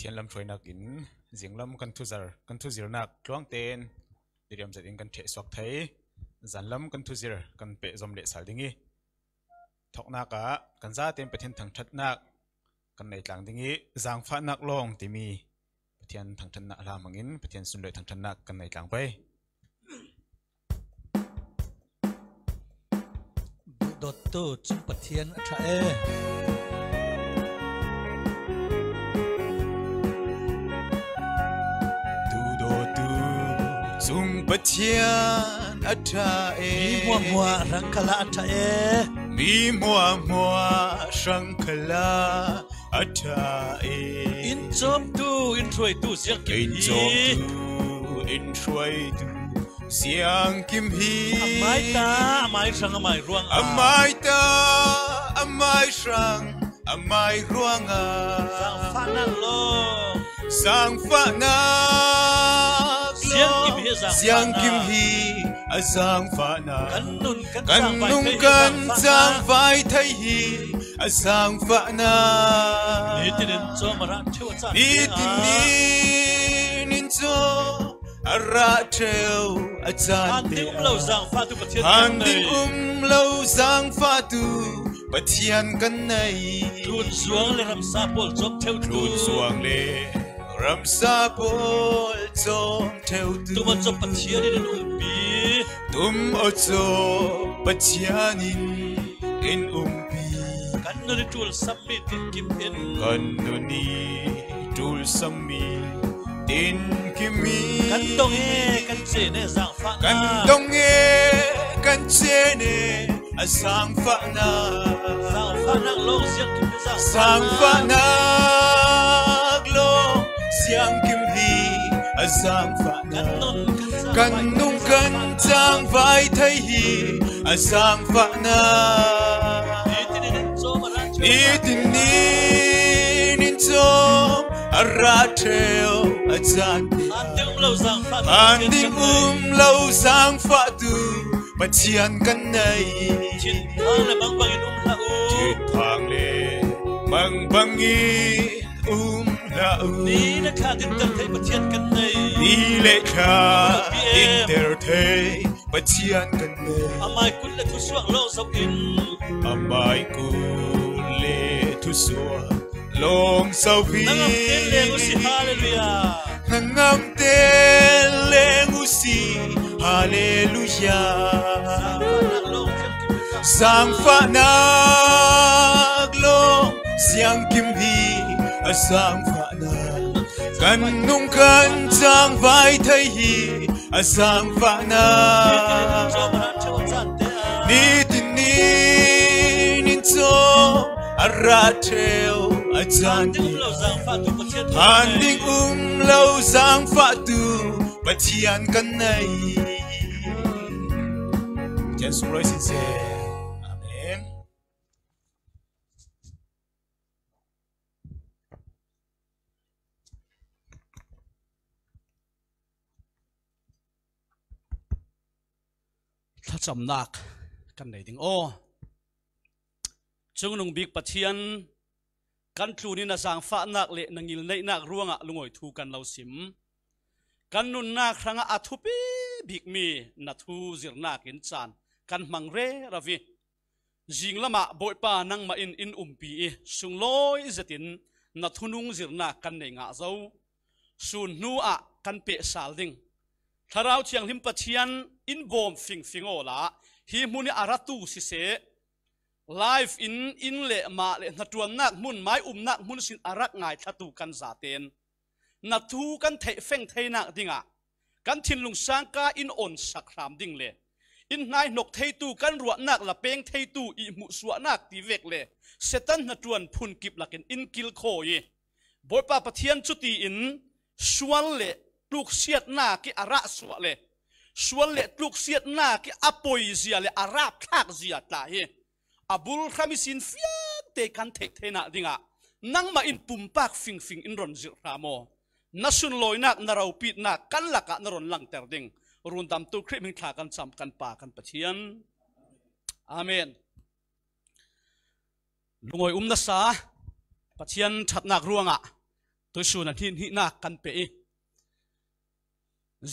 thian lam thoi nak in zinglam kan thu zar kan thu zir nak tluang ten diriam zat in kan the sok thei zanlam kan thu zir kan pe zom le sal dingi thok na ka kan za ten pathian thang that nak kan nei tlang dingi zang pha nak long ti mi pathian thang than na la mangin pathian sun le thang than nak kan nei tlang pai dot tu chung pathian tha e Sung patian ata e Mi mua mua rangkala ata e Mi mua mua rangkala ata e In chom tu in chuai tu siang kim hi In chom tu in chuai tu siang kim hi Amai ta amai sang amai ruang a Amai ta amai sang amai ruang a Sang fa na lo Sang fa na siang kim hi a sang pha na kan nun kan sang vai thai hi a sang pha na ni tin ni nin cho a ra treo a chan te han ding um lo sang pha tu pathian kan nei thun suang le ram sa pol chop theu thun suang ram sa bol zom theo tu tum cho pathia ni um bi tum o in um bi kan no ni tul sammi tin kim in kan no ni tul sammi tin kim mi kan tong e kan che ne zang fa kan tong e kan che ne a sang fa na sang fa à, na siang kim hi a à, giang pha na kan nung kan giang vai thay hi a à, giang pha na ni tin ni nin cho a theo a giang an ding um lâu giang pha tu bà chian kan nay chiến thắng là bằng bằng um la u chiến thắng le bằng um cha đi đã kha tin thấy bật thiên cần này đi lệ cha tin ter thấy bật thiên này à mai cũng là thu suang lâu sọc in à mai cũng lệ thu suang long sau vi ngam tên lệ ngu si hallelujah ngam tên hallelujah sang phana siang kim hi sang pha na, cần nung cần chang vai thai hi asam phana ni tin ni nin cho aratel achan han ding um lo sang fa tu patian kan nei Jen Sung Roy xin xin จำนักกันไหนดิงโอ้จงนุงบิกปัจเจียนกันทูนี่นะสังฟ้านักเละนังยิลในนักร่วงอะลุงอยทูกันเราสิมกันนุนนาครั้งอะทุปีบิกมีนัทูจิรนากินจานกันมังเรระวีจิงละมาบอยปานังมาอินอินอุมปีสุงลอยจตินนัทุนุงจิรนากันในงะเจ้าสูนนูอะกันเปะสาลดิงทาราวเชียงลิมปะเชียนอินบอมฟิงฟิงโอละฮีมุนีอาราตูสิเส life นอินเลมาเลนัดวนนักมุนไม้อุ่มนักมุนสินอารักไงาทัตูกันซาเตนนัดทูกันเทเฟงเทนักดิ่งะกันทินลุงสังกาอินอ่อนสักรามดิ่งเลอินนายนกเทตูกันรวนักละเปงเทตูอีมุสวนักตีเวกเลเซตันนัดวนพุนกิบลักอินกิลโคยบอยปาปะเทียนจุตีอินชวนเล tluk siat na ki ara suwa le suwa le tluk siat na ki apoi zia le ara thak zia ta hi abul khami sin fiat te kan thek the na dinga nang ma in pumpak fing fing in ron zir ramo nasun na narau pit na kan laka naron lang ter ding run dam tu khrim hing tha kan sam kan pa kan pathian amen lungoi umna sa pathian thatnak ruanga tu su na hin hi na kan pe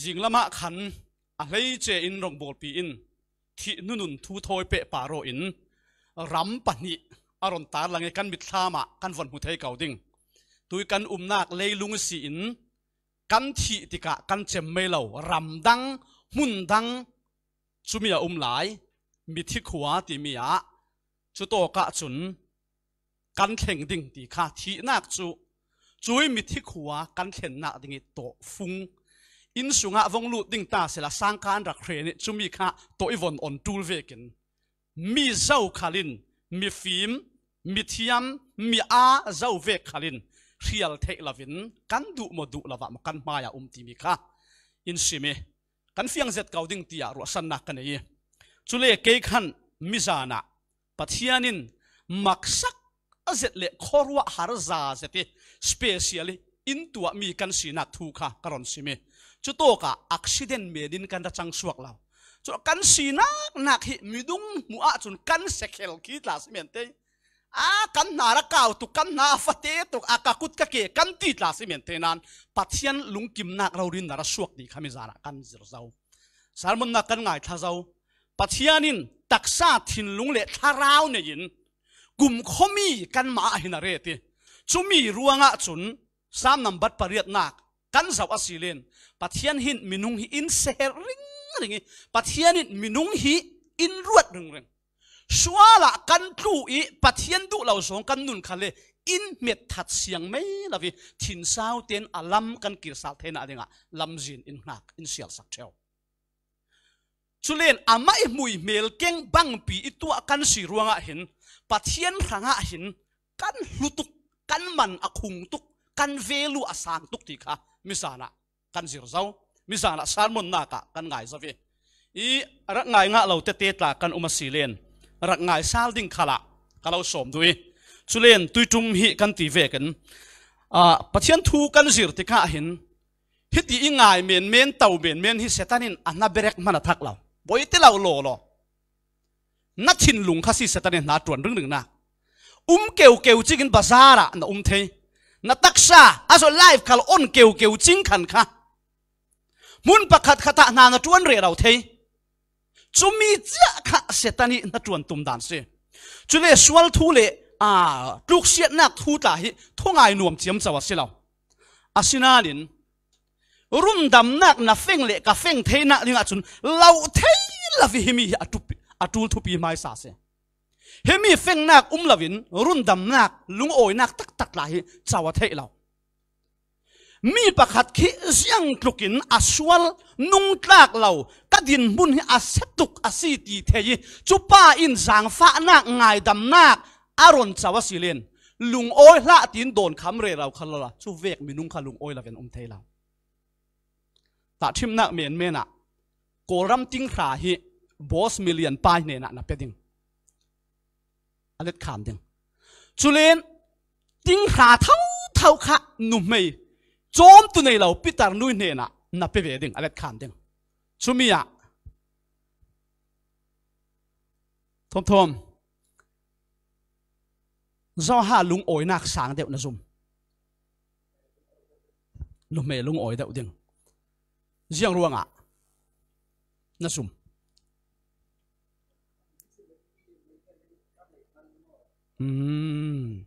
จิงละมะขันอะไรเจอินรงบอลปีอิน ที่นุนุนทูทอยเปะป่าโรอินรำปนิอารมณ์ตาลังอกันมิดทามะกันฝนหุไทยเก่าดิ่งตุยกันอุ้มนาคเลยลุงสีอิน กันทีติกะกันเจมเมล์รำดังหุ่นดังชุมียอุ้มหลายมิทิขวาติมียะชุโตกะจุนกันเข่งดิ่งตีคาทีนักจุจุยมิทิขวากันเข่งนักดิ่งโตฟุ้ง in sunga vong lu ding ta sela sang kan rak hre ni chumi kha to ivon on tul vekin mi zau khalin mi fim mi thiam mi a zau ve khalin rial the lavin kan du mo du lawa mo kan maya um ti mi kha in simi e, kan fiang zet kau ding tia ro san e. na kan ei chule ke khan mi zana pathianin maksak azet le khorwa har za zeti e. specially in tua mi kan sina thu kha karon simi chú tô cả accident mê din kan ra chang suak lao chú kan si nak nak hi mi dung mu a chun kan se khel ki tlas men te a kan na ra kaw tu kan na fa te tu a ka kut ka ke kan ti tlas men te nan pathian lung kim nak ro rin na ra suak ni khami zara kan zir zau salmon na kan ngai tha zau pathianin taksa thin lung le tharau ne in gum khomi kan ma hina re ti chumi ruanga chun sam nam bắt pariat nak kan zau asilin pathian hin minung hi in seher ring ringi pathian hin minung hi in ruat ring ring suala kan tlu i pathian du lo song kan nun khale in met that siang mai lavi thin sao ten alam kan kir sal thena adinga lamjin in hnak in sial sak theo chulen ama i mui mel keng bang pi i tu kan si ruanga hin pathian ranga hin kan lutuk kan man akhung tuk kan velu asang tuk ti kha misana kan zir zau misana salmon na ka kan ngai zawi i rak ngai nga lo te te tla kan uma silen rak ngai sal ding khala kalau som dui chulen tuitum hi kan ti ve kan a pathian thu kan zir ti kha hin hi ti ingai men men tau men men hi setanin anna berek mana thak lo boi te lo lo lo na chin lung khasi setanin na tuan ring ring na um keu keu chikin bazara na um thei นักศกษาอาศัยไลฟ์คอลออนเกี่ยวเกี่ยวจริงขันค่ะมุ่งประคตขตานาจวนเรียเราเทยจุมีเจ้าค่ะเสตานีนักจวนตุ่มดันเสจุเลสวัลทูเลอ่าลูกเสียนักทูตาฮิทุ่งไอหนุ่มเจียมสวัสดิ์เราอาศินาลิน รุ่นดำนักนักเฟ่งเล็กกัเฟ่งเทนักลิงอาจุนเราเทยลาฟิฮิมีอาตุปอาจุทุบีไม่สาเสเฮมีเฟงนักอุ้มลวินรุ่นดำนักลุงโอยนักตักตักไหลชาวเทเรา มีประคัดขี้เสียงกลุกินอาสวลนุ่งตลากเรากดินบุญอาเซตุกอาสีตีเทยจุป้าอินสังฟ้านักง่ายดำนักอารมณ์ชาวสิเลนลุงโอยละตินโดนคำเรเราคลละชุเวกมีนุ่งคลุงโอยละเป็นอมเทเราตาชิมนักเมียนเมนะโกรัมติงขาฮิบอสมิเลียนปายเนนะนะเป็ดดิง a let kham ding chu len ting kha thau thau kha nu mei chom tu nei lo pitar nui ne na na pe ve ding a let kham ding chu mi ya do ha lung oi nak sang deu na zum lu mei lung oi deu ding riang ruanga à? na zum um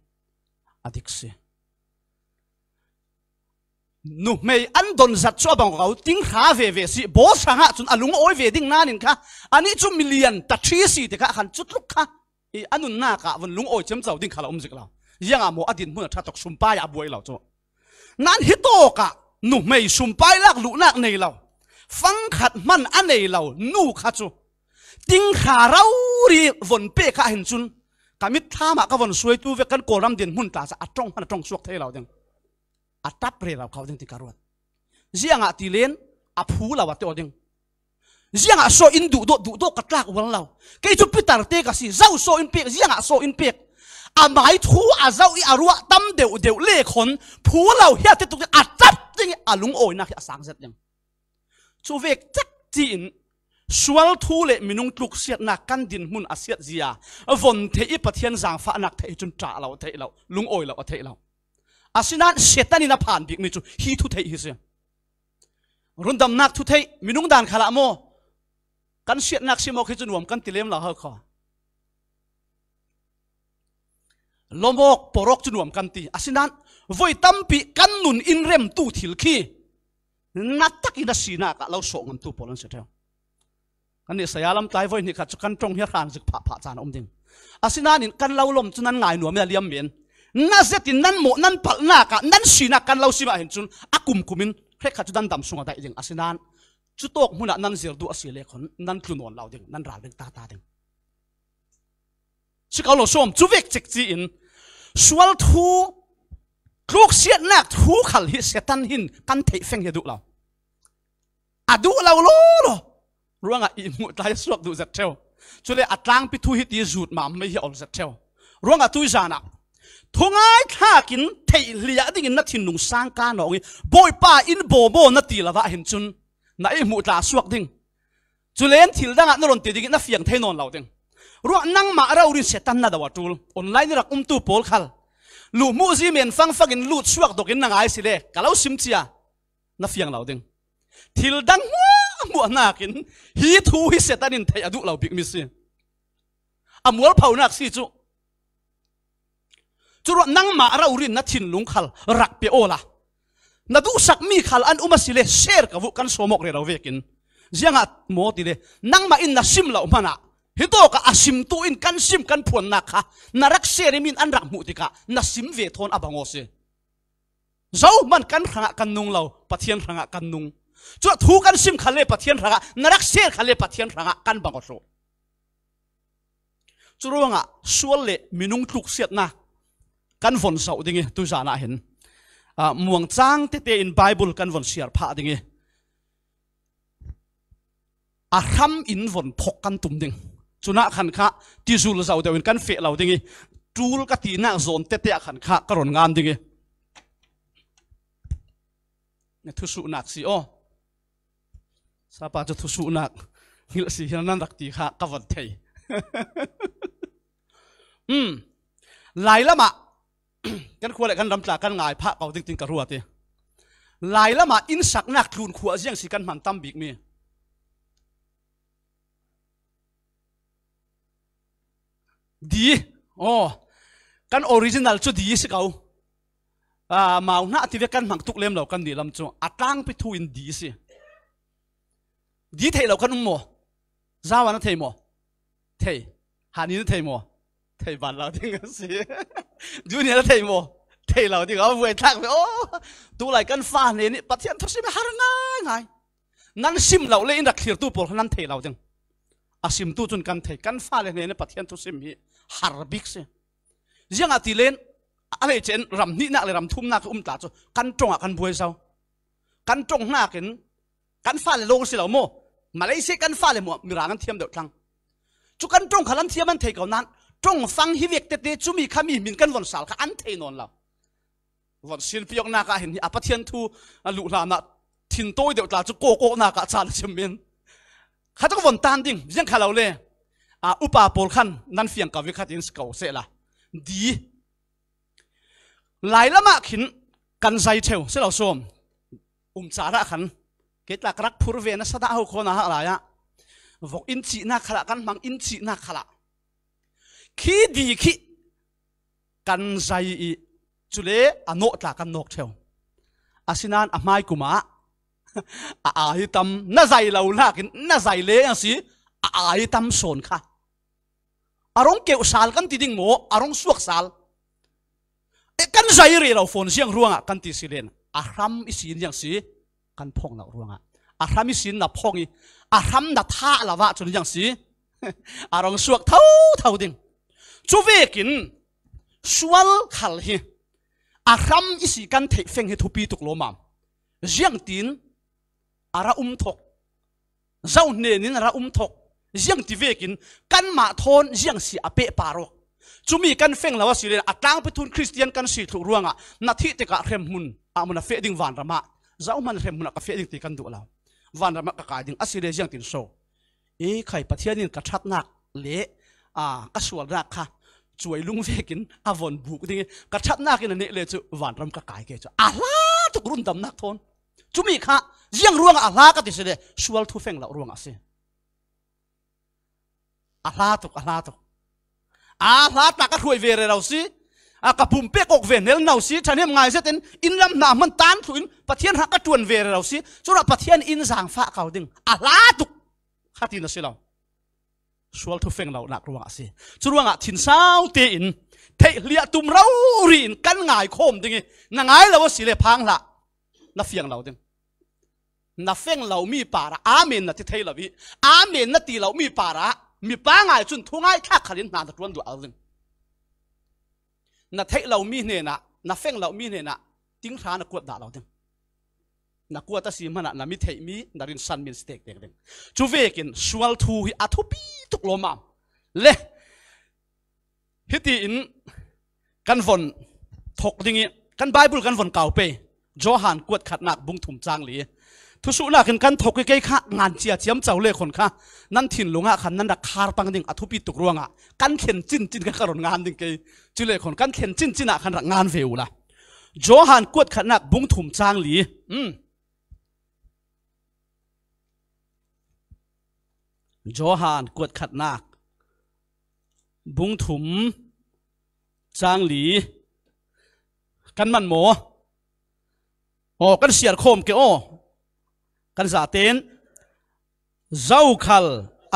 adik si nu mei an don zat chu bang gau ting kha ve à, ve si bo sanga chun alung oi ve ding nanin kha ani chu million ta thi si te kha khan chu tluk kha i anun à, na ka von lung oi chem chau ding khala om jik law yanga mo adin mun tha tok sum pa ya buai law chu nan hi to ka nu mei sum pai lak lu nak nei law phăng khát man anh ấy lâu nu khát chú tiếng khá rau ri vốn bê kha hình chun kamit tha ma các vấn suai tu về ve cổ koram điện mun ta sẽ sa atong han atong suak thei lo ding atap re lo khau ding ti karuat zianga ti len a phu la wa te oding zianga so in du do du do katlak wal lo ke chu pitar te cái gì zau so in pek zianga so in pek a mai thu a zau i arua tam đều deu le khon phu lo hia te tu atap ding alung oi na khia sang zet ding chu vek chak ti in sual thu le minung tluk siat na kan din mun a siat zia von the i pathian zang fa nak the chun tra lo the lo lung oi lo the lo asina setani na phan bik mi chu hi thu the hi se rundam nak thu the minung dan khala mo kan siat nak simo khi chun wam kan tilem la ha kha lomok porok chun wam kan ti asinan voi tampi kan nun in rem tu thil khi natakina sina ka lau so ngam tu polan se theo กันนี่สยามลายตไว้นี่ขัดกันตรงเฮียรานสึกผ่าผ่าจานอมดิ่งอาศินานินกันเล่าลมจุนันไงหนัวไม่เลียมเมียนน่าเสียตินนั่นหมนั่นปัลนากะนั่นสีนักกันเล่าสิมาเห็นจุนอากุมกุมินเรขัดจุดันดำสุงอะไรดิ่งอาศินานจุดตกมุนักนั่นเสียดูอาศิเลขนนั่นคลุนวนเล่าดิ่งนั่นรานดิ่งตาตาดิ่งชิคาโลส้มจุเวกจิกจีอินสวลทูครุกเสียนักทูขัลฮิเสียตันหินกันเทเฟงเฮดูเราอะดูเราลูล ruanga i mu tai suak du zat theo chule atlang pi thu hi ti zut ma mai hi ol zat theo ruanga tu jana thungai thakin thei lia ding na thin nung sang ka no boy pa in bo bo na ti lawa hin chun na i mu ta suak ding chulen thil danga noron ti ding na fiang the non lo ding ru nang ma ra urin setan na dawa tul online ra um tu pol khal lu mu ji men fang fagin lut suak dokin na ngai sile kalau chia na fiang lo ding thil dang มัวนักินฮีทูฮิเซตันินไทยอดุเราบิกมิสิอามัวเผานักสิจุจุรนังมาเรารินนัทินลุงขลรักเปโอละนัดูสักมีขลอันอุมาสิเลเชร์กับวุกันสมกเรเราเวกินเจียงอัดโมติเลนังมาอินนัสิมเรามานะฮิโตกะอาสิมตูอินกันสิมกันพวนนักฮะนรักเซริมินอันรักมุติกะนัสิมเวทอนอบังโอเซเจ้ามันกันขณะกันนุงเราปะเทียนขณะกันนุงจวทุกันสิมขันเลปัทเทียนรักนรักเสียขันเลปัทเทียนรักกันบังก็ู้จรวงอ่ะส่วนเล่มินุงทุกเสียนะกันฝนเสาดิ่งตุจานาเห็นอ่ามวงจางเตเตอินไบเบิลกันฝนเสียผราดิ่งอารมอินฝนพกกันตุ่มดิ่งจุนักขันข้าที่จูลเสาเดวินกันเฟะเราดิ่งจูลกตีนักโซนเตเตะขันข้ากระรนงานดิ่งเนี่ยทุสุนักสิโอซาปาจะทุสุนักนี่ละสิฮะนั่นรักตีข้ากวัดไทยอืมลายละมะกันควรเลยกันรำจากกันงายพระเป่าริงๆิงกระรัวตีลายละมะอินสักนักทุนขวเสียงสิกันมันตั้มบิกมีดีโอ้กันออริจินัลชุดดีสิเขาอ่ามาหน้าที่เวกันหังตุกเล่มเหล่ากันดีลำจงอัตลังไปทูอินดีสิดีเทเราขนุ่มโมจาวันเทโมเทหานี้เทโมเทบันเราทิ้งกันสิดูเนี่ยเทโมเทเราทิ้งเอาเวทักโอ้ตัวไหลกันฟ้าเนี่ยนี่ปัจจัยทุกสิ่งหาง่ายง่ายนั่นซิมเราเลยนักเขียนตู้ปลนั่นเทเราจังอาซิมตู้จนกันเทกันฟ้าเลยเนี่ยปัจจัยทุกสิ่งมีฮาร์บิกเสียยังอาทิเลนอะไรเช่นรำนี่นักเลยรำทุ่มนักอุ้มตาจ้ะกันจงอ่ะกันบวยเศร้ากันจงหน้ากันกันฟ้าเลยลงสิเราโมมาเลเซียกันฟ้าเลยมัวมีรงานเทียมเดือดรังจุกันตรงขันเทียมมันเที่ยวนั้นตรงฟังฮิเวกเตเตจุมีขามีมินกันวันสาลขันเทนอนลราวันสินพิยกนากาเห็นอาปเทียนทูลุลานะทินโต้เดือดตาจุโกโกนากาจานเชมินข้าต้องวันตันดิ่งยังข้าเราเลยอาอุปาปอลขันนั่นเฟียงกับวิคัดินสเกาเซละดีหลายละมากขินกันใจเทวเสเราส้มอุ้มสาระขันเหตุรักพูดเวนสดาเอาคนะอะไรวอกอินชีนาขละกันมังอินชีนาขละขี้ดีขี้กันใจจุเลอนุตักันนกเทวอาศินานอามายกุมาอาอิตัมน่าใจเราลากินน่าใจเลยสิอาอิตัมโซนค่ะอารมณ์เกี่ยวสารกันติดิงโมอารมณ์สวกสารเอ็กันใจเรียเราฟอนเสียงร่วงกันติดสิเลนอารมณ์อิสินยังสิันพงหราร่วงอ่ะอารามิสินหับพงอีอารามหับท่าละวะจนอย่างสีอารมณ์สวกเท่าเท่าดิ่งจูเวกินสวลขัลฮีอารามอิสิกันเทเฟงเฮทุปีตุกโลมามเจียงตินอาราอุมทกเจ้าเนนินอาราอุมทกเจียงติเวกินกันมาทอนเจียงสีอเปปารกจุมีกันเฟงละวะสิเรนอัตลังไปทุนคริสเตียนกันสีถูกร่วงอ่ะนาทีเตกะเรมมุน อามุนเฟดิงวานระมา zau man rem na ka fe ding ti kan du law van ra ma ka e, ka ding asire jang tin so e khai pathianin ka that nak le a ka sual ra kha chuai lung vekin avon buk ding e. ka that nak in ne le chu van ram ka kai ke chu a la tu run dam nak thon chu mi kha jiang ruang a la ka ti se sual thu feng la ruang a se a la tu a la tu a la ta ka thui ve re rau si อากับุมเปกอกเวนเนลนาวซีฉันเห็นไงเสตินอินลำนามันตานถุนปะเทียนหักกระจวนเวรเราซีสุราปะเทียนอินสังฟ้าเขาดึงอาลาตุกขัดินสิเราสวลทุเฟงเราหนักรวงอาศิสุรวงอาทินสาวเตีนเทเลียตุมเรารีนกันไงคมดึงนังไงเราว่าสิเลพังละนัเฟียงเราดึงนัเฟงเรามีป่าระอาเมนนัทเทเลวิอาเมนนัตีเรามีป่าระมีป่างไงจุนทุงไงแค่ขัดินนานตะวันดูเอาดึงน่ะเทคเหล่ามีเนี่ยนะน่ะเฟ้งเหล่ามีเนี่ยนะทิ้งฐานน่กวดด่าเราดิงนัะกวดตั้งสีมันน่ะน่ะมิเทคมีน่ะรินสันมีสเต็กเด็กดิงจูเวกินสวลทูฮิอัทุบีทุกลมามเละฮิตอินกันฝนถกดิ่งกันไบเบุลกันฝนเก่าไปโจฮันกวดขัดหนักบุ้งถุ่มจางหลีทุสุลากินกันทกิเกค่ะงานเจียเจียมเจ้าเล่คนค่ะนั่นถิ่นหลวงอ่ะขันนั่นดักคาร์ปังดิ่งอธุปิตุกรวงอ่ะกันเข็นจินจินกันขรนงานดิ่งเกจุเล่คนกันเข็นจินจินอ่ะขันรักงานเฟวละจอหันกวดขันนักบุ้งถุ่มจางหลีอืมจอหันกวดขันนักบุ้งถุ่มจางหลีกันมันหมอโอ้กันเสียดโคมเกอ kan za ten zau khal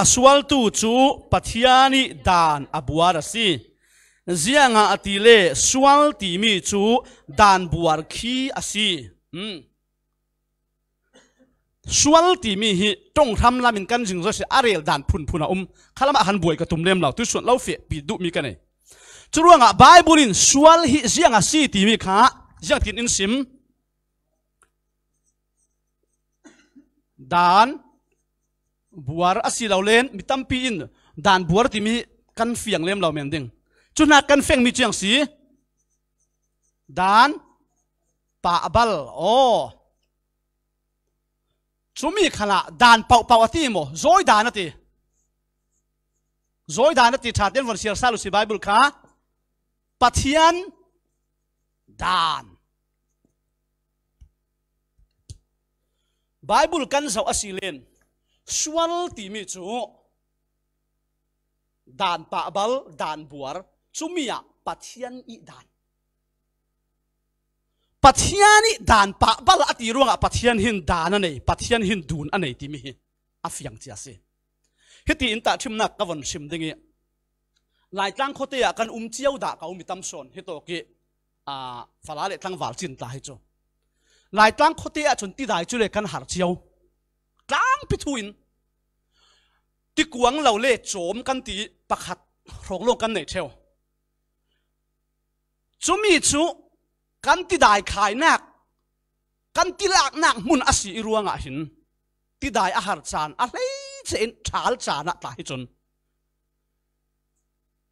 aswal tu chu pathiani dan abuar asi zianga atile swal ti mi chu dan buar khi asi hmm. swal ti mi hi tong tham lamin kan jing zo se arel dan phun phuna um khalama han buai ka tumlem law tu suan lo fe pi du mi kanai churuanga bible in swal hi zianga si ti mi kha ziang tin in sim ดานบัวอสิเราเล่นมีตั้มปีนดานบัวที่มีกันเฟียงเล่มเราเหม็นดิ่งจุนักกันเฟียงมีเจียงสีดานปะบอลโอชุ่มีขนาดด่านเป่าเป่าตี่โมร้อยดานนั่ีร้อยดานนั่นทชาติเดินวันเสีร์ซาลุสีไบเบิลค่ะปัทยันด่าน Bible kan zo asilen sual ti mi chu dan pa bal dan buar sumia pathian à, i dan pathian i dan pa bal ati ruanga pathian à, hin dan anei pathian hin dun anei ti mi hi afyang hiti in heti inta thimna kavon sim dingi lai tang kote ya à, kan um chiao da ka um tam son hetoki a falale tlang wal chin hi chu ลายตั้งคตีอาชนที่ได้จุเลกันหาเชียวตั้งพิทุนที่กวงเราเล่โจมกันตีปักหัดหกโลกกันไหนเชียวจุมีจุกันตีได้ขายนักกันตีลากนักมุนอาัยรัวงาหินตีได้อาหารจานอะไรเช่นชาลจานกตายจน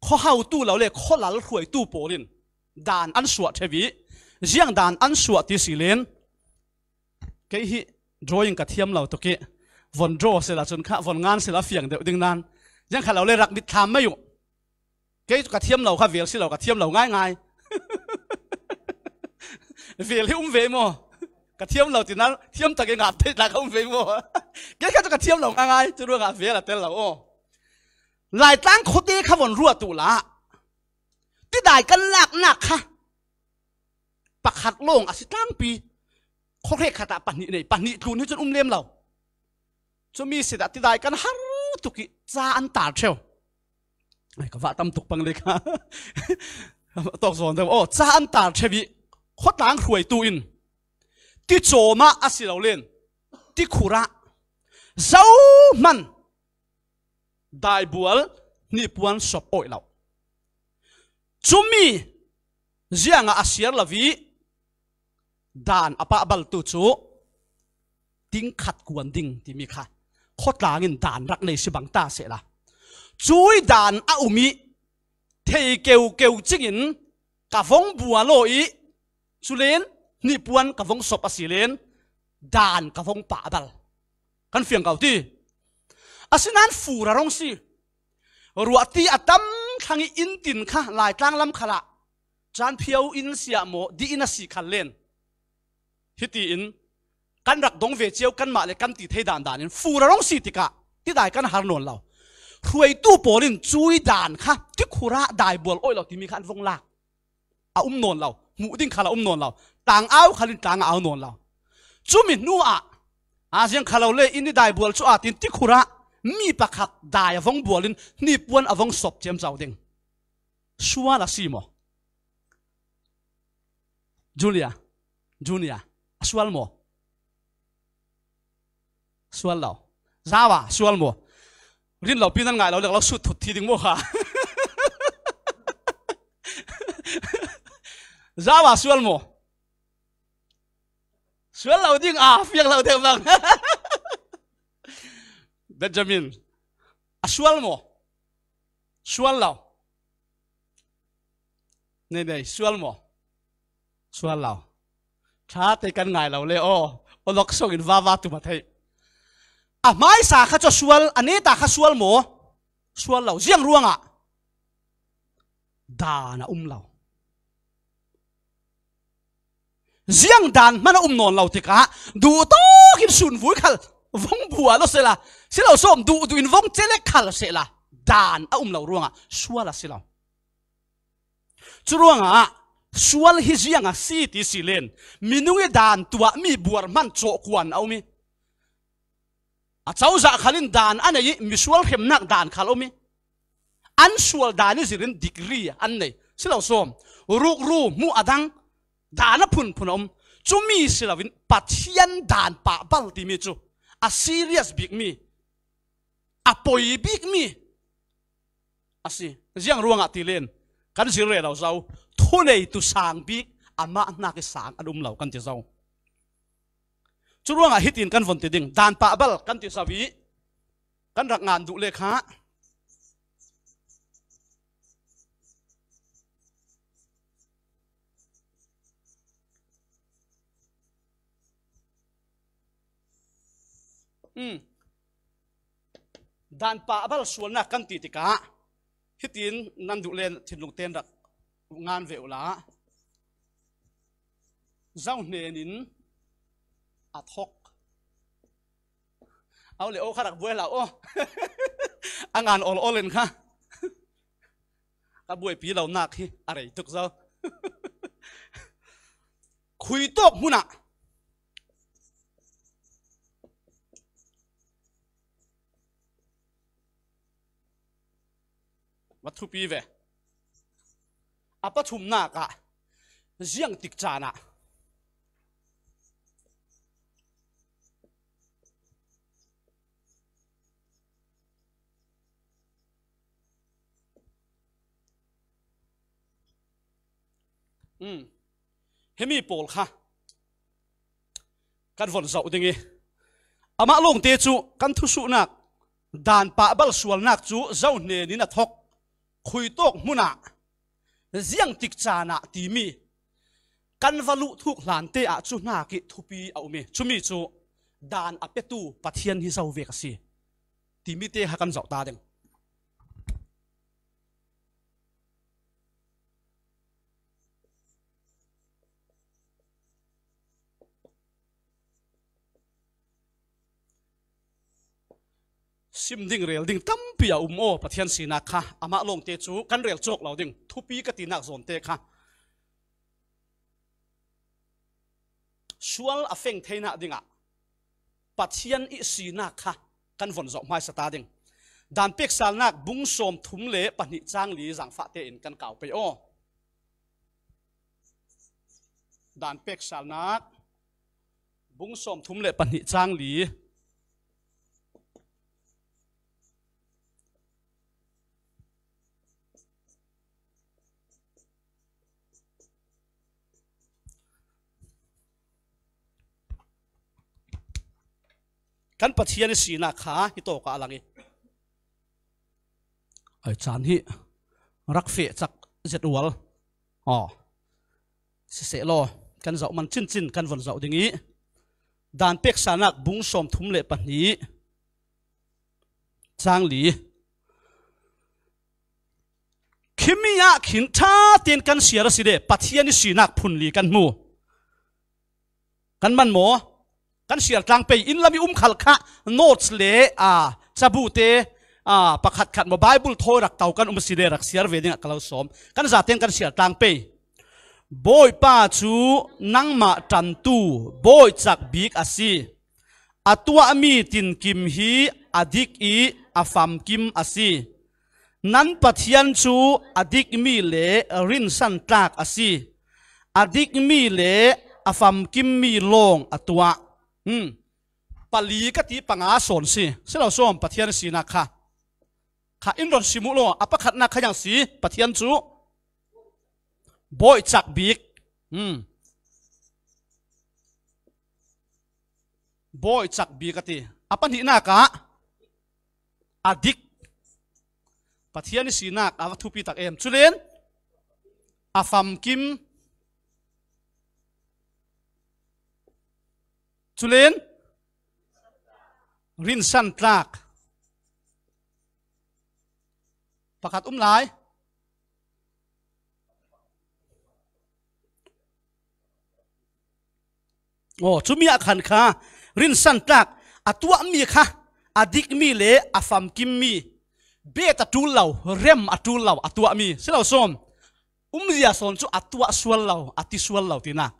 ข้าวตู้เราเล่ข้อหลังรวยตู้โปลินด่านอันสวดเทวีเจียงด่านอันสวดที่สีเลนกฮิ d r a w i n งกับเทียมเราตะกี้วน d r a เสร็จล้จนข้าวนงานเสร็จล้เฟียงเดี๋ยวดึงนานยังขาเราเลยรักดิทำไม่อยู่กฮิกับเทียมเราข้าเวียสิเรากับเทียมเราง่ายง่ายเวียที่อุ้มเวมอกับเทียมเราจีนั้นเทียมตะกียงอัดติดหลังอุ้มเวมอแกแค่จะกับเทียมเราง่ายง่ายจะรู้กับเวียละเต็มเราอ๋อหลายตั้งคดีข้าวนรั่วตุลาที่ได้กันหนักหนักค่ะปักหักลงอาศิตั้งปีคงเรียกขตาปันนี่ในปันนี่ทูนี่จนอุ้มเลี้ยมเราจะมีสิทธิ์ติดได้กันฮารุตุกิจาอันตาเชียวไอ้ก็ว่าตั้มตุกปังเลยค่ะตอกสอนแต่โอ้จาอันตาเชวิโคดัล้งรวยตูอินที่โจมาอาศิเราเล่นที่คุระเจ้ามันได้บัวนี่ปวนสอบโอยเราจุมีเจียงอาศิีลาวีด่านอปาบัลตุจูดิ้งขัดกวนดิ้งที่มีค่ะโคตรลางินด่านรักในสิบังตาเสียละจุยด่านอาอุมิเทเกวเกวจิงินกะฟงบัวโลอีสุเลนนิปวนกะฟงศพอสิเลนด่านกะฟงป่าบัลกันเฟียงเก่าที่อาสินันฟูระรองสิรัวตีอัตมขังอินตินค่ะลายกัางลำขละจานเพียวอินเสียโมดีอินสีขันเลนฮิตีอินกันรักดงเวเจียวกันมาเลยกันตีเทดานดานินฟูระร้องสีติกะที่ได้กันฮาร์นนเรารวยตู้ปอลินจุยดานค่ะที่คุระได้บวลโอ้ยเราที่มีขันฟงลากอาอุ้มนนเราหมูดิ้งขาเราอุ้มนนเราต่างเอาขัินต่างเอานนเราจุมินนัวอาเซียนขาเราเลยอินดีได้บวลชัวตินที่คุระมีปากคัดได้ฟงบวลินนี่ปวนอฟงศพเจียมเจ้าดิงชัวละซีโมจูเลียจูเนีย sual mo sual lo zawa sual mo rin lo pinan ngai lo lek lo sut thut thi ding mo ha zawa sual à, mo vâng. à, sual lo ding a fiang lo dem lang benjamin a sual mo sual lo này này sual mo sual lo ชาติกันง่ายเราเลยโอ้โอลกส่งอินว่าว่าตุมาเทอ่ะไม่สาขาจะสวลอันนี้ตาขาสวลหมอสวลเราเจียงร่วงอ่ะดานะอุ้มเราเจียงดานมันอุ้มนอนเราติกะดูโตกินสุนฟุยขัลวงบัวเราเสละสิเราส้มดูดูอินวงเจเล็กขัลเสละดานอุ้มเราร่วงอ่ะสวลละสิเราจุร่วงอ่ะ sual hi zianga si ti silen minunge dan tua mi buar man cho kwan au mi a chau za khalin dan an ai mi sual hem nak dan khal au mi an sual dan ni zirin degree an nei silo som ruk ru mu adang dan a phun phun om chu mi silawin pathian dan pa bal ti mi chu a serious big mi a poi big mi asi ziang ruanga ti len kan zirre lo zau thu này tu sang bi ama na cái sang adum lau kan ti zau churuang à hitin kan von ti ding dan pa bal kan ti sawi kan rak ngan du le kha um hmm. bà pa bal sual na kan ti ti ka hitin nan du len thịt lung ten rak กูงานเวลาเจ้าเนนินอัดฮกเอาเลยโอ้ขนาดบวยละโอ้งานออลออเลนค่ะกับบวยปีเราหนักที่อะไรทุกเจ้าคุยตกมุนะวัตถุปีเวอาปัะชุมนักะเสียงติกจานะอืมเฮมีปอลค่ะกันฝนสาดิงอามาลงเตจูกันทุสุนักดานปะบัลสวลนักจูเจ้าเนี่ยนี่นักทฮกคุยโต๊ะมุนา ziang tik chana ti mi căn kan valu thuk hlan te ah a chu na ki bi au mi mi chumi chu dan apetu pathian hi zo ve ka si ti mi te hakam zau ta deng ซิมดิ่งเรียลดิ่งตั้มเปียอุโมปทะเทศสีนักฮะอามาลงเตจูกันเรียลโจกเราดิ่งทุปีกตินักโซนเตค่ะส่วนอเฟงเทนักดิ่งอ่ะประยทนอิสีนักฮะกันฝนจกไม่สตาดิ่งดันเปีกสารนักบุ้งสมทุ่มเละปนิจางลีสังฟ้าเตอินกันเก่าไปอโอดันเป็กสานักบุ้งสมทุมเละปนิจางหลีันปัจเจียนสีนักขาฮิตโตกะอะไรงีไอจานฮิรักเฟจักเจ็ดวัลอ๋อเสลอกันเจ้ามันชินจินกันวันเจ้าดิ่งี้ดานเป็กสานักบุ้งสมทุ่มเลปันี้จางลีคิมียาขินท้าเตียนกันเสียรสิเดปัจเจียนสีนักพุนลีกันมูกันมันโมกันเสียกลางไปอินลามีอุ้มขัลคะโนดสเลอาซาบูเตอาประคัดขัดมาไบเบิลทอยรักเต่ากันอุ้มสิเดรักเสียเวดิงกล่าวสมกันจาเตียงกันเสียกลางไปบอยป้าจูนังมาจันตูบอยจากบิกอาซีอาตัวมีตินกิมฮีอดิกอีอาฟามกิมอาซีนั้นปัทยันชูอดิกมีเลรินสันตากอาซีอดิกมีเลอาฟามกิมมีลงอตัวอืมปลีก็ตีปังอาสนสิเสเราส้มปะเทียนสีนักค่ะค่ะอินรอนสิมุโลอปะขัดนักขยังสีปะเทียนจูบอยจักบิกอืมบอยจักบีกตีอปันหินากะอดิกปะเทียนสีนักอาวัตุปีตักเอ็มจุเลนอาฟัมกิมุลินรินสันตรากประกาศอุ้มหลายโอ้ชุมีอาคันค่ะรินสันตรากอตัวมีค่ะอดิกมีเลอฟัมกิมมีเบตัดูเหล่าเรมอดูเหล่าอตัวมีสิเราส้มอุ้มเสียสนชุอตัวสวลเหล่าอติสวลเหล่าทีน่ก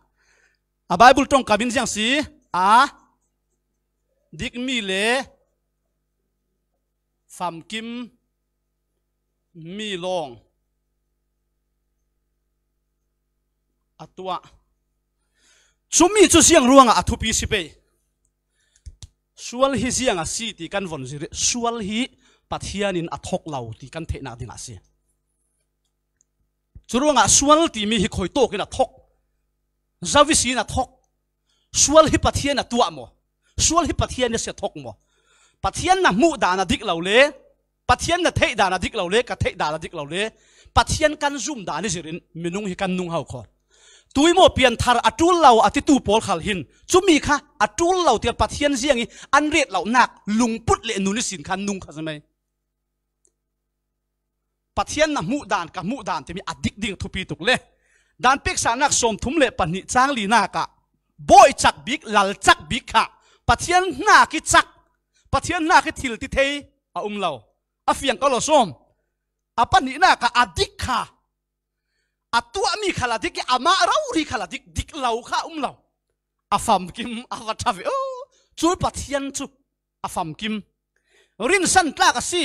อาบายบุตรงกับบินเสียงสี à dik mi lệ phạm kim mi long atua chumi chu siang ruanga athupi sipe sual hi siang a si ti kan von zire sual hi pathianin athok lau ti kan theina ding a si churuanga sual ti mi hi khoi to kin athok zavisina thok สวลฮิปัทเทียนตัวมอสวลฮิปัทเทียนเสียทกมอปัทเทียนน่ะมุดานาดิกเหลาเล่ปัทเทียนน่ะเทิดดานาดิกเหลาเล่กับเทิดดานาดิกเหลาเล่ปัทเทียนกันซุ่มดานิสิรินมินุงฮิกันนุงเฮาคอตัวมอเปียนทาร์อัตุลเราอาทิตูปอลขัลหินจุ่มีค่ะอัตุลเราเตียปัทเทียนเสียงอีอันเรียดเหล่านักลุงปุ๊ดเลนุนิสินคันนุงค่ะใช่ไหมปัทเทียนน่ะมุดานกับมุดานจะมีอดิกดิ่งทุปีตุกเล่ดานเปกสานักสมทุ่มเล่ปนิจางลีนากะบอยจักบิ๊กหลัลจักบิ๊กค่ะปะเทียนน้ากิจักปะเทียนน้ากิทิลติเทยอาอุ้มเราอาเฟียงก็ลราส้มอาปันนี่น้าก็อดิกค่ะอาตัวมีขลาดิกอามาเราหรือขลาดิกดิกเราค่ะอุ้มเราอาฟัมกิมอาวัชาเวอโอจูปะเทียนจูอาฟัมกิมรินสันตลากสิ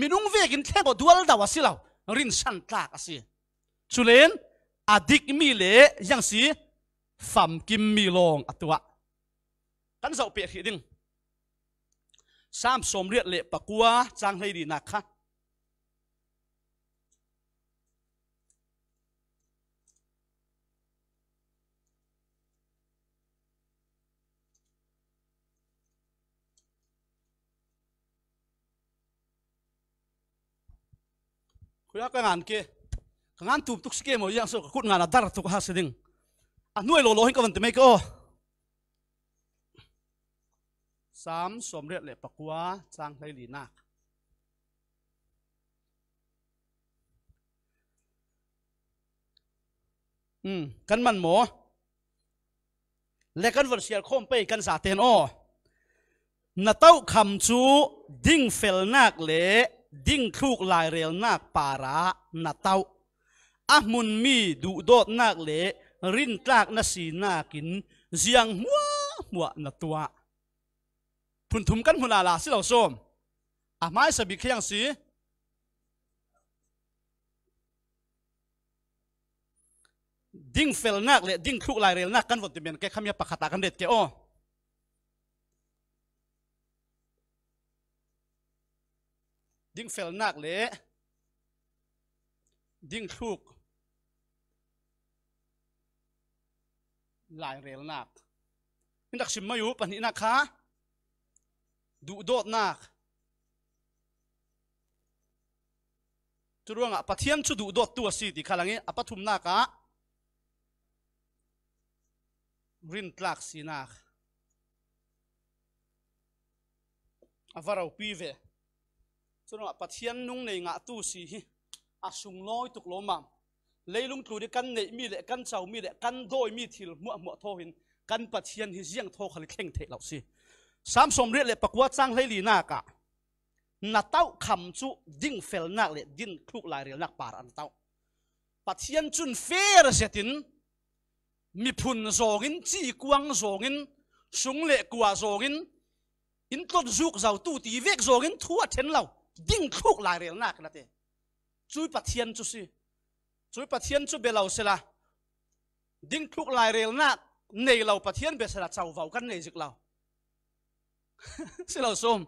มินุงเวกินเทงก็ดวลดาวสิเรารินสันตลากสิจูเลนอดิกมีเลยังสี phẩm kim mi long atua à, kan zo pe khiding sam som riat le pakua chang lei di nakha kuya ka ngan ke ngan tum tuk ske mo yang so kut ngan adar tuk ha đinh อัน่้ยโลโลให้กับวันเตไม่ก็สามสมเรยกเลยปักว่าจางไรลีนักอืมกันมันหมอและกันวันเสียคมไปกันสาเทนอ้อนาเต้าคำจูดิ้งเฟลนักเละดิ้งคลุกลายเรียลนักปาระนาเต้าอะมุนมีดูโดดนักเละรินตากนาสีนากินเสียงหัวหัวนาตัวพุ่นทุมกันหุ่ลาลาสิเราส้มอาไม้สบิเคียงสีดิ้งเฟลนักเลยดิ้งคลุกลายเรลนักกันวดเมียนแกขมีปากขตากันเด็ดแกอ้อดิ้งเฟลนักเลยดิ้งคลุกลายเรลนักนี่นักชิมมาอยู่ปันนี้นะคะดูโดดนักจุดว่างอ่ะปะเทียมชุดดูโดดตัวสิติขลังเงี้ยปะทุมนักอ่ะรินตลักสีนักอาวาราวปีเวจุดว่างอ่ะปะเทียมนุ่งในงะตู้สีอาสุงลอยตุกโลมัมเลยลุงตู่ดิกันเนมีเลกันเจ้ามีเลกันโดยมีทิลมั่วมั่วทอินกันปัจเจียนฮิยังทอขลิแข่งเทเราสิสามสมเรียกเลยปกวัดจ้างเลยลีนากะนาเต้าคำจุดิ่งเฟลนักเลยดิงคลุกลายเรียนักปารันเต้าปัจเจียนจุนเฟร์เสตินมีพุนโซงินจีกวางโซงินสุงเลกวาโซงินอินต้นจุกเจ้าตู่ตีเวกโซงินทั่วเทนเราดิ่งคลุกลายเรียนักนะเตจุยปัจเจียนจุสิ thiên chuối pathian chu belau sela ding thuk lai rel na nei lau pathian be sela chau vau kan nei zik lau selo som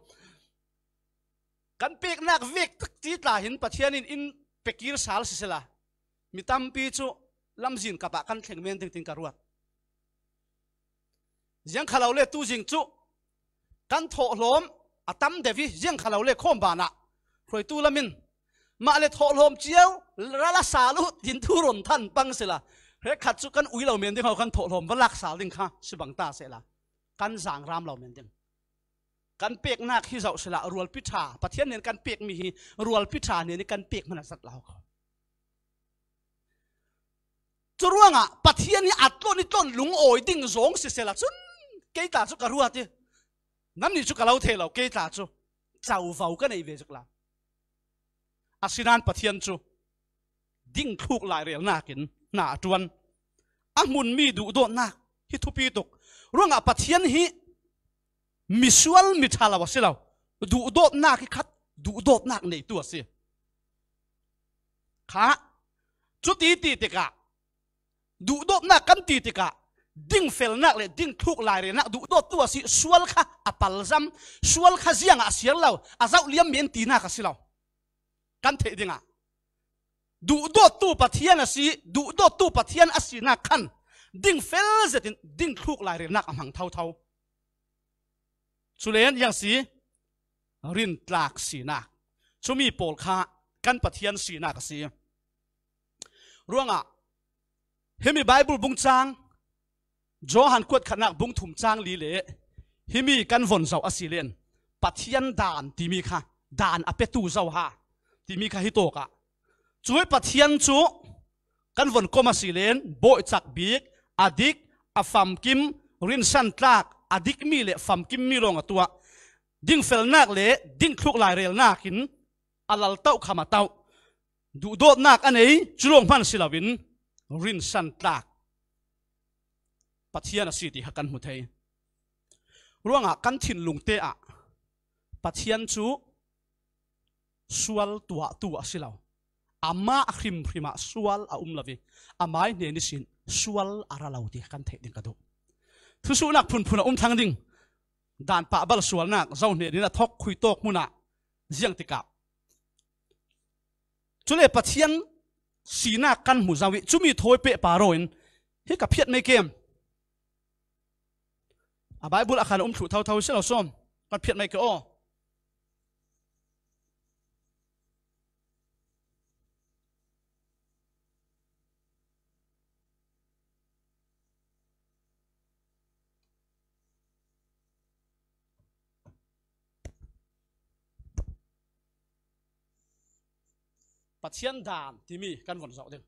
kan pek nak vek tak ti tla hin thiên in in pekir sal si sela mi tampi chu lamjin kapa kan tình ting ting karuat riang khalau le tu jing chu kan tho hlom atam devi riang khalau le khom bana rồi tu in mà le tho lôm chiêu รักษาลูกยินทุรนท่านปังสิละเฮ้ขัดสุกันอุ้ยเราเมียนที่เขาคันโถลมว่ารักษาดิงค่ะสิบังตาเสละกันสางรามเราเมียนดิงกันเปียกนักที่เจ้าสละรวลพิชาปะเทียนเนี่ยกันเปียกมีรวลพิชาเนี่ยนี่กันเปียกมันสัตว์เราเขาจรวงอ่ะปะเทียนนี่อัดต้นนี่ต้นหลุงโอยดิ่งสงสิเสละจุนเกยตาสุกรัวที่นั่นนี่สุกเราเทเราเกยตาสุเจ้าเฝ้ากันในเวสุกลาอาศินันปะเทียนจุดิ่งคลุกลายเรียลนากินหนาจวนอามุนมีดูโดนนักฮิทุปีตกร่วงอปัทยันฮิมิชวลมิชาลาวสิเราดูโดนนักคัดดูโดนนักในตัวสิขาจุดตีตีติกะดูโดนนักกันตีติกะดิ่งเฟลนักเลยดิ่งคลุกลายเียนักดูโดตัวสิสวลค่ะอปัลซัมสวลค่ะเสียงอาเสียงเราอาเจ้าเลี้ยมเมียนตีนักสิเรากันเถิดดิ่งอดูดตู้ปะเทียนสิดูดตู้ปะเทียนอสินักขันดิ้งเฟลเสร็จดิ้งทุกลายเรียนักอังหังเท่าเท่าสุเลนยังสีรินตลากสีนักชุมีโปลคากันปะเทียนสีนักสีร่วงอ่ะเฮมีไบเบิลบุงจางจอหันกวดขนักบุงถุมจางลีเล่เฮมีกันฝนเสาอสิเลนปะเทียนด่านที่มีค่ะด่านอเปตูเสาฮะที่มีค่ะฮิโตกะช่วยปัทยันชุกันวนก็มาสิเลนโบจักบีกอดิกอาฟัมกิมรินสันตากอดิกมีเล่ฟัมกิมมีรองตัวดิ้งเฟลนักเล่ดิ้งคลุกลายเรียลนักหินอัลลัลเต้าขามาเต้าดูโดดนักอันนี้จุลงพันศิลาวินรินสันตากปัทยันสิทธิหักกันหดเลยร่วงอ่กันถิ่นลุงเตะปัทยันชูสวลตัวตัวสิลาวามาคริมคริมาสวลอาอุมลาวีอามาเนนี่สินสวลอาราลาวดีกันเทดิงกันดูทุสุนักพุนพุนอุมทังดิงด่านปะบาลสวลนักเจ้าเนี่ยนี่นะทกคุยโตกมุนะยงติกาบจุเลปัทยันสีนักกันมุจาวิจุมีทวยเปะปารอินให้กับเพียรในเกมอาบายบุลอาคารอุมสุเท่าเท่าเส่นเราซ้มกับเพียรไมเกอปัจเจียนด่านที่มีกันวนเสอบเดียว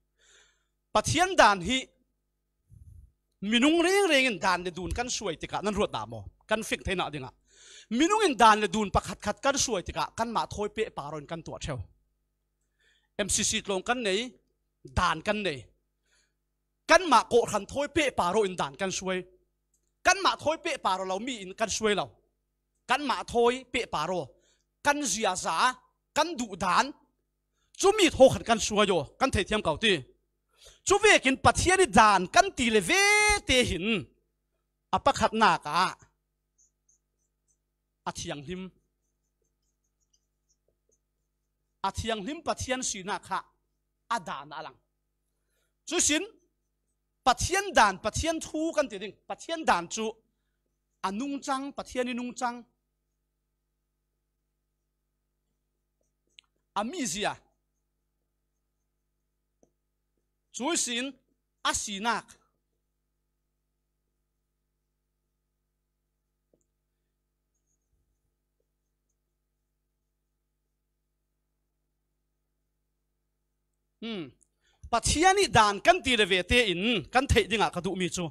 ปัจเจียนด่านฮีมินุงเรียงเรียงด่านเดดูนกันสวยติกะนั่นรวดดามอกันฟิกเทน่าดียงอ่ะมินุงเินด่านเดดูนประคัดขัดกันสวยติกะกันมาทอยเปะปารอนกันตัวเชวเอ็มซีซีลงกันไหนด่านกันไหนกันมาโกขันทอยเปะปารอนด่านกันสวยกันมาทอยเปะปารอเรามีอินกันสวยเรากันมาทอยเปะปารอกันเสียสากันดุด่านจุมีโทขัดกันชัวโยกันเทียมเก่าตีจุเวกินปัทเทียนด่านกันตีเลเวเตหินอปะขัดหนากะอาเทียงหิมอาเทียงหิมปัทเทียนสีนาคะอาด่านอลังจุสินปัทเทียนด่านปัทเทียนทูกันตีดิงปัทเทียนด่านจุอานุงจังปัทเทียนนุงจังอามีเสียช่วยสินอาศินักอืมปัจเจียนี่ดานกันตีเรเวเตอินกันเทดิงะกระดูมีจู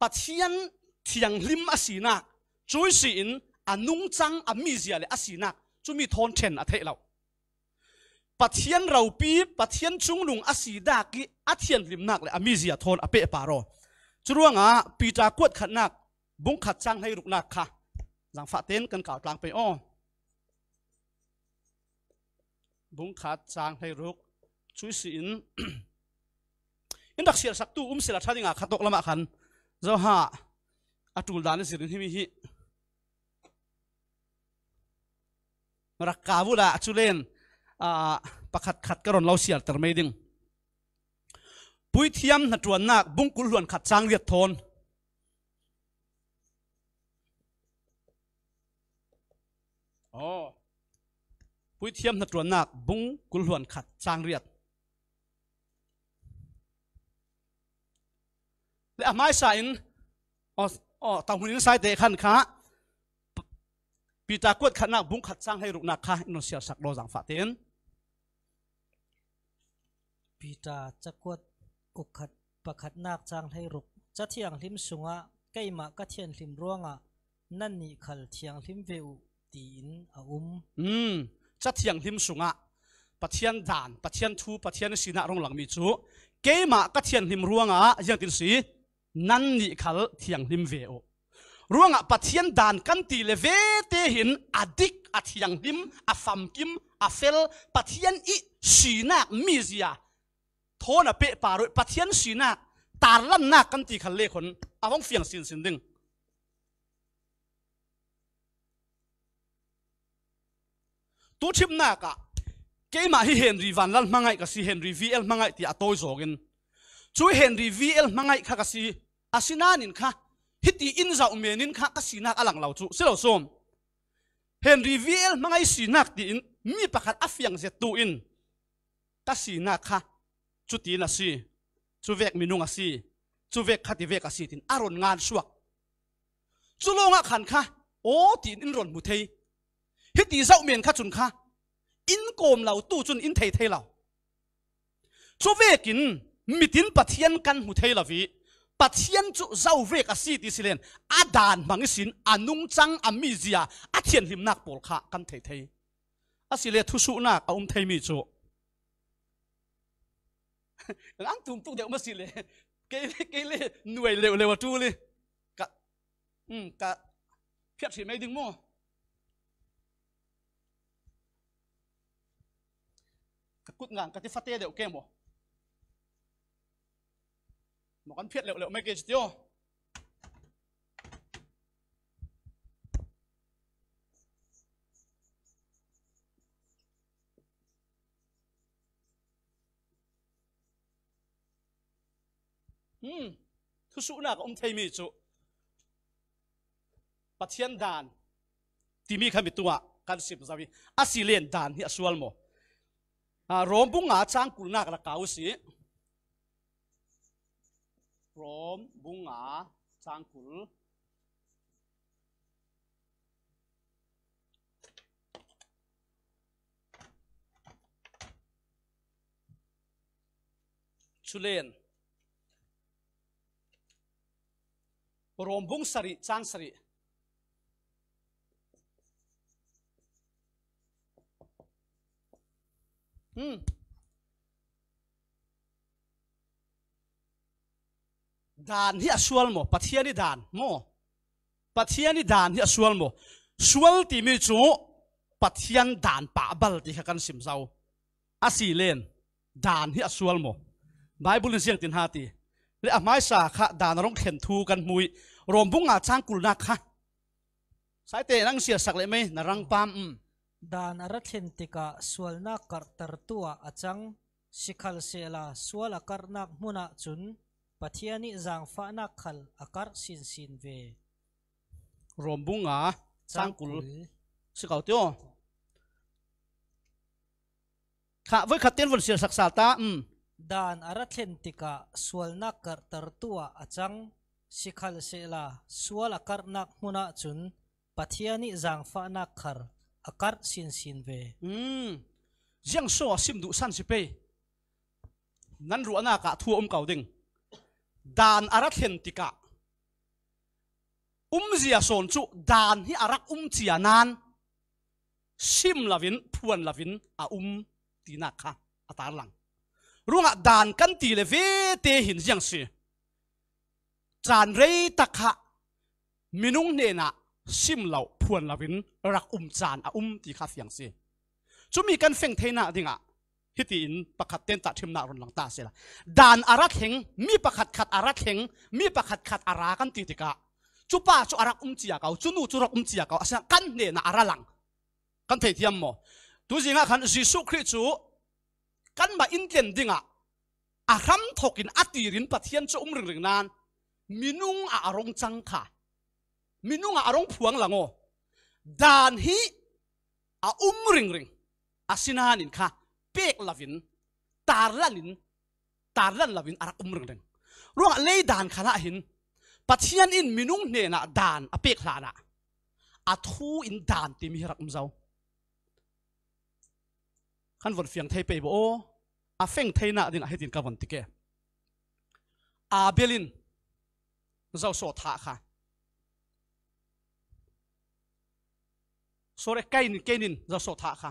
ปัจเจียนที่ยังลิมอาศินักช่วยสินอนุ่งจังอามิเซียเลอาศินักจูมีทอนเทนอาเทเราปัทยนเราปีปัทยนชุงลุงอสีดากิอัจเทียนลิมนักเลยอมิเซียทอนอเปปารอจรวงอ่ะปีจากวดขัดนักบุ้งขัดจังให้รุกนักค่ะหลังฝาเต้นกันกล่าวกลางไปอ้อบุ้งขัดจัางให้รุกช่วยสินอินดักเสียสักตู้อุ้มเสียชาติงาขัดตกละมาขันเจ้าฮะอาุลดานสิรินที่มีฮิรักกาวุดาจุเลนประคัดขัดกระรอนเราเสียแต่ไม่ดิงปุ้ยเทียมนัดวนนักบุ้งกุลหวนขัดจางเรียดทนโอ้ปุ้ยเทียมนัดวนนักบุ้งกุลหวนขัดจางเรียดและอาไม้สายนอ๋อต่างหีนิี้ใส่เตะขันขาปีตากวดขนาบุ้งขัดสร้างให้รุกนาคาอินเสียสักโดสังฟาเตนปีตาจะกวดอุกขัดประขัดนาคส้างให้รุกจะเทียงลิมสุงะใกล้มากะเทียนลิมร่วงอ่ะนั่นนี่ขัดเทียงลิมเวอตีนอาอุ้มอืมจะเทียงลิมสุงะปะเทียนด่านปะเทียนทูปะเทียนสีนารงหลังมีจูเกมากะเทียนลิมร่วงอ่ะยังตินสีนั่นนี่ขัดเทียงลิมเวอ ruanga pathian dan kan ti le ve te hin adik athiang him a fam kim a fel pathian i sinak mi zia thona pe paroi pathian sinak tar na kan ti khan le khon awang fiang sin sin ding tu chip na ka ke ma hi henry van lan mangai ka si henry vl mangai ti atoi zogin chu henry vl mangai kha ka si asinanin kha ฮิตีอินจาอุเมนินข้าก็สีนักอลังเหล่าจูสิลราส้มเฮนรีเวลมังไอสีนักดีอินมีประคัดอัฟยังเจตูอินก็สีนักค่ะจุดีนสีจุเวกมินุงสีจุเวกขัดเวกสีตินอารมณ์งานสวกจุลงอ่ขันค่ะโอ้ิีอินรอนมุเทยฮิตีเจ้าเมียนข้าจุนค่ะอินโกมเหล่าตู้จุนอินเทยเทยเหล่าจุเวกินมิทินปะเทียนกันมุเทยละวี pathian chu zau vek a si ti silen a dan mangi sin anung chang ami zia a thian him nak pol kha kan thay thei a sile thu su nak a um thei mi chu ang tum tu deu ma sile cái ke cái nuai le le wa tu le ka um ka phiat si mai ding mo ka kut ngang cái ti fate deu ke mo มันก็เพียรเลวเลยไม่เกิจิตโยอืมทุสุนักอมเทมีจุปัจเจียนดานทีมีขคำตัวกันสิบสามีอสิเลนดานที่อสวลโมอ่ารวมปุ่งอาจางกุลนักละกาวสิ from bunga cangkul Sulen Rombong sari, cansri Hmm dan hi asual mo pathiani dan mo pathiani dan hi asual mo sual ti mi chu pathian dan pa bal ti kan sim zau asi len dan hi asual mo bible siang tin hati le a à mai sa kha dan rong khen thu kan mui rom bunga à chang kul na kha sai te nang sia sak le mai na rang pam um ừ. dan ara à thlen tika sual na kar tar tua achang sikhal sela sual a kar nak muna chun pathiani zangfa na khal akar sin sin ve rombunga changkul sikau tio kha voi khaten von sir saksalta um ừ. dan arathentika sualna kar tartua achang sikhal sela sual akar nak huna chun pathiani zangfa na khar akar sin sin ve um jiang so sim du san si pe nan ru ana ka thu om kau ding ดานอารักเห็นติกะอุ้มเสียส่วนจุดานที่อารักอุ้มเสียนานชิมลาวินพวนลาวินอาอุ้มตีนักฮะอาตาลังรู้งะดานกันตีเลวีเตหินเสียงสิจานเรยตักฮะมินุงเนน่ะชิมเหล่าพวนลาวินรักอุ้มจานอาอุ้มตีคาเสียงสิจุมีกันเฟ่งเทน่ะดิงอะ hi ti in pakhat ten ta thim na ron lang ta sela dan ara heng, mi pakhat khat ara heng, mi pakhat khat ara kan ti ti ka chu pa chu arak um chia kau chu nu chu rak um chia kau asa kan ne na ara lang kan thei thiam mo tu jinga khan jisu khri chu kan ma in tlen dinga a ram thokin atirin pathian chu um ring ring nan minung a arong chang kha minung a arong phuang lango dan hi a um ring ring asinanin kha ปกลาวินตาลันินตาลันลาวินอารักุมรงเดงรูวงเลดานขณะหินปัจจัยอินมินุงเนน่ะดานอเปกลานะอัทูอินดานตีมีรักมเจ้ขันวันเฟียงเทปบโออาเฟงเทน่ะดินอาเฮดินกวันติกะอาเบลินเจ้าโสท่าค่ะโซเรกเกนินเกนินเจ้าโสท่าค่ะ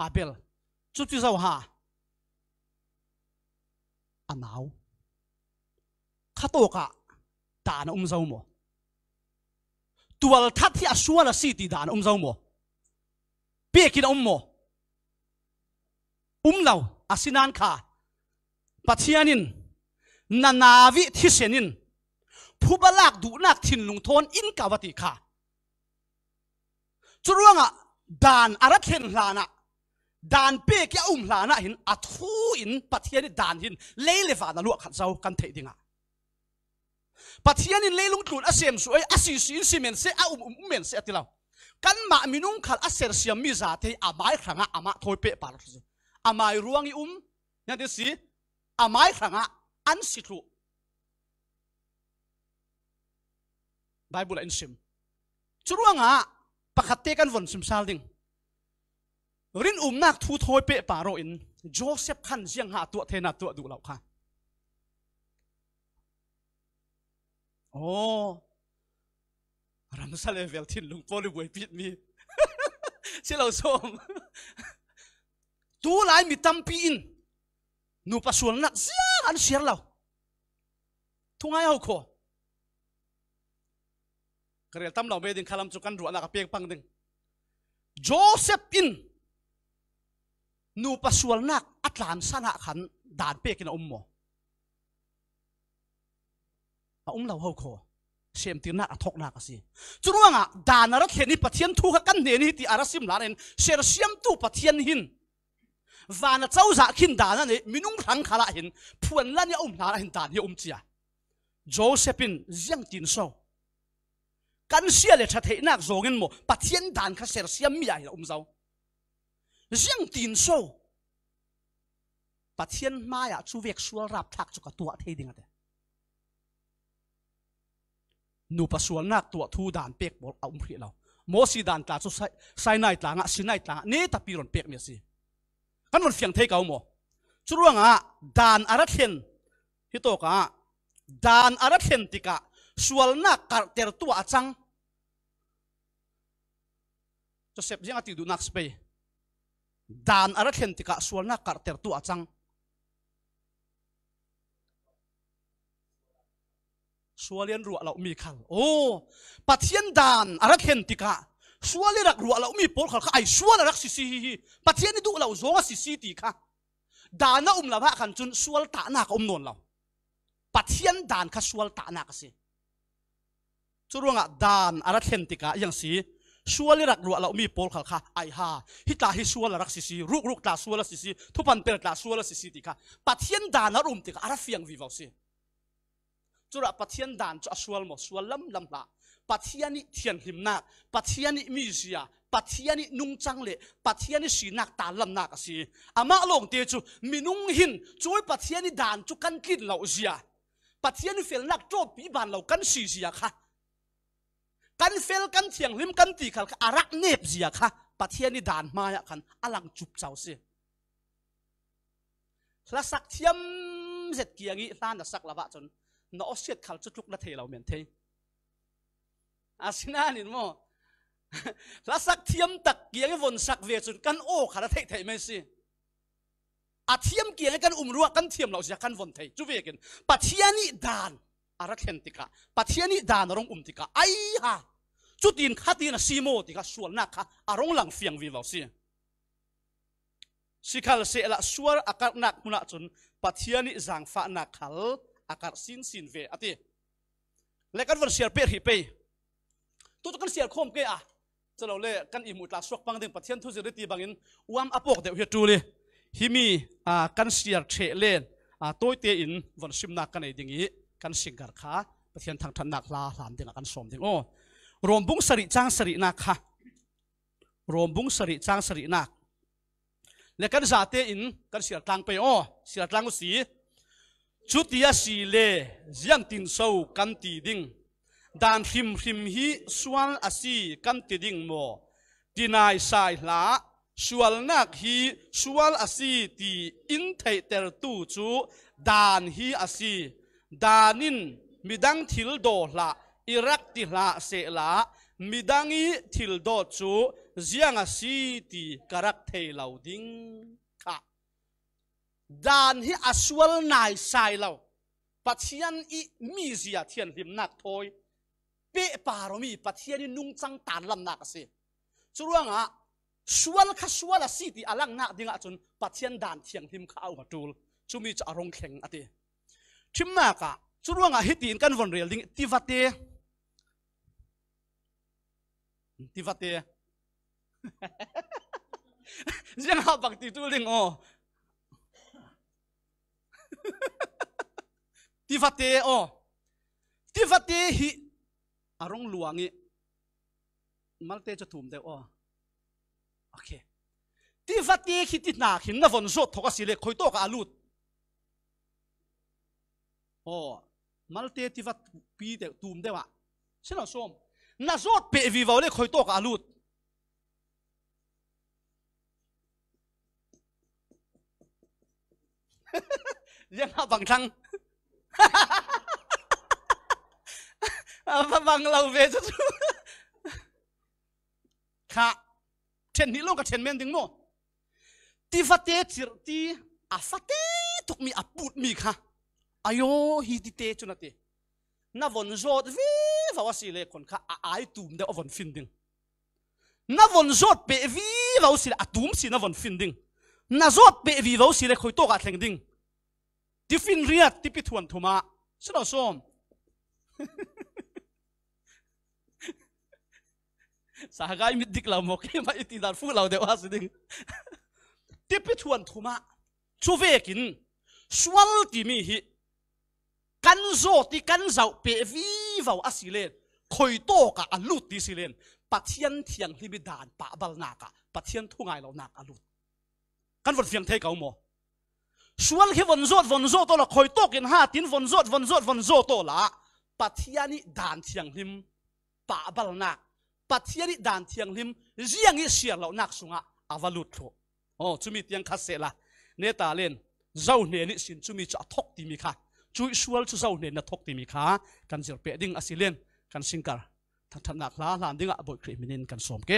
อาเบลจุดที่สาวหาอันหนาวข้าตัวกะด่านอุ้มเจ้าโมตัวทัดที่อสวรสีตีด่านอุ้มเจ้าโมเปียกินอุ้มโมอุ้มเราอาศินันขาปัจเจียนินนานาวิทิเซนินผู้บลักดูนักทินลุงทนอินกาวติขาจุดเรื่องอ่ะด่านอารักเห็นลานะดานเป็กี้อุ้มหลานะหินอัดหูอินปัทเทียนดานหินเลี้ยเลวานาลวกขัดเจ้ากันเทดดิงะปัทเทียนเลี้ยลุงกุ่อาเซมสวยอาศิษย์ินซีเมนเสซอาอุ้มอุ้มเมนเสซติลาวกันมามินุงขัดอาเซอร์เซียมิจัดที่อามายครังะอามาทอยเป็ปาร์ลุสอามายรวงอุ้มเนี่ยเดี๋ยวสิอามายครังะอันสิทุไบเบุลอินสิมชั่วงอ่ะขัดเตกันวนสิมซาลดิงรินอุ้มนักทูทอยเปะป่าโรอินโจเซฟขันเสียงหาตัวเทนาตัวดุเหล่าค่ะโอ้รำซาเลเวลทินลุงโปลิบวยพิดมีเชลเราส้มตูไลมีตัมปีนนูปัสวนนักเสียกันเสียเราทุ่งไอ้เอาขอกระเรียลตั้มเราเบดินคาลัมจุกันรัวนักเปียกปังดึงโจเซฟอินนูปัสวลนักอัตลามสนะขันด่านเปกินอมโมอุ้มเราเฮาโคเสียมตีนักอทกนักสิจุดว่างอ่ะด่านรักเห็นนี่ปะเทียนทุกกันเนี่ยนี่ที่อารัสิมลาเรนเสียเสียมตู้ปะเทียนหินวานเจ้าจะขินด่านนี่มินุ่งรังขาละหินพวนละเนี่ยอุ้มลาเรนด่านเนี่ยอุ้มเจียโจเซปินเสียงจินโซกันเสียเลยชัดเห็นนักโจเงินโมปะเทียนด่านเขาเสียเสียมมีอะไรอุ้มเจ้า riêng tin sâu bà thiên mai à chú việc xua rạp thạc cho cả tụa thế đình à nu bà xua nạc tuổi thu đàn bẹc bố ông hị lâu mô si đàn tà cho sai nai tà ngạ xin nai tà nê tà bì rộn bếc mẹ si hắn vẫn phiền thế cao mô chú ruộng à đàn à rát hiền hị tổ cả đàn à rát hiền tì cả xua nạc cả tèr tụa chăng cho sếp riêng à tì đủ nạc spay ด่านอะไรเห็นติกะส่วนนักการเติร์ตัวจังส่วนเลียนรัวเรามีขังโอ้ปัทเทียนด่านอะไรเห็นติกะส่วนเลียรักรัวเรามีปอลขัลข้าไอส่วเลียรักสิสิปัทเทียนนี่ดูเราโจงสิสิติค่ะด่านอุ้มละบะขันจุนส่วนตาหนักอุ้มนวลเราปัทเทียนด่านค่ะส่วนตาหนักสิจุดว่าด่านอะไรเห็นติกะยังสิชวลิรักรัวเรามีโพลขาค่ะไอฮาฮิตาฮิชวลรักสิสิรุกรุกตาชวลสิสิทุพันเปิดตาชวลสิสิติค่ะปัทยันดานารมติค่ะอาราฟียงวิวาสิจุระปัทยันดานจะชัวลมชัวลลำลำละปัทยันิเทียนหิมนาปัทยันิมิเซียปัทยันินุ่งจังเล่ปัทยันิสีนักตาลำนักสิอามาลงเตจุมินุ่งหินช่วยปัทยันิดานจุกันกินเหล่าเซียปัทยันิเฟลนักโจปีบานเหล่ากันสีเซียค่ะกันเฟลกันเทียงลิมกันตีขัลอารักเนบเสียค่ะปะเทียนี่ด่านมาอะคันอลังจุบเสาเสียละสักเทียมเสร็จเกียงนี้ล้านสักละวะจนนอเสียดขัลจุดลุกละเทเราเหมือนเทอาสินานินโมละสักเทียมตักเกียงวนสักเวจนกันโอ้ขัลเทเทไม่สยอาเทียมเกียงกันอุ้มรัวกันเทียมเราเสียกันวนเทจุเวกินปะเทียนี่ด่าน arakhen tika pathiani dan rong um tika ai ha chutin khatina simo tika sualna kha arong lang fiang vi vào si sikal se la suar akar nak muna chun pathiani zang fa na khal akar sin sin ve ati lekan ver siar per hi pe tu tu kan siar khom ke a chalo le kan imu mut la suak pang ding pathian thu zeri ti bangin uam apok de hi tu le himi a kan siar che len a toy te in von sim na kan ei dingi กันสิงกับขาประเทียนทางถนัดลาหลานเดียกันสมเดียโอ้รวมบุ้งสริจ้างสรินักค่ะรวมบุ้งสริจ้างสรินักและกันสาเตอินกันเสียตังไปโอ้เสียตังสีจุดี่สีเลเยั่ตินโซกันตีดิงดานหิมหิมฮีสวนอาศสีกันตีดิงโมดินายสายลาสวนนักฮีสวนอาศสีที่อินเทเตอร์ตูจูดานฮีอาศสีดานินมิดังทิลโดละอิรักติละเซละมิดังอีทิลโดจูเจียงอาศีตีกรักเทเหลาดิ้งค่ะดานฮี่อสวลนายสายเราปัจเจียนอีมีเสียเทียนหิมนักทอยเปะปารมีปัจเจียนนุ่งจังตานลำนักสิจรวงอ่ะสวลขสวลสีตีอลังนักดิ้งอ่ะจนปัจเจียนดานเทียงหิมข้าวมาดูลจุมีจอารงณแข็งอ่ะตี chim na ka chu ruanga hi tin kan von rel ding ti vate ti vate jeng ha bak ti tu ling ô, oh. ti vate o oh. ti vate hi arong luangi malte cho thum de ô, oh. ok, ti vate khi ti na khi na von zo thoka sile khoi to ka alut โอ้มัลเตติวัตปีเดตูมเดวะฉันเอาส้มนาจอดเปวีวาเลคอยตกอาลุดเรียกบังทังบังเราเวจค่ะเช่นนี้ลงกับเช่นเมนดิงโมที่ฟัตเตจิรตีอาฟัตเตทุกมีอปุดมีค่ะ ayo hi ti te chu na te na von zot vi vawa si le kon kha ai tum de avon finding na von zot pe vi vawa si atum si na von finding na zot pe vi vawa si le khoi to ka thleng ding ti fin riat ti pi thuan thuma se lo som sahagai mit dik la mok ma iti dar fu lau de wa si ding ti pi thuan thuma chu ve kin swal ti mi hi kan rô ti kan zau pe vi vào a silen khoi to ka a lut ti silen pathian thiang hi bi dan pa bal cả ka pathian thu ngai lo nak a lut kan vot phiang thei ka mo sual khi von zot von zot to la khoi to kin ha tin von zot von zot von zot to la pathiani dan thiang him pa bal nak pathiani dan thiang him riang i sia lo nak sunga avalut tho oh chumi tiang khase la neta len zau ne ni sin chumi cha thok ti mi kha จุยชวลชุเจ้าเนี่ยนัทกติมีขากันเสียเปีดิ้งอสิเลนกันสิงการทันทันนักลาลานดิ้งอ่ะบุตรมินินกันสมเก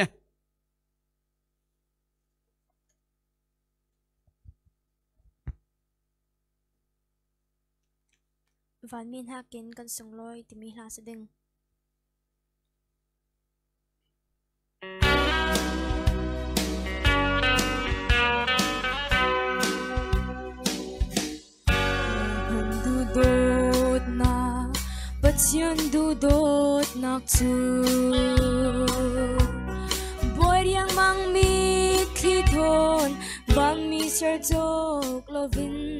วันมีนหากินกันสงลอยติมีลาสดึง Siyang dudot naksu Boyang mang mikiton Bang mi sertok lovin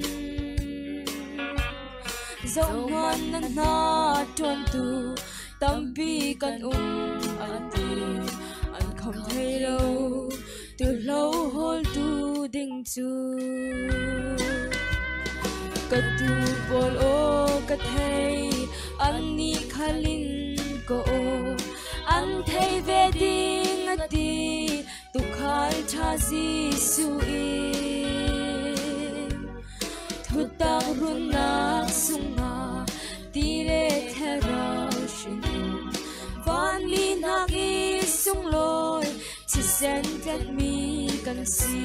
Zongon na natuan tu Tambi kan um atin An không thay lâu Từ lâu hôn tu ding tu Katu bol o kathai an ni khalin ko an thei ve ding ati tu khal cha ji su i thu ta run na sung na ti le thera shin van mi na ki sung loi chi sen tet mi kan si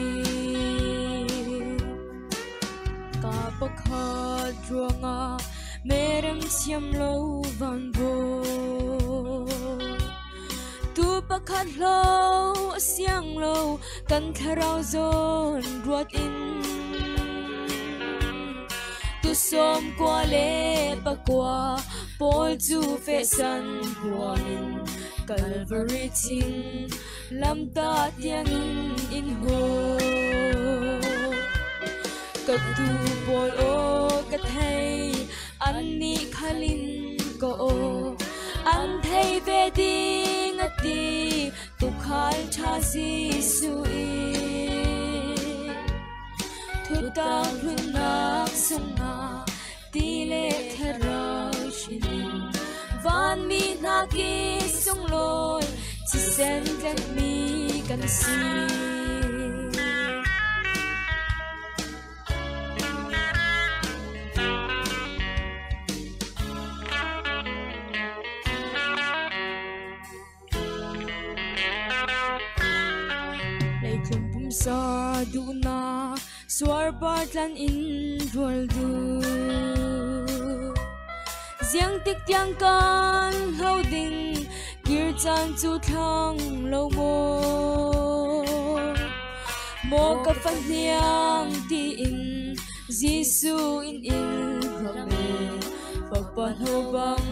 ka pa kha druanga merem siam lo van bo tu pakhat lo siang lo kan tharau zon ruat in tu som qua le pa qua pol chu fe san in, calvary ting lam ta tiang in in ho cặp tu bồi ô cắt hay an ni khalin ko o an thei ve ding ati tu khal cha si su i thu ta lung na sung na ti le thera shin van mi na ki sung loi chỉ sen gần mi cần xin sa duna suar batlan in rual du giang tik tiang kan lo ding kir chan chu thang lo mo mo ka phan hiang ti in jisu in in rame bak ban ho bang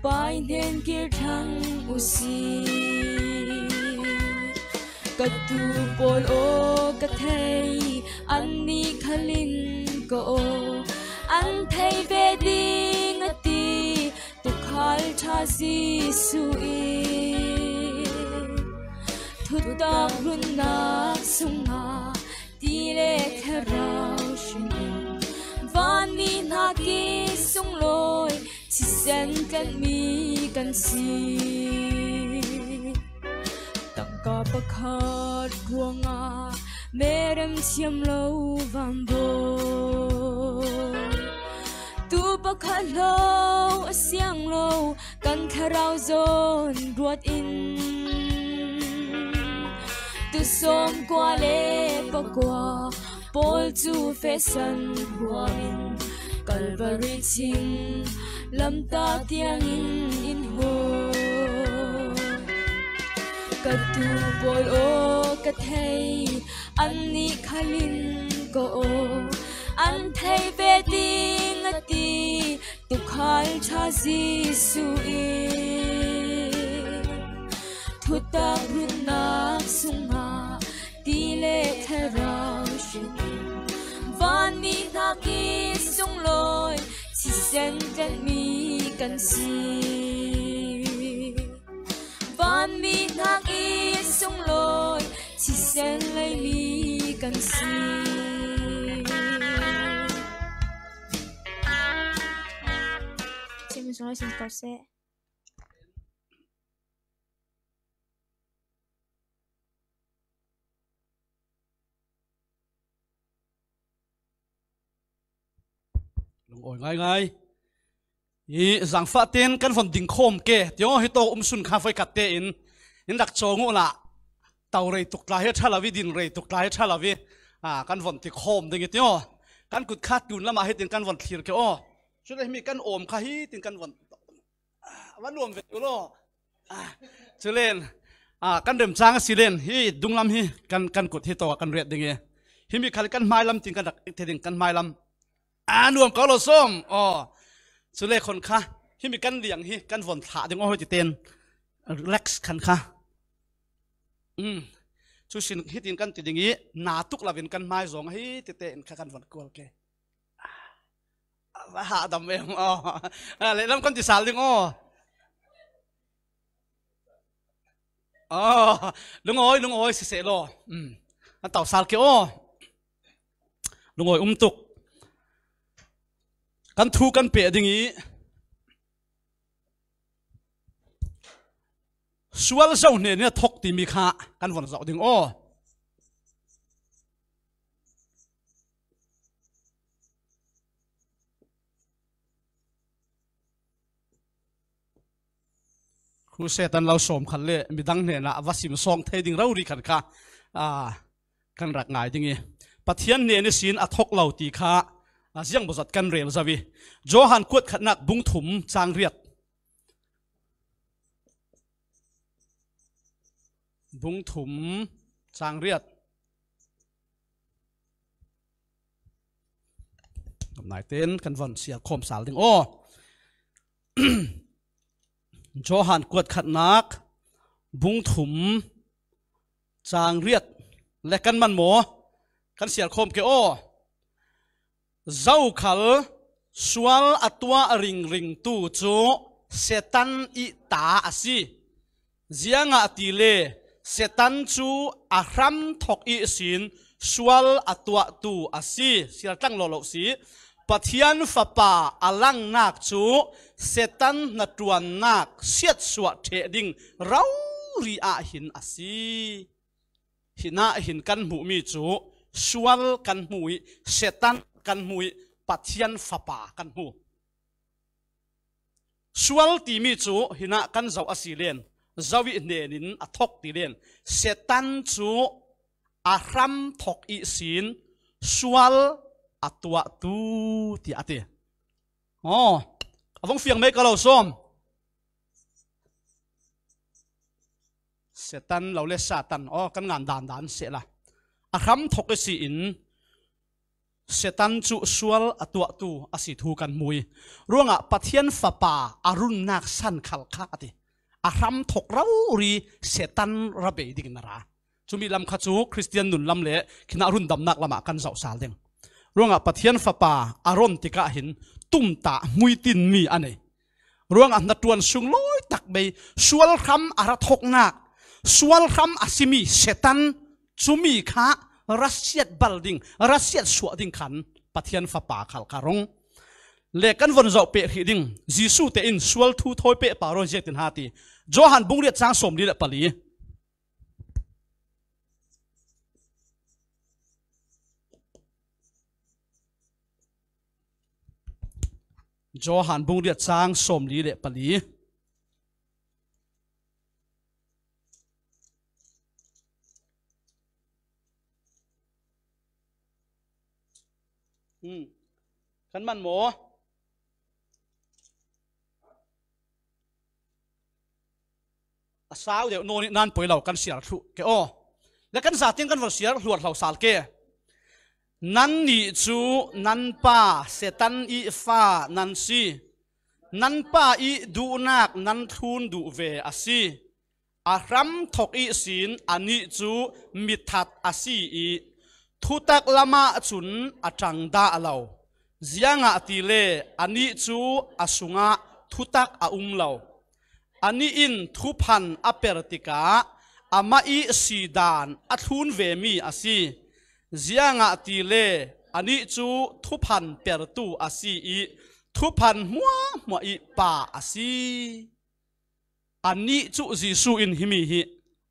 pai nen kir thang usi ก็ตูปนโอกะเทยอันนี้คลินก็โออันเทยเวดิงตีตุคอยชาซีสุอีทุตองรุนนักสุงาตีเลเทราชินิวันมีนากีสุงลอยที่เซนกันมีกันซี có bậc hát vua ngã mê đêm chiêm lâu vàng bồ tu bậc hát lâu ở xiang lâu cần khá rau dồn ruột in tu xôm qua lê bậc qua bol tu phê sân hua in Calvary chinh lâm ta tiếng in in hồn ka tu bol o ka thei an ni khalin ko o an thei ve ding a ti tu khal cha jisu i e. thu ta run nak sunga ti le thara shin van ni na ki sung loi si sen chân mi cần xin 幻滅黑夜送來，切聲離別更是。咪上一線角色。龍外嗌嗌。i zang fa ten kan von ding khom ke tio hi to um sun kha fai kat te in in rak cho ngu la tàu rei tuk la he thala vi din rei tuk la he thala vi à kan von ti khom ding tio kan kut khat tun lama he tin kan von thir ke o chu le mi kan om kha hi tin kan von wan luom ve lo chu len à kan dem chang si len hi dung lam hi kan kan kut hi to kan ret ding hi mi khal kan mai lam tin kan rak te ding kan mai lam à luom ka lo สุเลคนค่ะที่มีกันเลียงฮีกันฝนถาดึงอ้หัวจิเตนเล็กคันค่ะอืมชุสินฮิตินกันติดอย่างนี้นาทุกลาวินกันไม้สองฮีติเตนกันฝนกวลเกว่าหาดำเอ็มอ๋อเลยน้ำกันจิสาลดึงอ๋ออ๋อลุงอ้อยลุงอ้อยเสียโลอืมแล้วต่อสาลเกอลุงอ้อยอุ้มตุกกันทูกันเปยด่งอีสวลเจ้าเนี่ยเนี่ยทกตีมีคา กันฝนเจ้าดิ่งโอครูเซตันเราสมขันเละมีดังเนี่ยนะวัสิมซองเทดิ่งเราดีขันค่ะอ่ากันรักง่ายดิ่งีีปะเทียนเนี่ยนี่สินอทกเราตีคาอาเซียงบริษัทกันเรียลซาวีโจฮันกวดขนักบุ้งถุมจางเรียกบุ้งถุมจางเรียกนายเต้นกันวันเสียคมสาลถึงโอ้โจฮันกวดขนักบุ้งถุมจางเรียกและกันมันหมอกันเสียคมเกโอ zaukal sual atua ring ring tu cu setan i ta asi zia nga tile setan cu ahram tok i sin sual atwa tu asi silatang lolok si pathian fapa alang nak cu setan na nak siat suat the ding rau ri a hin asi hina hin kan mu mi chu sual kan mui setan kan mui pathian fapa kan mu sual ti mi chu hina kan zau asi len zawi ne nin a thok ti len setan chu a ram thok i sin sual atua tu ti ate oh avong fiang me kalau som setan lo le satan oh kan ngan dan dan se la a ram thok i si in เซตันจูสวลตัวตูอาศิทูกันมวยร่วงอ่ะปะเทียนฝาป่าอารุณนักสันขลคาตีอารมทกรารีเซตันระเบิดกินราจุมีลำคาจูคริสเตียนนุ่นลำเละขินอารุณดำนักละมากันเสาสาเด้งร่วงอ่ะปะเทียนฝาป่าอารมติกะหินตุ้มตามุยตินมีอันเนร่วงอ่ะนัดวนสุงลอยตักเบสวลคำอารัหกนักสวลคำอาศิมีเซตันจุมีคารัสเซียบัลดิงรัสเซียสวดิงขันปะเทียนฟ้าป่าขัลคารงเลกันวนจอเปะขีดิงยิสูเตอินสวลทูทอยเปะปารอนเจตินฮาตีจอหันบุงเรียดสร้างสมดีละปลี Johan bung dia chang som li le pali อืมขันมันหมูสาวเดี๋ยวโน่นนั่นปไยเหล่ากันเสียทุกเกอและกันสาธิตกันว่งเสียหลวดเหล่าสาลเกนั่นนี่จูนั่นป้าเสตันอีฟ้านั่นซีนั่นป้าอีดูนักนั่นทุนดูเวอสิีอารมทกอีสินอันนี้จูมิทัดอสิีอี thu tak lama chun atang da lo zianga ti le ani chu asunga thu tak a um lo ani in thu phan apertika ama i si dan a thun ve mi asi zianga ti le ani chu thu phan per tu asi i thu phan hua hua i pa asi ani chu jisu in himi hi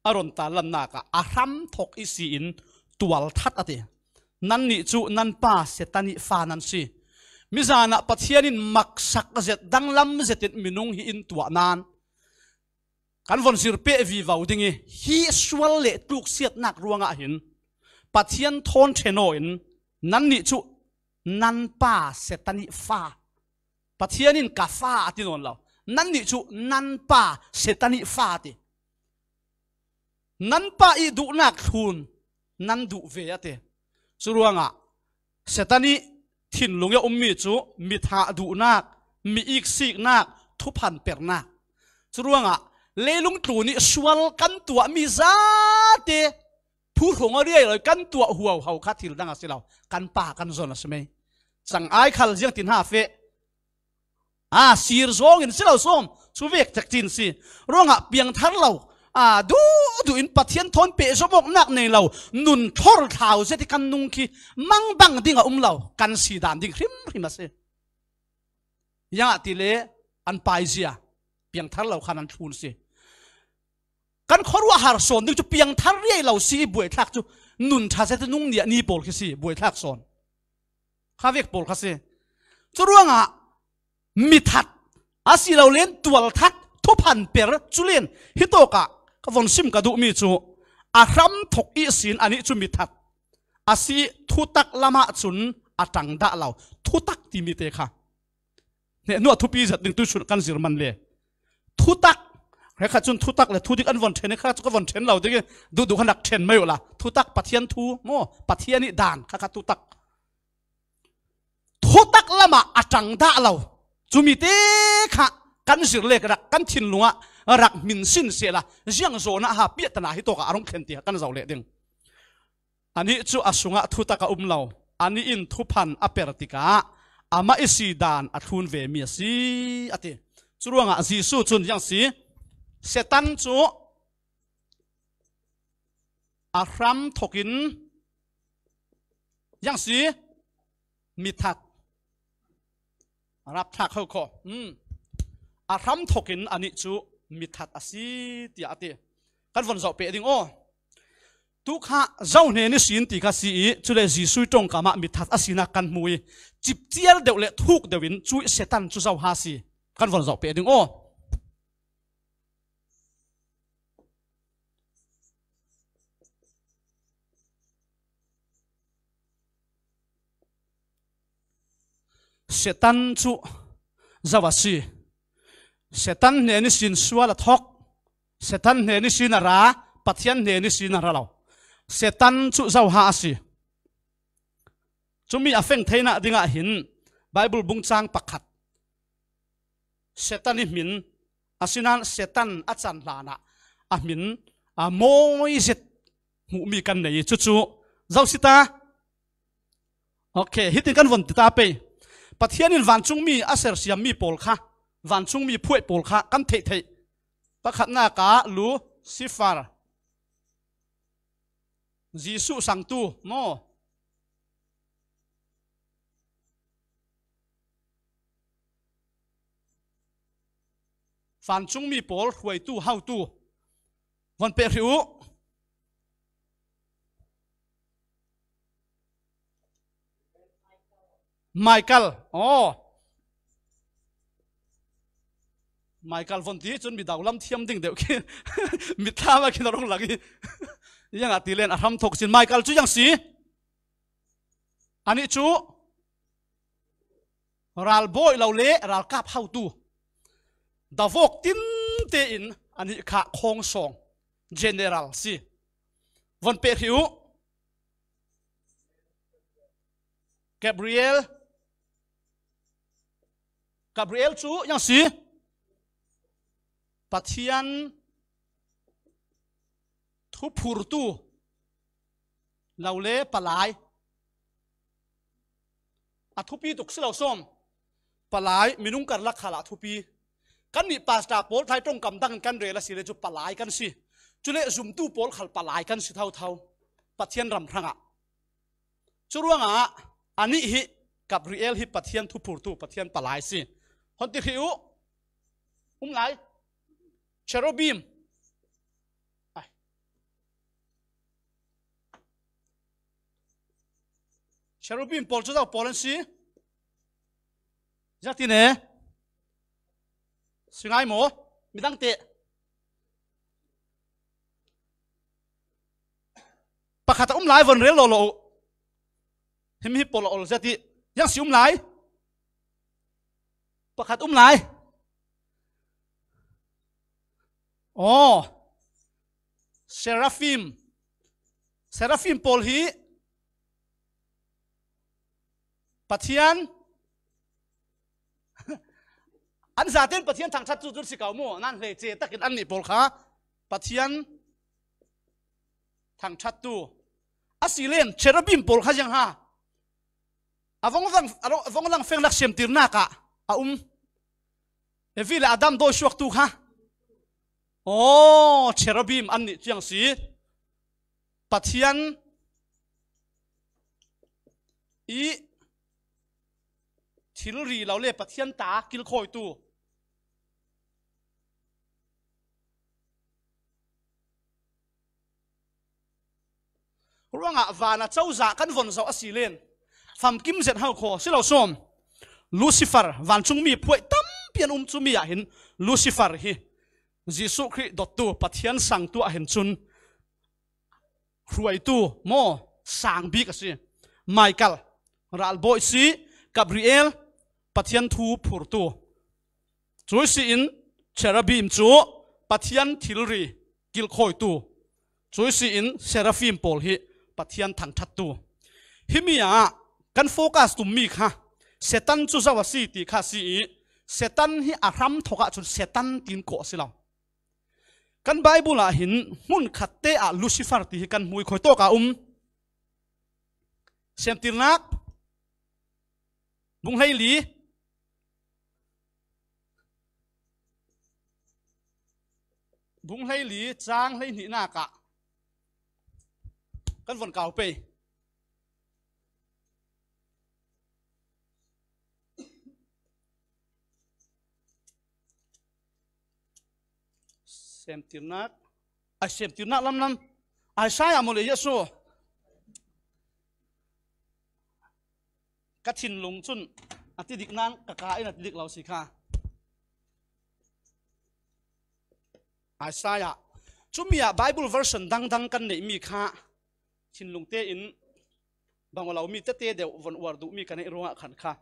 aron ta lam naka ahram thok isi in tual that ati nan ni chu nan pa se tani fa nan si mi zana pathianin mak sak zet dang lam zetin minung hi in tua nan kan von sir pe vi vau dingi hi swal le tuk siat nak ruanga hin pathian thon theno in nan ni chu nan pa se tani fa in ka fa non law nan ni chu nan pa se tani fa ti nan pa i du nak thun นั่นดูเวียเตสุรวงอ่ะเสตานีถิ่นลงยาอมมีจูมีท่าดูนักมีอีกสีกนักทุพันเปรนักสุรวงอ่ะเลลุงตูนี่สวลกันตัวมีซาเตผู้หงเรียเลยกันตัวหัวเขาคัดถิ่นดังสิเรากันป่ากันโซนใช่ไหมสังไอขัลเสียงตินหาเฟอ่าสีร์ซองอินสิเราส้มสุเวกจากจีนสิร่วงอ่ะเปียงทันเราอาดูดูอินปัทยันทอนเปสมกนักในเรานุนทอร์ขาวเซติกันนุงคีมังบังดิ่งอุ้มเรากันสีดานดิ่งริมริมาเซยังติเลอันไปเสียเพียงทั้งเราขนันทูนเสียกันขอรัวฮาร์สอนดึงจะเพียงทั้งเรื่อยเราสีบวยทักจูนุนทาเซตินุงเนี่ยนีโปลคือสีบวยทักสอนข้าเวกโปลคือสจรวงอ่ะมิทัดอาศิเราเล่นตัวทัดทุพันเปรจุเล่นฮิตโตกะก็วนซิมกระดูมีจูอารมถกอีสินอันนี้จูมีทัดอาศิทุตักละมาจุนอาจังดะเราทุตักที่มีเตค่ะเนี่ยนวดทุปีจัดดึงตุชุนกันสิรมันเลยทุตักเรียขจุนทุตักเลยทุติกันวนเทนข้าจุกวนเทนเราดิดูดูขนักเทนไม่หรอละทุตักปะเทียนทูโม่ปะเทียนนี่ด่านข้าข้ทุตัก ทุตักละมาอาจังดะเราจูมีเตค่ะกันสิรเลกระกันทินลงอ่ะรักมินสินเสียละยังโซน่าฮะเปียตนาฮิตกอารมณ์เข็นตีกันเจ้าเละดิ่งอันนี้จู่อสุงะทุตะกะอุ้มเราอันนี้อินทุพันอเปรติกะอามาอิสีดานอัทุนเวมีสีอัติจู่ว่างะจีสูจุนยังสีเซตันจู่อารมทกินยังสีมิทักรับทักเข้าคออืมอารมทกินอันนี้จู่ mi that asi ti ate kan von zo pe ding o tu kha zau ne ni sin ti kha si chu le ji sui tong kama mi that asina kan mui chip chial deuh le thuk deuhin chu setan chu zau ha si kan von zo pe ding o setan chu zawasi setan ne ni sin sual a thok setan ne ni sin a ra pathian ne ni sin a ra lo setan chu zau ha si chumi a feng theina dinga hin bible bung chang pakhat setan i min asinan setan a chan lana a min a moi zet mu mi kan nei chu chu zau sita okay hitin căn von ta pe in van chung mi aser siam mi polka. kha วันซุงมีพูดปูค่ะกันเถิดประคันนากาลูซิฟาร์ยิสุสังตูโมฟันซุงมีปูหวยตู้เฮาตู้วันเปริวไมเคิลอ๋อมค์คารฟอนที่จุนมีดาวลำเทียมดิ่งเดียวกันมีท่ามากินรองหลังยังอัติเลนอารมทุกสินไมเคิลาร์ยังสีอันนี้จูรัลโบยเราเละรัลกับเฮาตูดาวกตินเตอินอันนี้ขาคงสองเจเนอเรลสิวันเปรียวแกเบรียลแกเบรียลจูยังสีปัทยันทุพูรตูเราเล่ปลายอทุปีตุกสิเราส้มปลายมินุงกันลักขลาทุปีกันนี่ปาสตาโพลไทยตรงกำดังกันเรลสิเลจุปลายกันสิจุเลจุมตู้โพลขัลปลายกันสิเท่าเท่าปัทยันรำพรังะจุรวงอ่ะอันนี้ฮิกับเรียลฮิปัทยันทุพูรตูปัทยันปลายสิคนที่คิวอุ้มไหล cherubim này. cherubim Paul cho tao Paul anh sĩ giác tin nè suy ngay mổ mình đang tệ pakhat um lai von rel lo lo him hi pol ol zati yang si um lai pakhat um lai oh seraphim seraphim pol hi pathian an za ten pathian thang that chu chu si mo nan le che takin an ni pol kha pathian thằng that tu asilen cherubim pol kha jang ha avong vang avong lang feng xem sem tirna ka à? a um evila adam đôi shuak tu ha. โอ้เชรบีมอันนี้จังสีปัทยันอีทิลรีเราเลยปัทยันตากิลคอยตูร่วงอ่ะวานะเจ้าจากันวนเ้าอสีเลนฟัมกิมเซนเฮาโคสิเราส้มลูซิเฟอร์วันจุงมีพวยตั้มเปียนอุ้มจุมีอยาเห็นลูซิเฟอร์ฮีจีสุคริดตัวปัจเจียนสังตัวเห็นชุนครัวตัวโมสังบีกสิไมเคิลรัลโบสีกับริเอลปัจเจียนทูผูรตัวจูสินเชรบีมจูปัจเจียนทิลรีกิลคอยตัวจูสินเชรฟิมปอลฮีปัจเจียนทังทัดตัวฮิมิยาคันโฟกัสตุมมีค่ะเซตันจูซาวสีตีคาซีอีเซตันฮีอารัมทกัจุนเซตันตินโกสิลรา kan bible a hin mun khatte a ah lucifer ti kan mui khoi to ka ah um sem tirnak bung hai li bung hai li chang hei ni na ka ah. kan von kau pe xem tiếng nát ai xem tiếng nát lắm lắm ai sai à một lời Giêsu các thìn lùng chun à ti dik nang cả cái là ti dik lau xì kha ai sai à chúng mía à, Bible version đăng đăng căn này mi kha thìn lùng tê in bằng lau mi tê tê đều vẫn uar đủ mi cái này ruộng khăn kha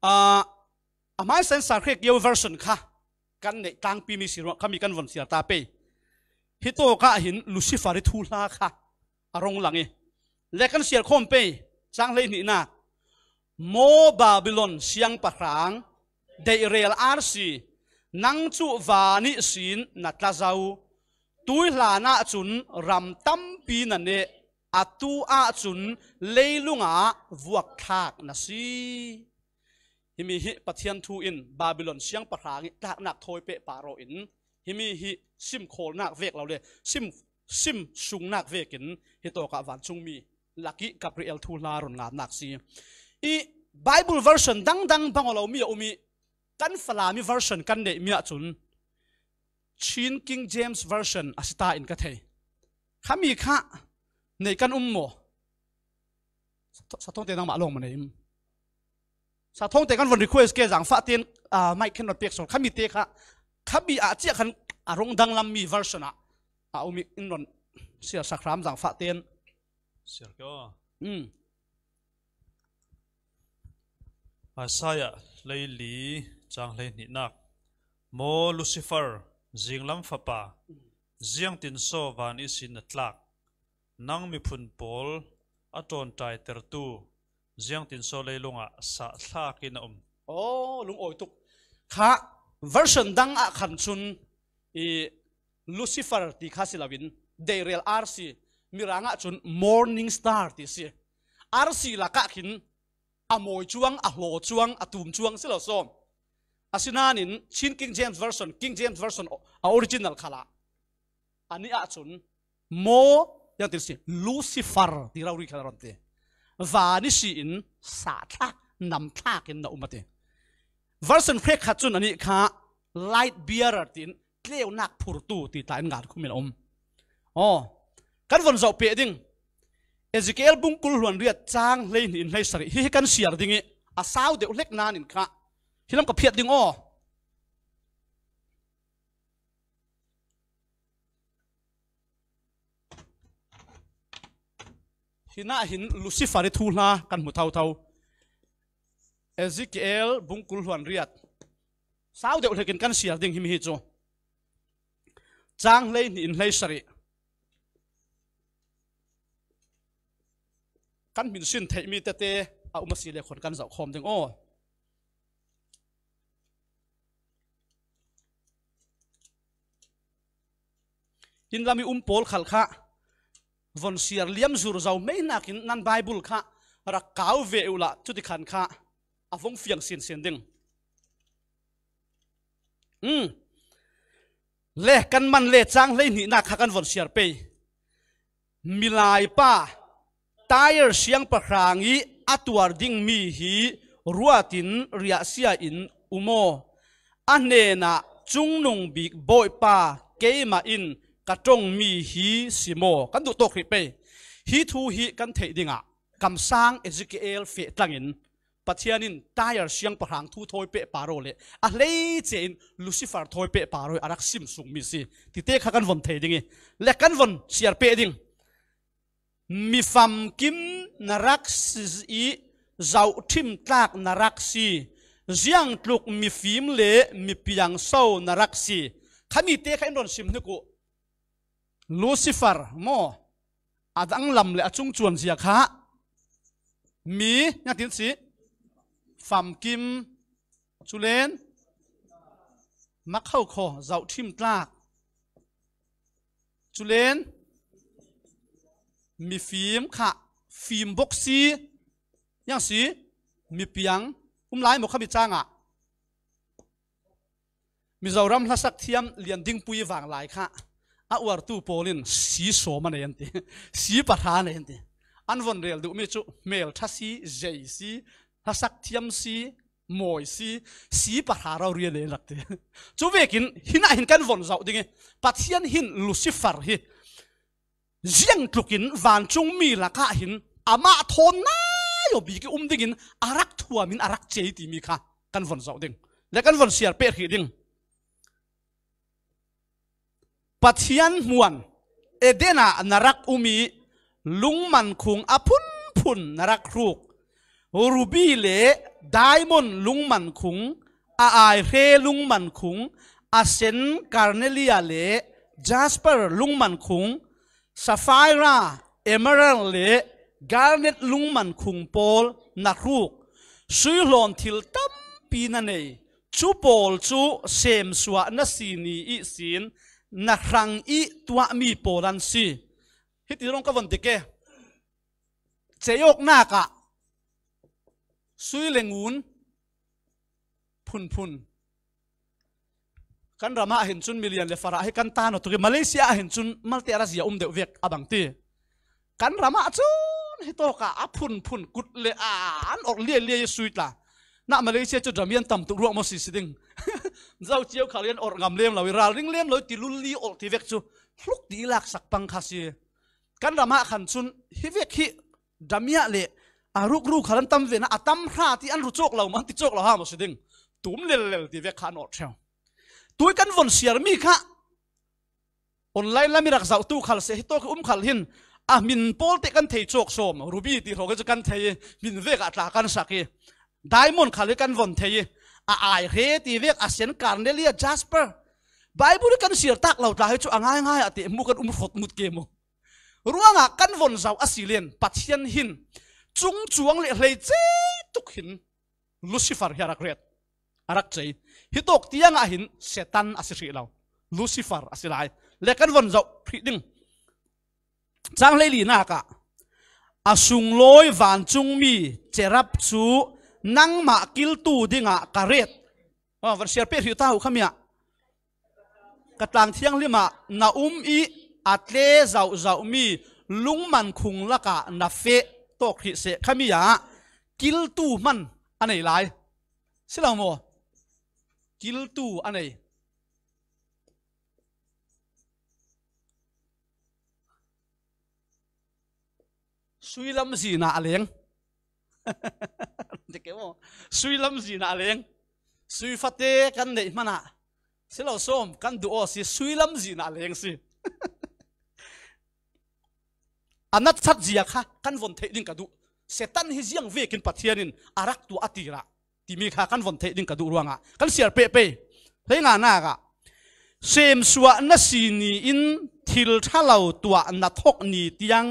à amai à, sen sarkhek yo version kha กันเนี่ยตั้งพิมีสิรขมีกันวันเสียตาเปฮิโตกะหินลูซิฟาริทูลาค่ะอารมณ์หลังเองและกันเสียคมเปจังเลยนี่นะโมบาบิลอนเสียงปะครางเดเรียลอาร์ซีนังจูวานิสินนัตลาซจาตุยลานาจุนรำตัมปีนันเนอตูอาจุนเลลุงอาวกทากนะซีฮิมีฮิปเทียนทูอินบาบิลอนเสียงประทางิตากหนักทอยเปะปารออินฮิมีฮิซิมโคลนักเวกเราเลยซิมซิมชุงนักเวกินฮิโตกะวันชุงมีลักกิกับเรียลทูลารุนงานนักซีอีไบเบิลเวอร์ชันดังดังบางเราไม่เอามีกันฟลามีเวอร์ชันกันเนมีอะจุนชินกิงเจมส์เวอร์ชันอสตาอินกะเทขามีค่ะในกันอุ้มโมสะท้อนเตียงมาลงมาเนอิมสาทงแต่กันวันรีเควสเกจังฟ้าเตียนอ่าไม่ขึ้นรถเปียกสนขามีเตะค่ะขามีอาเจียขันอารมณ์ดังลำมีเวอร์ชนะอาอุมิอินนนเสียสักครามจังฟ้าเตียนเสียก็อืมอาซายะเลยลีจังเลยนินักโมลูซิเฟอร์จิงลำฟ้าป่าจียงตินโซวานอิสินตลักนังมีพุนโปลอตอนใจเตอร์ตู ziang tin so le lunga sa thla kin om o lung oi tuk kha version dang a khan chun i lucifer ti kha silavin de real rc miranga chun morning star ti si rc la ka khin amoi chuang a hlo chuang atum chuang silo som asinanin chin king james version king james version a original khala ani a chun mo yang tirsi lucifer ti rauri khala ronte วานิสีินสาทักนำทักกินนะอุมาเตวัน r ุ i o n เพลขัดจุนอันนี้ค่ะ light bearer ตินเลี้ยวนักผู้ตู่ติดตามงานคุณแม่ผมอ๋อการวันจบเปิดดิ้งเอจิเกลบุ้งกุลฮวนเรียดจางเลนินเลสเรียกันเสียดิ้งอ่ะสาวเด็กเล็กนานินค่ะที่น้ำกับเพียดดิ้งอ๋อทีน่าหินลูซิฟาริทูลากันหมดเท่าเท่าเอซิเกลบุงกุลหวนเรียดสาวเดียวเห็กินกันเสียดิ่งหิมฮิจูจางเลยนินเลยสริกันมินสินเทมีเตเตอุมาสีเลคนกันเสาคมิึงโอ้ินรามีอุ้มโปลขัลขะวันเสียรเลียมจูเราไม่นักนั่นไบบุลค่ะรักเก่าเวอละจุดขันค่ะอาฟงเฟียงเสียนเสียนดึงอืมเละกันมันเละจังเละหนีหนักกันวันเสียไปมิลายป้าตายร์เสียงประครงอีอตัวดิ่งมีฮีรัวตินเรียเสียอินอุโมอันเนน่าจุงนุงบิกบอยป้าเกมาอินกระจงมีฮีสิโมกันดูตคลิไปฮีทูฮีกันเทดิงะกำสร้างเอซิเกลเฟตังอินปัจเจียนินตายเสียงประหังทูทอยเปปาโรเลอะเลเจนลูซิฟาร์ทอยเปปาโรอารักซิมสุงมิสิติเตขกันวนเทดิงเละกันวนเสียเปดิงมีฟัมกิมนรักซิอีเจ้าทิมตากนรักซีเสียงลุกมีฟิมเลมีเปียงเศร้านรักซีขมีเตขันรอนซิมนึกา Lucifer มออาจจะอังลำเลยจุงจวนเสียขามีนักดินสีฝัมกิมชูเลนมักเข้าคอเจ้าทิมตลากชูเลนมีฟิล์มค่ะฟิล์มบ็อกซียังสีมีเปียงอุ้มไล่หมกขมิจ้างอ่ะมีเจ้ารำลักสักเทียมเลียนดิ้งปุยหวางหลายค่ะ a war tu polin si soma nei anti si patha nei anti an von rel du mi chu mel tha si jei si ha sak thiam si moi si si patha ra ri le lakte chu vekin hina hin kan von zau dinge pathian hin lucifer hi jiang tlukin van chung mi laka hin ama thon na yo bi ki um dingin arak thua min arak chei ti mi kha kan von zau ding le kan von siar pe khi ding ัจเจียนมวนเอเดนานรักอุมีลุงมันคงอพุนพุนนรักครูกรูบี้เลไดมอนลุงมันคงอาไอเรลุงมันคงอาเซนการเนลีอเลจัสเปอร์ลุงมันคงซาฟายราเอเมรัลเลการ์เนตลุงมันคงพอลนักรูกสุยลอนทิลตัมปีนันเอจูพอลจูเซมสวานาซีนีอีซินนักรังอีตัวมีโปรันซี ฮิติรงก็วันติเกเจยกหน้ากะสุยเลงูนพุนพุนกันรามาเห็นชุนมิลเลนเลฟาราเฮกันตานอตุกิมาเลเซียเห็นชุนมัลติอาร์เซียอุมเดวเวกอบังตีกันรามาชุนฮิตโตกะอัพุนพุนกุดเลอันออกเลียเลียสุยตา na malaysia chu dramian tam tu ruak mo si siding zau chiao khalian or ngam lem lawi ral ring lem loi ti lul li ol ti vek chu hluk ti lak sak pang kha si kan rama khan chun hi vek hi damia le aruk ru khalan tam ve na atam hra ti an ru chok lo man ti chok lo ha mo siding tum lel lel ti vek khan or theo tôi kan von siar mi kha online la mi rak zau tu khal se hi to um khal hin a min pol te kan thei chok som rubi ti ho kan thei min ve ka tla kan sakhi diamond khali kan von thei a à, ai he ti vek asian carnelia jasper bible kan sir tak lo ta he chu angai ngai ati mu kan um khot mut ke mo ruanga kan à, von zau asilen à, pathian hin chung chuang le hlei che tuk hin lucifer hiarak ret arak chei hi tok tianga hin setan asiri lo lucifer asilai le kan von zau phri ding chang le li na ka asung loi van chung mi cherap chu nang ma kil tu dinga karet wa oh, ver sher pe hiu ta hu khamia katlang thiang lima na um i atle zau zau mi lung man khung laka na fe to khri se khamia kil tu man anei lai silaw mo kil tu anei suy lam gì na leng จะเกี่ยวสุยลำจีน่าเลี้ยงสุยฟัดเตกันเด็กมันอ่ะสิเราส้มกันดูอ๋อสิสุยลำจีน่าเลี้ยงสิอันนั้นชัดจีอะค่ะกันวนเทดินกันดูเซตันฮิจียงเวกินปัทเทียนินอารักตัวอติระทีมีค่ะกันวนเทดินกันดูรัวงอ่ะกันเสียเปะเปะเฮ้ยงานน่ากะเซมสวะนั่นสินีอินทิลท่าเราตัวนัทกนีเตียง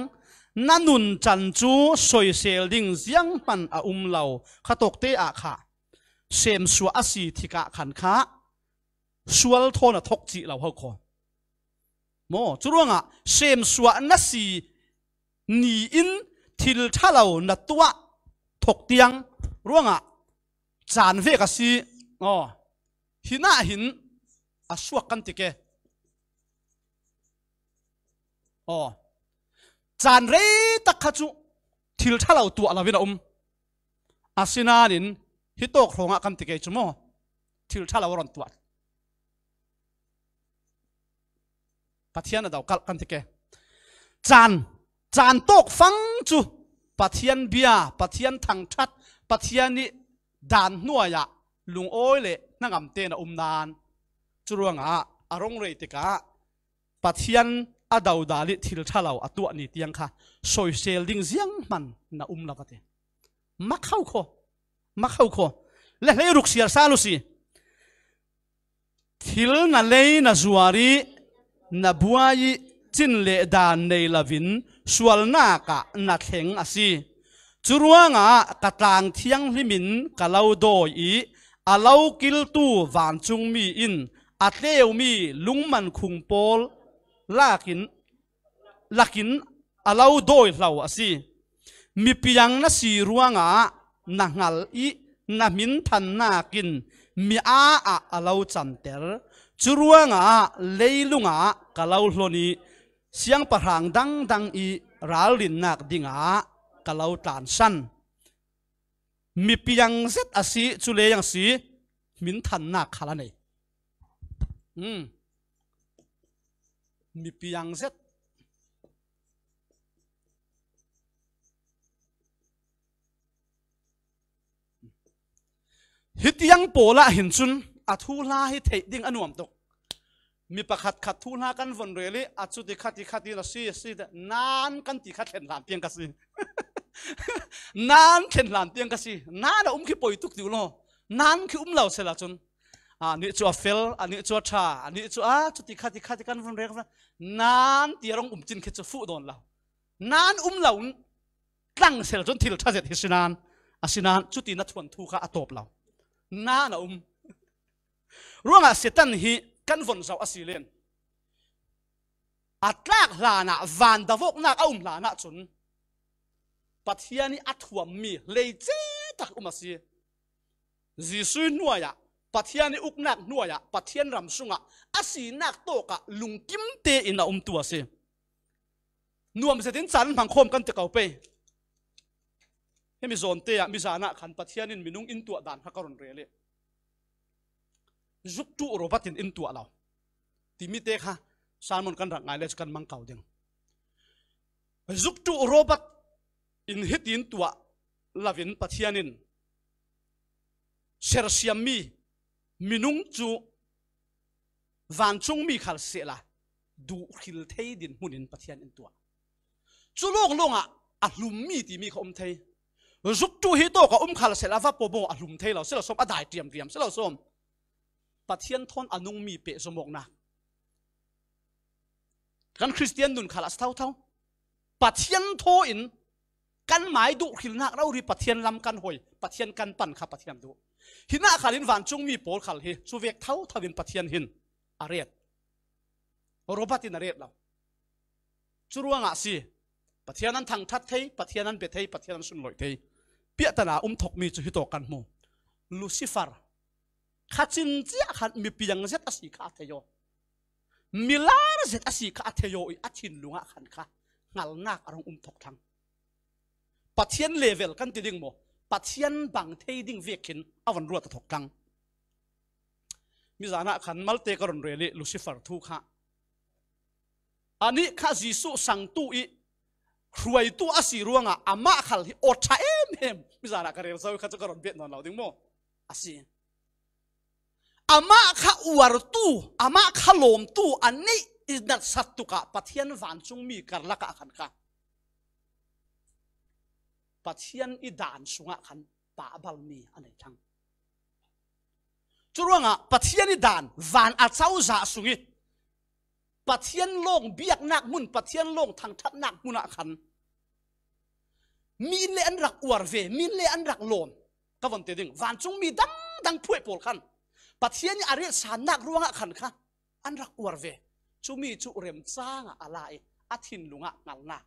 นันุนจันจูสวยเซลดิงยังปันอาุมเหล่าขตกเตอาขาเซมสัวอสีทิกะขันคาสวลโทนทกจิเหล่าเฮาคนโมจุรวงอ่ะเซมสัวนัสีนีอินทิลท่าเหล่านัตัวทกเตียงรวงอ่ะจานเวกสีอ๋อหินาหินอสวกกันติเกอ๋อจานเรตักขจุทิลท่าเราตัวเราวินอมอาศินานินฮิตโตโครงกันติเกจมอทิลท่าเรารอนตัวปัทยานะดาวกัลกันติเกจานจานโตกฟังจูปัทยานเบียปัทยานทางชัดปัทยานิดานนัวยะลุงโอ้ยเลยนั่งอําเตนอมนานจุรวงอ่ะอารมณ์เรติกะปัทยาน a dau da li thil tha lo a tu ni tiang kha soi sel ding ziang man na um la ka te ma khau kho ma khau kho le le ruk sial sa lu si thil na le na zuari na buai chin le dan nei lavin sual na ka na theng a si churuanga katlang thiang limin kalau doi i alo kil tu van chung mi in atleu mi lungman khung pol ลักินลักินอาลาวดอยลาวสิมีพียงนาสีรวงอ่ะนังลอีนัมินทันนากินมีอาอ่อาลาวจันเตอร์จรวงา่ะเลยลุงากาลาวโลนีเสียงประหังดังดังอีรัลลินนักดิงากาลาวตันสันมีพียงเซตอสิจุเลียงสีมินทันนาคาลานีอืม mi piang zet hit yang pola hin chun a thu la hi thei ding anuam tok mi pakhat khat thu la kan von reli a chu ti khati khati la si si nan kan ti khat len lam piang ka si nan len lam piang ka si na la um khi poi tuk tu lo nan khi um lau se la chun à nữ chúa phil à nữ chúa cha à nữ chúa à chúa tikha tikha tikha vun rek nan um umchin khe chu fu đồn lau nan um lo tlang sel chon thil tha zet hisinan asinan à, chu ti na chuan thu kha atop lau na na um ruanga setan hi giàu kan von zau asilen atlak hlana van davok nak aum hlana chun pathiani athuam mi lấy chết leiche tak umasi jisu nuaya ปัทยานอุกนักนัวยะปัทยานรำสุงะอาศีนักโตกะลุงกิมเตอินาอุมตัวเซนวมเสถินสันผังคมกันจะเกาไปให้มิโซนเตะมิสานะขันปัทยานินมีนุงอินตัวดานพระกรุนเรเลยุกจุโรบัตินอินตัวเราทีมิเตคะสามันกันรักไงเลสกันมังเก่าดิงจุกจุโรบัตอินฮิตอินตัวลาวินปัทยานินเชอร์ซยมีมินุงจูวันจงมีขัลเสละดูขิลเทดินมุนินปะเทียนอินตัวจูโลกลงอ่ะอัลุมมีที่มีขอมเทยรุกจูฮิโตก็อมขัลเสละว่าปอบอัลุมเทยเราเสลาสมอดายเตรียมเตรียมเสลาสมปะเทียนทนอนุงมีเปะสมองนะกันคริสเตียนดุนขัลสเท่าเท่าปะเทียนโทอินกันหมายดุขิลนักเราหรือปะเทียนลำกันหอยปะเทียนกันปั่นขับปะเทียนดูหินาขัลินวันจงมีโปลขัลฮีสุเวกเท้าทวินปะเทียนหินอาเรียดโรบัตินอาเรียดเราจุรวงอาซีปะเทียนนั้นทางทัดเทยปะเทียนนั้นเบเทยปะเทียนนั้นสุนลอยเทยเปียตนาอุ้มถกมีจุฮิโตกันมูลูซิฟาร์ขัดจินเจ้าขัดมีเปียงเซตอสีขาเทโยมิลาร์เซตอสีขาเทโยอีอัชินลุงะขันค่ะงัลนักอารมณ์อุ้มถกทางปะเทียนเลเวลกันติดิ่งโมปัจเจียนบางเทดิ่งเวียกินอาวันรัวตะถกกังมิจานะขันมัลเตกรนเรลิลูซิเฟอร์ทูกขะอันนี้ข้าจิสุสังตุอีรวยตัวอสิรวงอะอามาขัลอดชาเอ็มเอ็มมิจานะกันเรียนสาวข้าจะกรนเวียดนอนเราดิ้งโมอสิอามาข้าอวรตู้อามาข้าลมตู้อันนี้อินัดสัตตุกะปัจเจียนวันจุงมีการละกะขันกะ pathian i dan sunga khan pa bal mi anei thang churonga pathian i dan van a chau za sungi pathian long biak nak mun pathian long thang that nak muna khan mi le an rak uar ve mi le an rak lom ka von te ding van chung mi dang dang phui pol khan pathian a re san nak ruanga khan kha an rak uar ve chu mi chu rem changa alai athin lunga ngal nak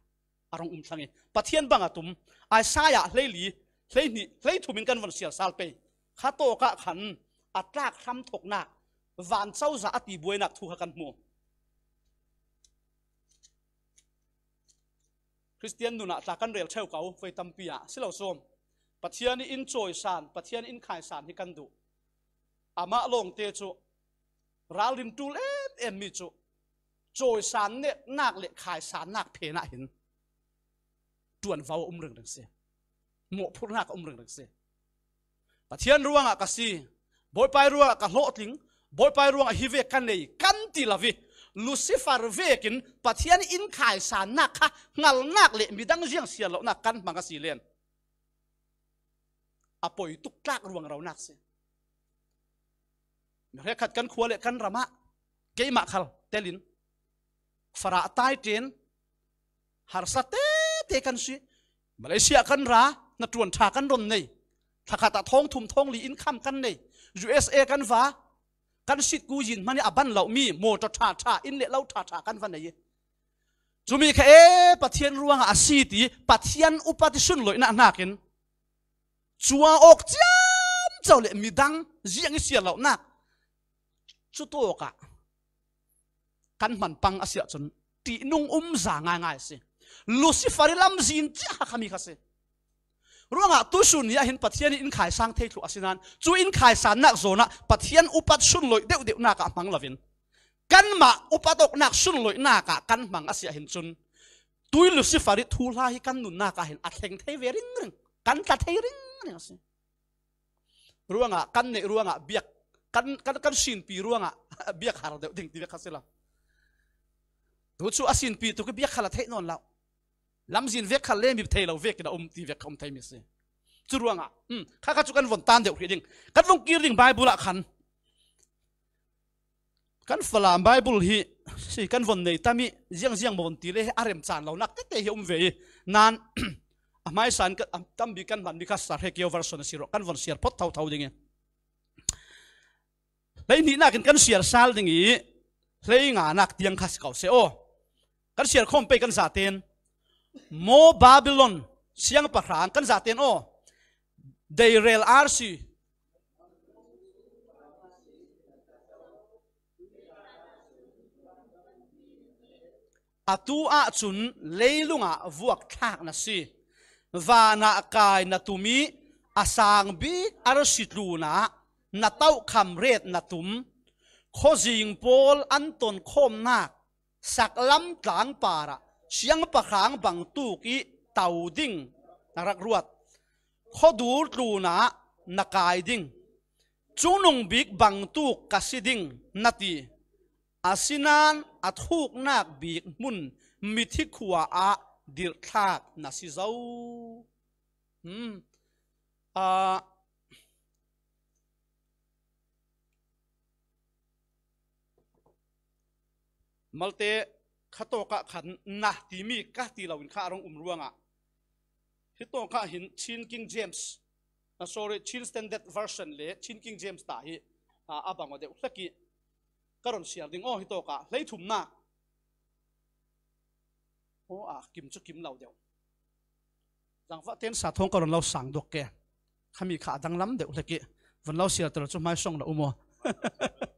อารมณ์อุ้มสั้งยีประเทศบางอาตุมไอ้สายะเลี้ยลีเลี้ยนี่เลี้ยถุกมิ่งกันวันเสียสัลเปข้าโตกะขันอัตรากคำถกหนักวันเศร้าจะอธิบุญนักทุกข์กันมัวคริสเตียนดูนะจากกันเรียลเชลเขาไฟตัมปียะสิเหล่าโซมปัจเจียนี่อินโจยสานปัจเจียนอินขายสานให้กันดูอามาลงเตจุราลินตูเลนเอ็มมิจุโจยสานเนี่ยหนักเลยขายสาหนักเพน่าเห็นตวนฟ้าอุ้มเรื่องดังเสียงหมอพูดหน้ากอุ้มเรื่องดังเสียปะเทียนร่วงอ่ะก็สิบอยไปร่วงก็โลติงบอยไปร่วงฮิเวกันเลยกันตีลาวิลูซิฟาร์เวกินปะเทียนอินขายสานักฮะงัลนักเลยมีดังเสียงเสียหลอกนักกันบังกสิเลียนอปอยตุกตากร่วงเรานักเสียเรียกขัดกันขวเลกันระมะเกยมาขลเตลินฟราตายเจนฮาร์สเตเตกันสิมาเลเซียกันรานตรวนทากันรนนในทากตาท้องทุ่มท้องลีอินคัมกันนเอ USA กันฟ้ากันสิกูยินมันนี่อบันเหล่ามีโมจทาทาอินเลเล่าทาทากันฟันไหนจูมีแค่ปัทเทียนร่วงอาศีตีปัทเทียนอุปติสุนลอยน่านักินจวงออกจ้เจ้าเล่มีดังเสียงเสียเหล่านักชุดโตกะกันมันปังอาเสียจนตีนุ่งอุ้มสางง่ายๆสิ Lucifer lam zin cha khami khase ruanga tu sun ya hin pathian in khai sang thei thu asinan chu in khai san nak zona pathian upat sun loi deu deu na ka mang lavin kan ma upatok nak sun loi na ka kan mang asia hin chun tui lucifer thu la hi kan nun na ka hin atheng thei verin ring kan ta thei ring ring asi ruanga kan ne ruanga biak kan kan kan sin pi ruanga biak har deu ding ti khasela tu chu asin pi tu ke biak khala thei non lao lắm gì lam zin vek khal le mi thei lo vek thì việc không vek mình xem chú ruộng à, um hmm, kha chú chukan von tan deu hi ding kat long kir ding bible a khan kan falam bible hi si này ta mi riêng riêng một mon ti lệ, arem chan lo lâu nát te hi um về, nan amai san ka tam bị kan man bị kha sar he kyo version siro kan von siar thâu thâu gì ding lấy ní nạc cần siết sal gì ý lấy ngà nát tiếng khát cầu sẽ ô cần siết không bị cần giả tiền mo babylon siang parang kan zaten o oh. they rail arsi, atu a chun leilunga vuak thak na si va na kai na tumi asang bi arasitlu na na tau kham ret na tum kho jing pol anton khom na, sak lam tlang para เชียงปะขางบังตู้กีเต่าดิ่งนรักรวดขอดูรูนะนักายดิ่งจุนงบิกบังตู้กัสิดิ่งนาตีอาศินานอัดหูกนักบิกมุนมิทิขวาอาดิรทากนาซิเจ้าอืมอ่ามัลเต khá to khẩn na tí cả tí lâu in rong um ruang à hi to chin King James sorry chin standard version le chin King James ta à abang ở đây ulaki karon oh hi to lấy thum na ô à kim chu kim lâu đều phát tiền sát thông karon lâu sang độc kê khami khá đăng lắm đều ulaki vẫn lâu siar từ chỗ mai song là umo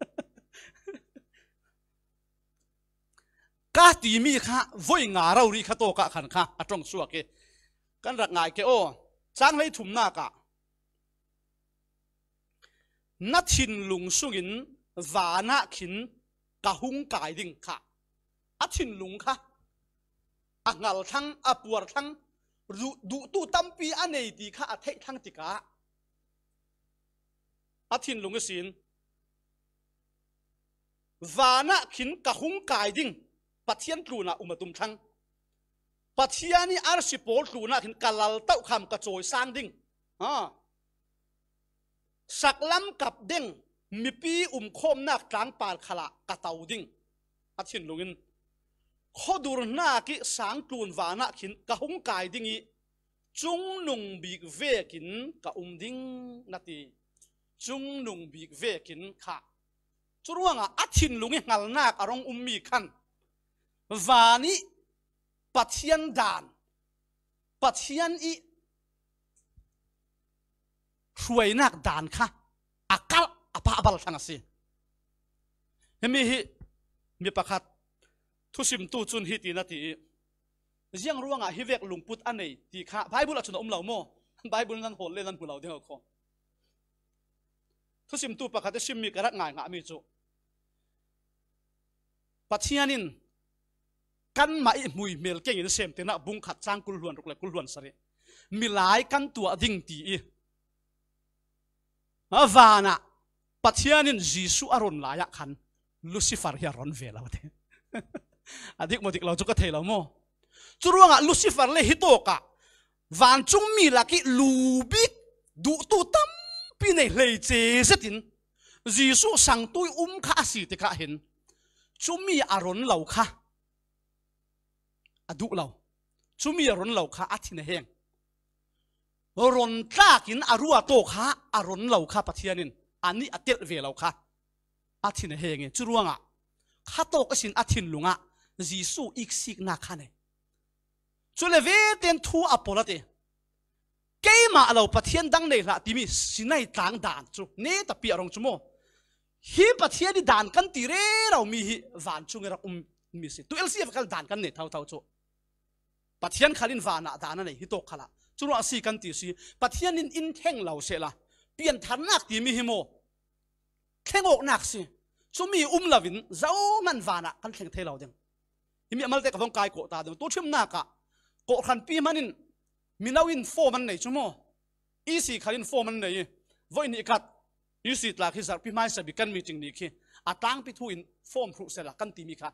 กาตีมีค่ะวอยงาเรารีขตโตกะขันค่ะอตรงสวกเกกันรักง่ายเกโอจ้างเลยถุมหน้ากะนัดชินลุงสุกิน วานาขินกะหุงกายดิ่งค่ะอัดินลุงค่ะอักงาลทั้งอัปวดทั้งดูตูตั้มปีอันไหนดีค่ะอัดเททั้งติกะอัดินลุงกสินวานาขินกะหุงกายดิ่งปัจเจียนตรูน่อุมาตุมทั้งปัจเจียนี่อาร์ชิโปลตรูน่ขินกาลลเต้าคำกระโจยสร้างดิ่งอ่าสักล้ำกับดิ่งมีปีอุ้มคมนักกลางป่าขละกะเตาดิ่งอาชินลุงินขอดูรนากิสังกลูนวานกขินกะหุงกายดิ่งอีจุงนุงบีกเวกินกะอุ้มดิ่งนาทีจุงนุงบีกเวกินค่ะจุรวงอ่ะอาชินลุงินงัลนากอารมณ์อุ้มมีขันวานิปัจเจีนดานปัจเจีนอีช่วยนักดานค่ะอากาศอาภาบาลทั้งสิเฮมี มีประคัดทุสิมตูจุนฮิตินาตีเรี่องร่วงอะฮิเวกลุงปุตอันไหนตีค่าไบบุลอาชนอมเหล่าโมไบบุลนั้นโหดเล่นนั้นหูเหล่าเดียวกันทุสิมตูประคัดทุสิมมีกระดักง่ายง่ามีจุปัจเจียนิน kan ma i mui mel ke in sem te na bung khat chang kul luan ruk le kul luan sare milai kan tua ding ti i avana pathianin jisu aron la ya khan lucifer hi ron ve la te adik modik lo chu ka thei lo mo churuanga lucifer le hitoka, to van chung mi laki lubi du tu tam pi nei lei che setin jisu sang tui um kha si te kha hin chumi aron lo kha อดุเราชุมีรนเราคาอัินเฮงรนตากินอรัวโตคาอรนเราคาปะเทียนินอันนี้อัตเวเราคาอัินเฮงจุรวงอ่ะคาโตกสินอัินลุงอ่ะจีสูอีกสิกนาคันเจุเลเวเตนทูอปอลเตเกมาเราปะเทียนดังในละที่มีสินายต่างด่านจุเนตปีอรองจุโมฮีปะเทียนด่านกันตีเรเรามีวันจุงเราอุ้มมีสิตัวเอลซีฟกันด่านกันเนี่ยเท่าเท่าจุปัทยันขลินวานาดานนี่ฮิตกขละจุนวสีกันตีสีปัทยันินอินเทงเหล่าเสละเปลี่ยนฐานนักตีมีฮิโมเข่งออกนักสิจุมีอุ้มลาวิน เจ้ามันวานากันเข่งเทเหล่าเดงยิมีอเมริกาต้องกายกตาเดงตัวเชื่อมนักกะกขันปีมันนินมีนาวินโฟมันไหนชั่วโมอีสีขลินโฟมันไหนวัยนี่กัดยูสิตลาคิสักพิมายสบิกันมีจริงนี่คืออาตังปิทูอินโฟมพรุเสละกันตีมีค่ะ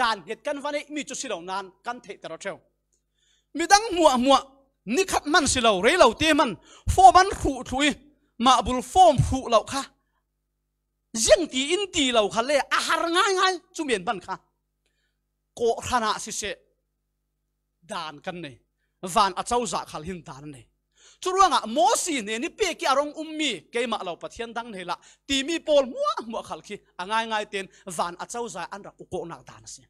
ดานเหตุการณ์วันนี้มีจุดสิ่งเหล่านั้นกันเทตระเทวมีดังมัวมัวนี่ขับมันสิเราเรเราเตมันฟอมันผูถุยมาบุลฟอมผูเราค่ะยังตีอินตีเราค่ะเลยอาหารง่ายง่ายจุเมียนบันค่ะโกขนาสิเสด่านกันเนี่ยวานอาเจ้าจากขลินด่านเนี่ยจุรวงอ่ะโมสีเนี่ยนี่เปียกี่อารมณ์อุ้มมีเกมาเราปะเทียนดังเนี่ยละตีมีโปลมัวมัวขัลคีอ่ะง่ายง่ายเต็นวานอาเจ้าจากอันรักอุโกนักด่านสิ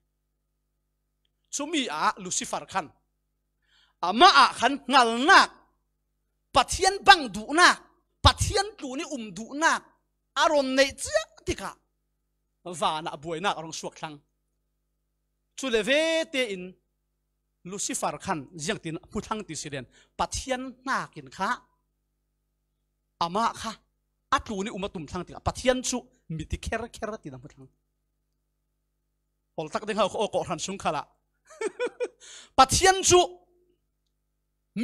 จุมีอ่ะลูซิฟาร์คันามาอ่ะขันงลนักปัทเทียนบังดูนักปัทเทียนตูนี่อุ่มดูนักอารมณ์ในเจ้าติกะว่านกบวยนักอารมณ์สวกขังชุดเลเวเตอินลูซิฟาร์ขันยังตินพุทังติสิเดนปัทเทียนนักินค่ะอามาค่ะอัตูนี่อุมาตุมทังติกะปัทเทียนชุมิติเคระเคระตินะพุทังพอตักดึงเขาโอ้โหรันชุงขละปัทเทียนชุ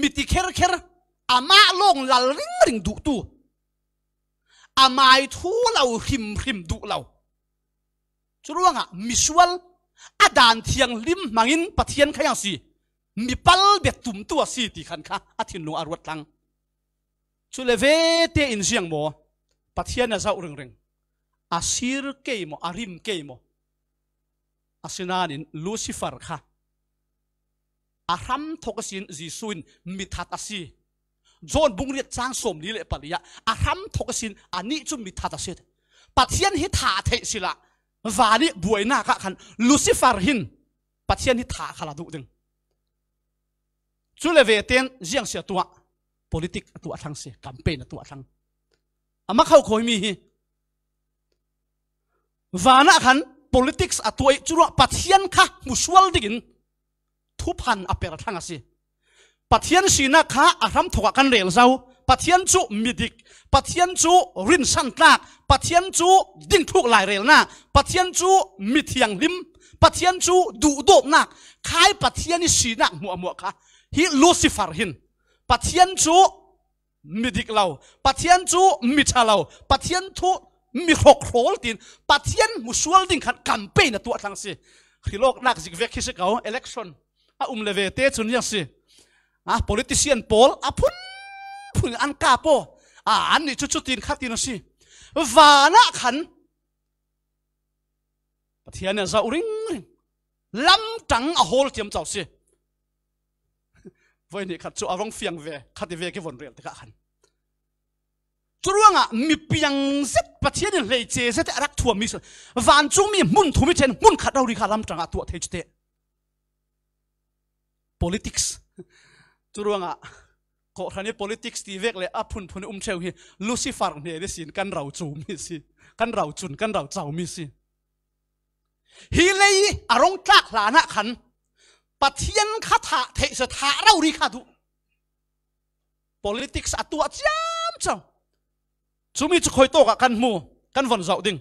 miti kher kher ama long la ring ring du tu amai thu lau him him du lau churuanga ah, misual adan thiang lim mangin pathian khayang si mi pal be tum tu a si ti khan kha athin lu arwat lang chu leve te in siang mo pathian a zau ring ring asir ke mo arim ke mo asinanin lucifer kha อารัมทกสินจีซุนมิทัตสีจนบุงเรียกจ้างสมนี้เลยปริยะอารัมทกสินอันนี้จุมิทัตสีปัจเจียนฮิถาเทศิละวานิบวยหน้ากขันลูซิฟาร์หินปัจเจียนฮิถาขลาดุดึงจุเลเวเตนเจียงเสียตัว politics ตัวทั้งเสียกัมเปนตัวทั้งอามาเข้าคอยมีวานะขัน politics ตัวจุลปัจเจียนค่ะมุสวลดิกงทุพันอเปรทังสิปัทยันสีนักฮะอารมถกกันเรียลเจ้าปัทยันจูมิดิกปัทยันจูรินสันตากปัทยันจูดิ้งทุกหลายเรียลนะปัทยันจูมิเทียงลิมปัทยันจูดูโดบนักขายปัทยันสีนักมัวมัวค่ะฮิลูซิฟาร์หินปัทยันจูมิดิกเราปัทยันจูมิชาเราปัทยันทูมีหกโหลตินปัทยันมุสวลดิ้งขัดกัมเปนตัวทั้งสิฮิโลกนักจิกเวกิสเกาเอเล็กชัน a um le ve te chun ya si a politician pol a phun phun an ka po a an ni chu chu tin khat tin si và na khan pathian ya za uring ring lam tang a hol tiam chau si voi ni khat chu arong fiang ve khat ve ke von rel te ka khan churuanga mi piang set pathian le che set arak thua mi van chung mi mun thumi chen mun khat ri kha lam tanga tu the chte politics ตุรวงอ่ะก็ท่านี้ politics ตีเวกเลยอัพุนพุนอุ้มเชลฮีลูซิฟาร์เนี่ยได้สินกันเราจูมิสิกันเราจุนกันเราเจ้ามิสิฮีเลยอารมณ์จ้กหลานะขันปะเทียนคาถาเทศถาเราดีค่ะทุ politics อัตัวจามเจ้าจุมีจุคอยโตกับกันมูกันวันเจ้าดิ่ง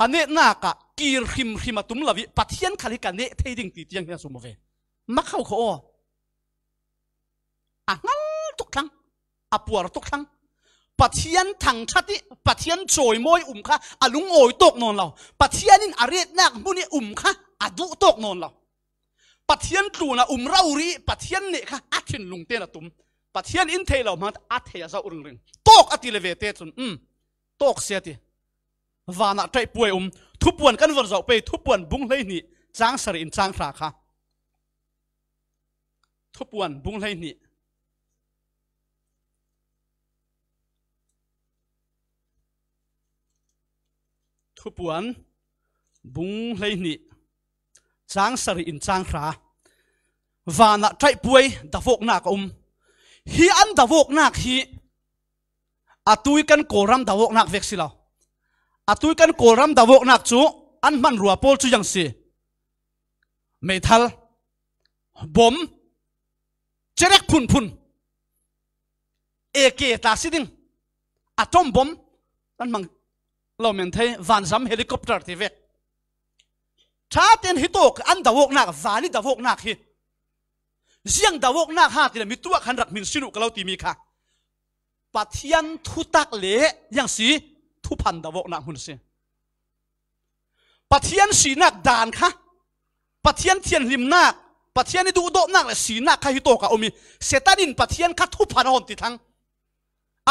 อันนี้น่ากะกีริมริมาตุมลาวิปะเทียนคาลิกันเนี่ยเทดิ่งตีเตียงเนี่ยสมรณ์มาเข้าโคอ่ะงั้นทุกครั้งอ่ะปวดทุกครั้งปะเทียนทางชาติปะเทียนจอยมอยอุ่มค่ะอาลุงโอยตกนอนเราปะเทียนนินอาเรียดนักมุนีอุ่มค่ะอาดุตกนอนเราปะเทียนตวนะอุ่มเรารีปะเทียนเนี่ยค่ะอาทินลุงเต้นะตุ้มปะเทียนอินเทเรามาอาเทียสาอุ่งเริงตกอติเลเวเตจุนอืมตกเสียทีวานะใจป่วยอุ่มทุบปวนกันวันเสาร์ไปทุบปวนบุ้งเลยนี่จ้างสรินจ้างราค่ะทบวนบุงไรนี่ทบวนบุงไรนี่จางสริอินจางขาวานะใจป่วยดาวกนักอมฮีอันดาวกนักฮีอาตุยกันโกรัมดาวกนักเวกสิลาอาตุยกันโกรัมดาวกนักจูอันมันรัวโพลจูยังสิเมทัลบอมเจรักพุนพุนเอเกตาสิดินอะตอมบอมนั่นมังเราเหมือนเทวันซ้ำเฮลิคอปเตอร์ทีเวกชาตินฮิตกอันดาวกนักวานิดาวกนักฮีเสียงดาวกนักฮาที่มีตัวขันรักมินสินุกเราตีมีค่ะปัทยันทุตักเละยังสีทุพันดาวกนักหุ่นเสียปัทยันสีนักดานค่ะปัทยันเทียนริมนักปัทยานี่ดูดอกนักเลยสีนักขยุตโตกับอุ้มิเสตานินปัจจเียนขัดทุพันอนติทัง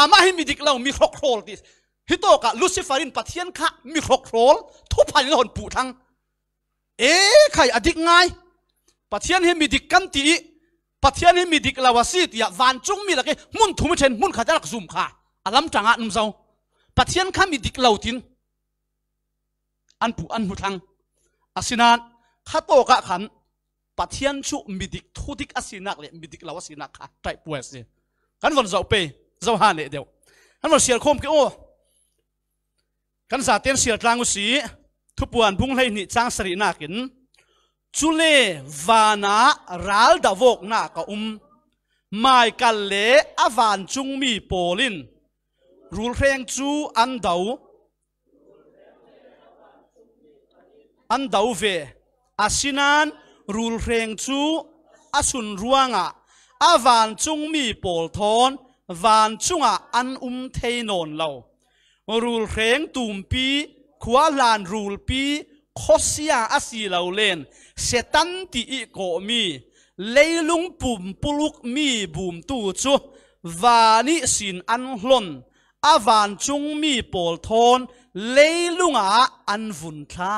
อามาหิมิดิกลาวมิครกโครลติฮิตโตกับลูซิฟารินปัจจเียนนขะมิครกโครลทุพันนอนปูทังเอ๊ใครอดีกไงปัจจเียานเฮมิดิกกันตีปัจจเียานเฮมิดิกลาวสิทธิ์อยากวันจุงมีอะไรมุ่นทุ่มเช่นมุ่นขัดจักซุ่ม่าอารมณ์จังอันมั่าปัจจเียานขามิดิกลาวทินอันปูอันหุทังอาสินานขัดโตกับขัน pathian chu midik thudik asinak le midik lawa sinak kha tai puas ni kan von zau pe zau han le deu kan von sial khom ke o kan sa ten sial tlang si thu puan bung lei ni chang sari na kin chu le vana ral da vok na ka um mai kal le avan chung mi polin rul reng chu an dau an dau ve asinan rul reng chu asun ruanga a van chung mi pol thon chung chunga an um thei non lo rul reng tum pi khua lan rul pi khosia asi lo len setan ti i ko mi lấy leilung pum puluk mi bùm bum tu chu vani sin an hlon a van chung mi lấy lung leilunga an vun thla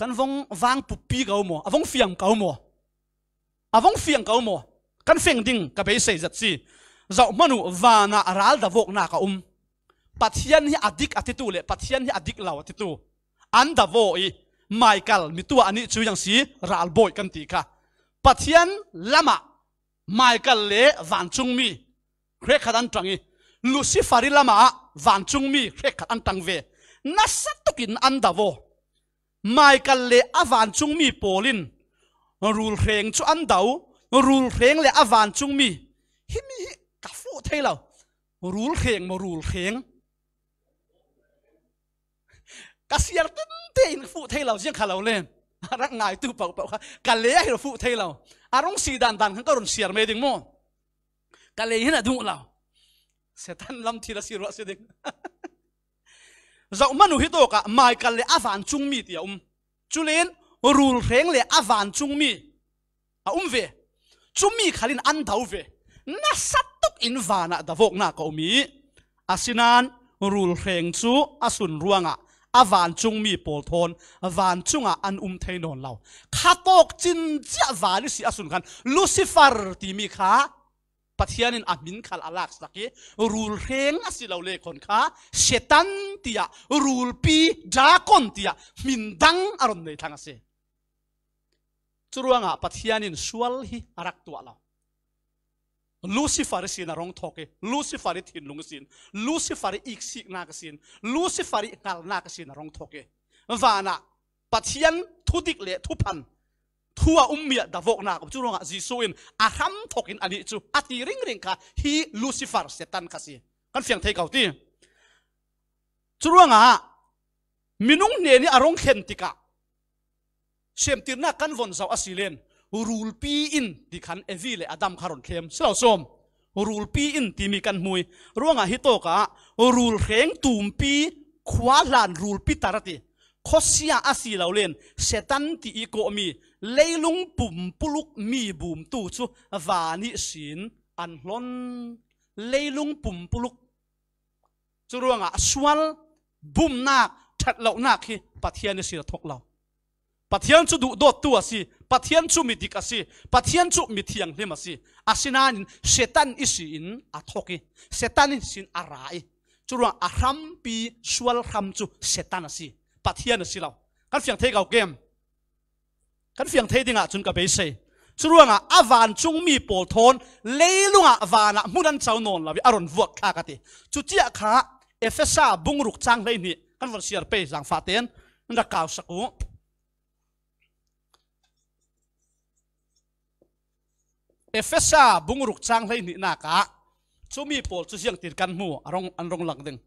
กันฟงวางปุปีเขาหมอฟงเฟียงเขาหมอฟงเฟียงเขาหมอกันเฟียงดิ่งกับไปเสียจัดสิจอมนุวานาราลดาวกนาเขาอุมปัจเจียนที่อดิกอธิตูเลปัจเจียนที่อดิกเราอธิตูอันดาวอีไมเคิลมิตัวอันนี้ช่วยยังสีราลบอยกันตีค่ะปัจเจียนลามาไมเคิลเล่วันจุงมีเรียกขันตรังอีลูซิฟาริลามะวันจุงมีเรียกขันตรังเวนัสตุกินอันดาวไม่กันเลยอวันจุงมีโปลินรูลเพลงชุอันเดารูลเพลงเลยอวันจุงมีฮิมีกาฟูเทเรารูลเพลงมารูลเพลงกษียณตึ้งเทนฟูเทเราเสียงขาเราเล่นรักง่ายตู้เปล่าเปล่ากันเลยให้รฟูเทเราอารมณ์สีดันดันขันก็รุนเสีย์เมดิงโมกันเลยให้น่ะดูเราเสตันลำทีละสิรัสเสด็งเรามนุษย์ตัวก็ไม่กันเลยอาวันจุงมีเดียวจุเลนรูเรงเลยอาวันจุงมีอุ้มเวจุงมีขันอันเดาเวน่าสัตตุกอินวานะดาวกน่าก็มีอาสินันรูเรงจูอาสุนรวงอ่ะอาวันจุงมีปอลทอนวันจุงอ่ะอันอุ้มเทนนเราคาตกจินเจ้าวันนี่สิอาสุนกันลูซิฟาร์ที่มีขาปัทยานินอาบินขัลอลักสักยรูลเฮงอสิเราเลี้ยงคนค้าเชตันเตียรูลปีดาคอนเตียมินดังอารมณ์ในทางเสียจรวงอ่ะปัทยานินสวลฮิอารักตัวเราลูซิฟาร์สินารองทอกลูซิฟาร์ทินลุงสินลูซิฟาร์อีกสิกนักสินลูซิฟาร์กัลนักสินารองทอกวานะปัทยานทุดิกเล่ทุพัน thua um miệt đã vọng na, chú rong Giêsu in à ham thọc in anh à chú à thì ring ring cả hi Lucifer Satan à cả si kan phiang thấy cầu ti chú rong à minung nè ni arong khen tika xem tiền na kan von zau asilen rule pi in di khan evi le adam kharon khem sao som rule pi in ti à mi kan mui ruanga hi to ka rule reng tum pi khwa lan rule pi tarati khosia asi lo setan ti i mi lung bùm puluk mi bùm tu chu wa ni sin an hlon bùm pum puluk churuanga ah, swal bùm na that lâu na khi pathian si thok lo pathian chu du dot tu à si asi pathian chu mi dik asi pathian chu mi thiang hlem asi anh setan isi à a thoki setan in sin arai churuang a ah, ram pi swal ram chu setan asi pathian asi lâu kan fiang thei gau game kan fiang thei dinga chun ka be se churuanga avan chungmi pol thon leilunga vana munan chaunon lawi aron vuak kha ka ti chutia kha efesa bungruk chang lei ni kan vor siar pe jang faten nda kaw saku efesa bungruk chang lei ni na ka chumi pol chu siang tir kan mu arong anrong lang ding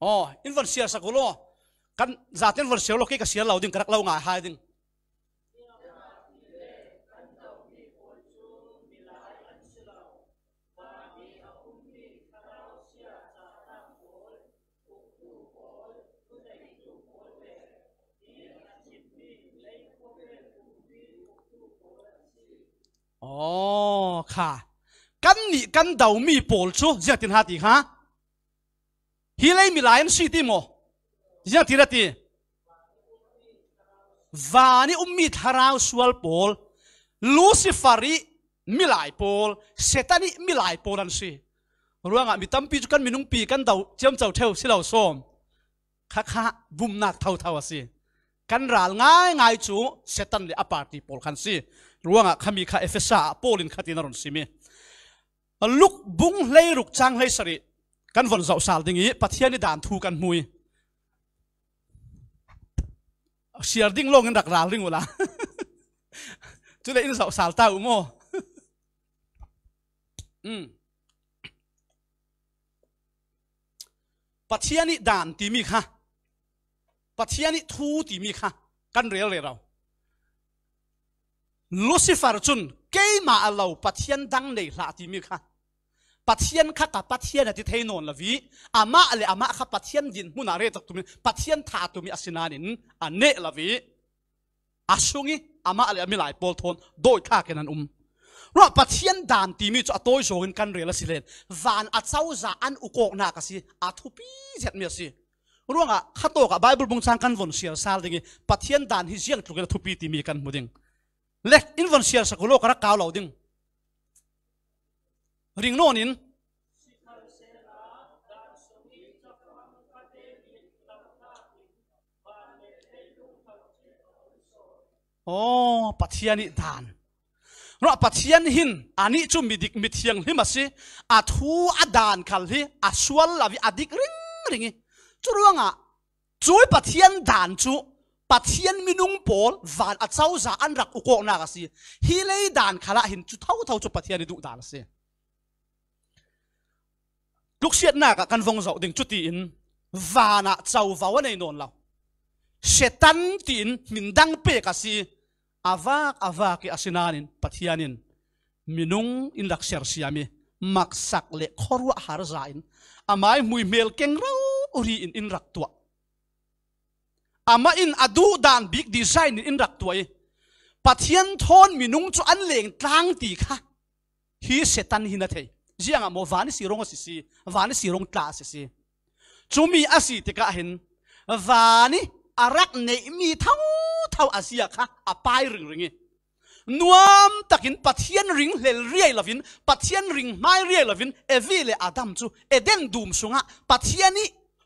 oh in van sia sakulo kan zaten van sia lo cái ka sia lo ding karak lâu nga ha đình. Oh, ka. Kan ni kan dau mi pol chu zia tin ha ti ha hi lai mi lai an si ti mo ya ti ra ti va ni ummi tharau sual pol luciferi mi lai pol setani mi lai pol an si ruanga mi tam pi chúc chu kan minung pi kan dau chem chau theu si lau som kha kha bum nak thau thau a si kan ral ngai ngai chu setan le aparti pol khan si ruanga khami kha efesa polin khatin aron simi luk bung lei ruk chang lei sari กันฝนเสาสาลอย่งนี้ปะเทียนี่ด่านทูกันมุยเสียดิ่งโลงกันดักราลิ่งเวลาจุดเลยอินเสาสาเต้าอุโมอืมปะเทียนี่ด่านตีมีค่ะปะเทียนี่ทูตีมีค่ะกันเรียลเลยเราลูซิฟาร์จุนเกย์มาเอาเราปะเทียนดังในหลาตีมีค่ะัจเชียนข้ากับปัจเชียนที่เทนนละวิอามาเลยอามาข้าปัจเชียนดินมุนารีตักตุมิปัจเชียนถาตุมิอสินานินอันเนละวิอาชุงิอามาเลยมีหลายปอลทนโดยข้าแค่นั้นอุ้มรอบปัจเชียนด่านตีมิจะตัวโจงกันเรียลสิเลนวานอาเจ้าจาอันอุกอกนากสิอาทุปีเจ็ดมีสิร่วง่ะข้าโตกับไบเบิลบงสังกันวนเสียซาลดิ่งปัจเชียนด่านฮิเจียงถูกกันทุปีตีมีกันมุดิ่งเล็กอินวนเสียสกุลโลกรักกาวเหล่าดิ่งริงโน่นินโอ้ปัจเจียนิทานเราปัจเจียนหินอันนี้จุ่มมีดิกมิเทียงหิมาสิอัฐหูอัดานคัลฮิอัศวลลาวิอดิกริงริงจุรังอ่ะจุยปัจเจียนดานจุปัจเจียนมีนุ่งปอลวันอัศซาอันรักอุกอกนักสิฮิเลยดานคัลฮินจุเท่าเท่าจุปัจเจียนิดุดานสิ lúc xiết nà cả căn vong dậu đình chút in và nà trâu vào anh nôn lâu setan tin min dang pe ka si avak à à avak ki asinanin pathianin minung in lak ser siami à maksak le khorwa har zain amai mui mel keng rau uri in in rak tua ama in adu dan big design in in tua e pathian thon minung chu an leng tlang ti kha hi setan hina thei jiang amo van si rong si si van si rong tla si si chumi asi te ván hin à rắc nei mi thâu thau thau asia à apai ring ringi nuam takin pathian ring lel riai lovin pathian ring mai riai lovin evile adam chu eden dum sunga pathiani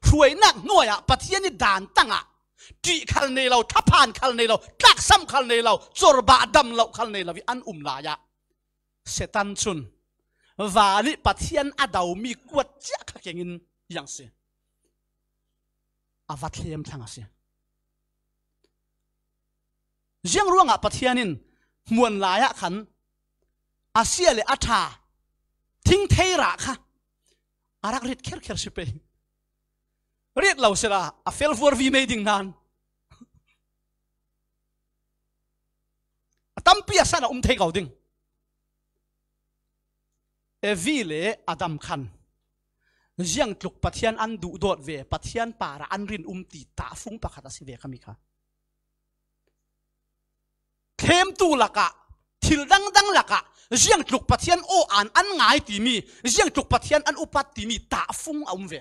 huai đàn noya á dan khăn ti lâu nei lo khăn khal lâu lo tak khăn khal lâu lo chorba adam lâu khăn nei lo vì an um la ya setan chun và thiên pathian đầu mi quật chắc khắc kengin yang se avat thiam thang se riêng ruang a pathianin muan lai a khan asia le atha thing thei ra kha arak rit kher khir khir rit lau se la a fel vor vi mei ding nan tam pia sana um thấy kau ding e vi le adam khan riang tluk pathian an du dot ve pathian para an rin um ti ta phung pakhat asi ve kami kha thêm tu laka thil dang dang laka riang tluk pathian o an an ngai ti mi riang tluk pathian an upat ti mi ta phung um ve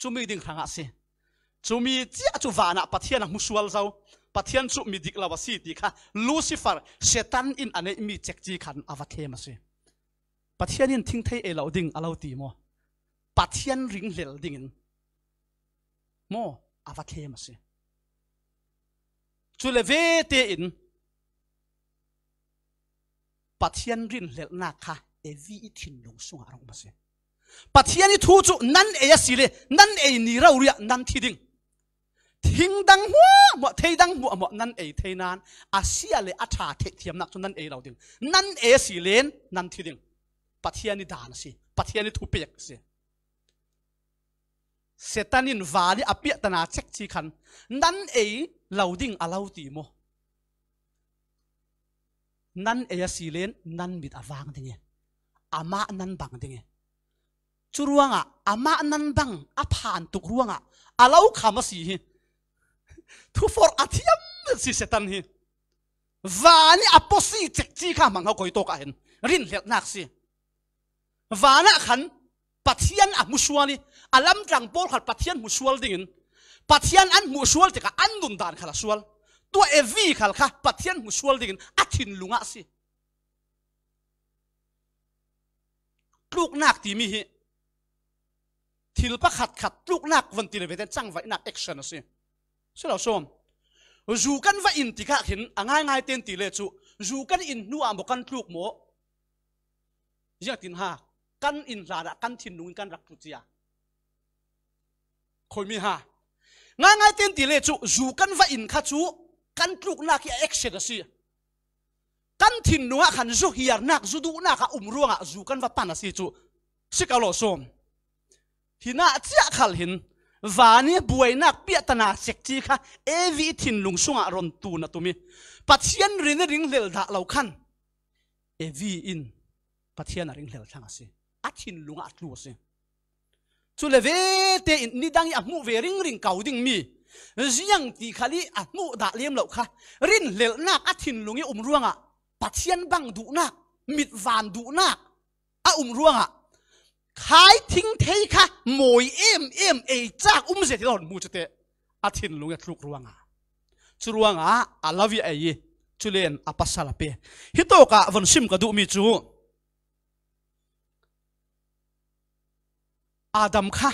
chumi ding khanga ah se chumi chia chu wana pathian musual zau pathian chu mi dik lawasi ti kha lucifer satan in ane mi chek chi khan avathem si ปัจเจียนทิ้งไทยเอลาดิ่งอลาตีมอปัจจเียนริงเหลดิ่งมออาวคเคมาสิจุเลเวเตอินปัจจเียนริงเหลนักค่ะเอวีทินลงสงอารมณ์มาสิปัจจเียนทูจุนั่นเอยสิเลนั่นเอนีราอุริยนั่นที่ดิ่งทิ้งดังหัวหมดเทดังหัวหมดนั่นเอเทนานอาเซียเลอาชาเทเทียมนักจนนั่นเอเราดิ่งนั่นเอสิเลนนั่นที่ดิ่ง hiền pathiani dan si đi thu pek si setanin vali apia tana chek chi khan nan e loading allow ti mo nan e silen nan mit awang dinge ama nan bang dinge churuanga ama nan bang aphan tu à, allow khama si hi thu for athiam si setan áp vani aposi chắc chi kha mang ha koi to ka hen rin liệt nak si วานะขันปัทยันอับมุชวานีอัลลัมจังโอลขันปัทยันมุชวลดิ้งนปัทยันอันมุชวลจะก็อันดุนดานขันชวลตัวเอวีขันข่ะปัทยันมุชวลดิ้งอัจฉินลุงอ่ะสิลุกนักที่มีทิลปะขัดขัดลุกนักวันที่เราเว้นจังไว้นักแอคชั่นสิสำหรัส้มรู้กันว่าอินทิกะเห็นง่ายง่ายเต็นตีเลจูรู้กันอินนัวบอกกันลุกโมยังตินหัก kan in la da kan thin nung kan rak tu chia khoi mi ha nga ngai ten ti le chu zu kan va in kha chu kan tluk na ki action a si kan thin nunga khan zu hiar nak zu du na ka umruanga zu kan va pan a si chu sikalo som hina chia khal hin vani buainak piatana sekchi kha evi thin lungsunga ron tu na tumi pathian rin ring lel da lo khan evi in pathian ring lel thang si a thin lunga at lu se chu le ve te in ni dang a mu ve ring ring kau ding mi ziang ti khali a mu da lem lo kha rin lel nak a thin lungi um ruanga pathian bang du na, mit van du na, a um ruanga khai thing thei kha moi em em e chak um se thon mu chete a thin lungi thluk ruanga chu ruanga a lavi ai chu len a pasala pe hi to ka von sim ka du mi chu อาดัมค่ะ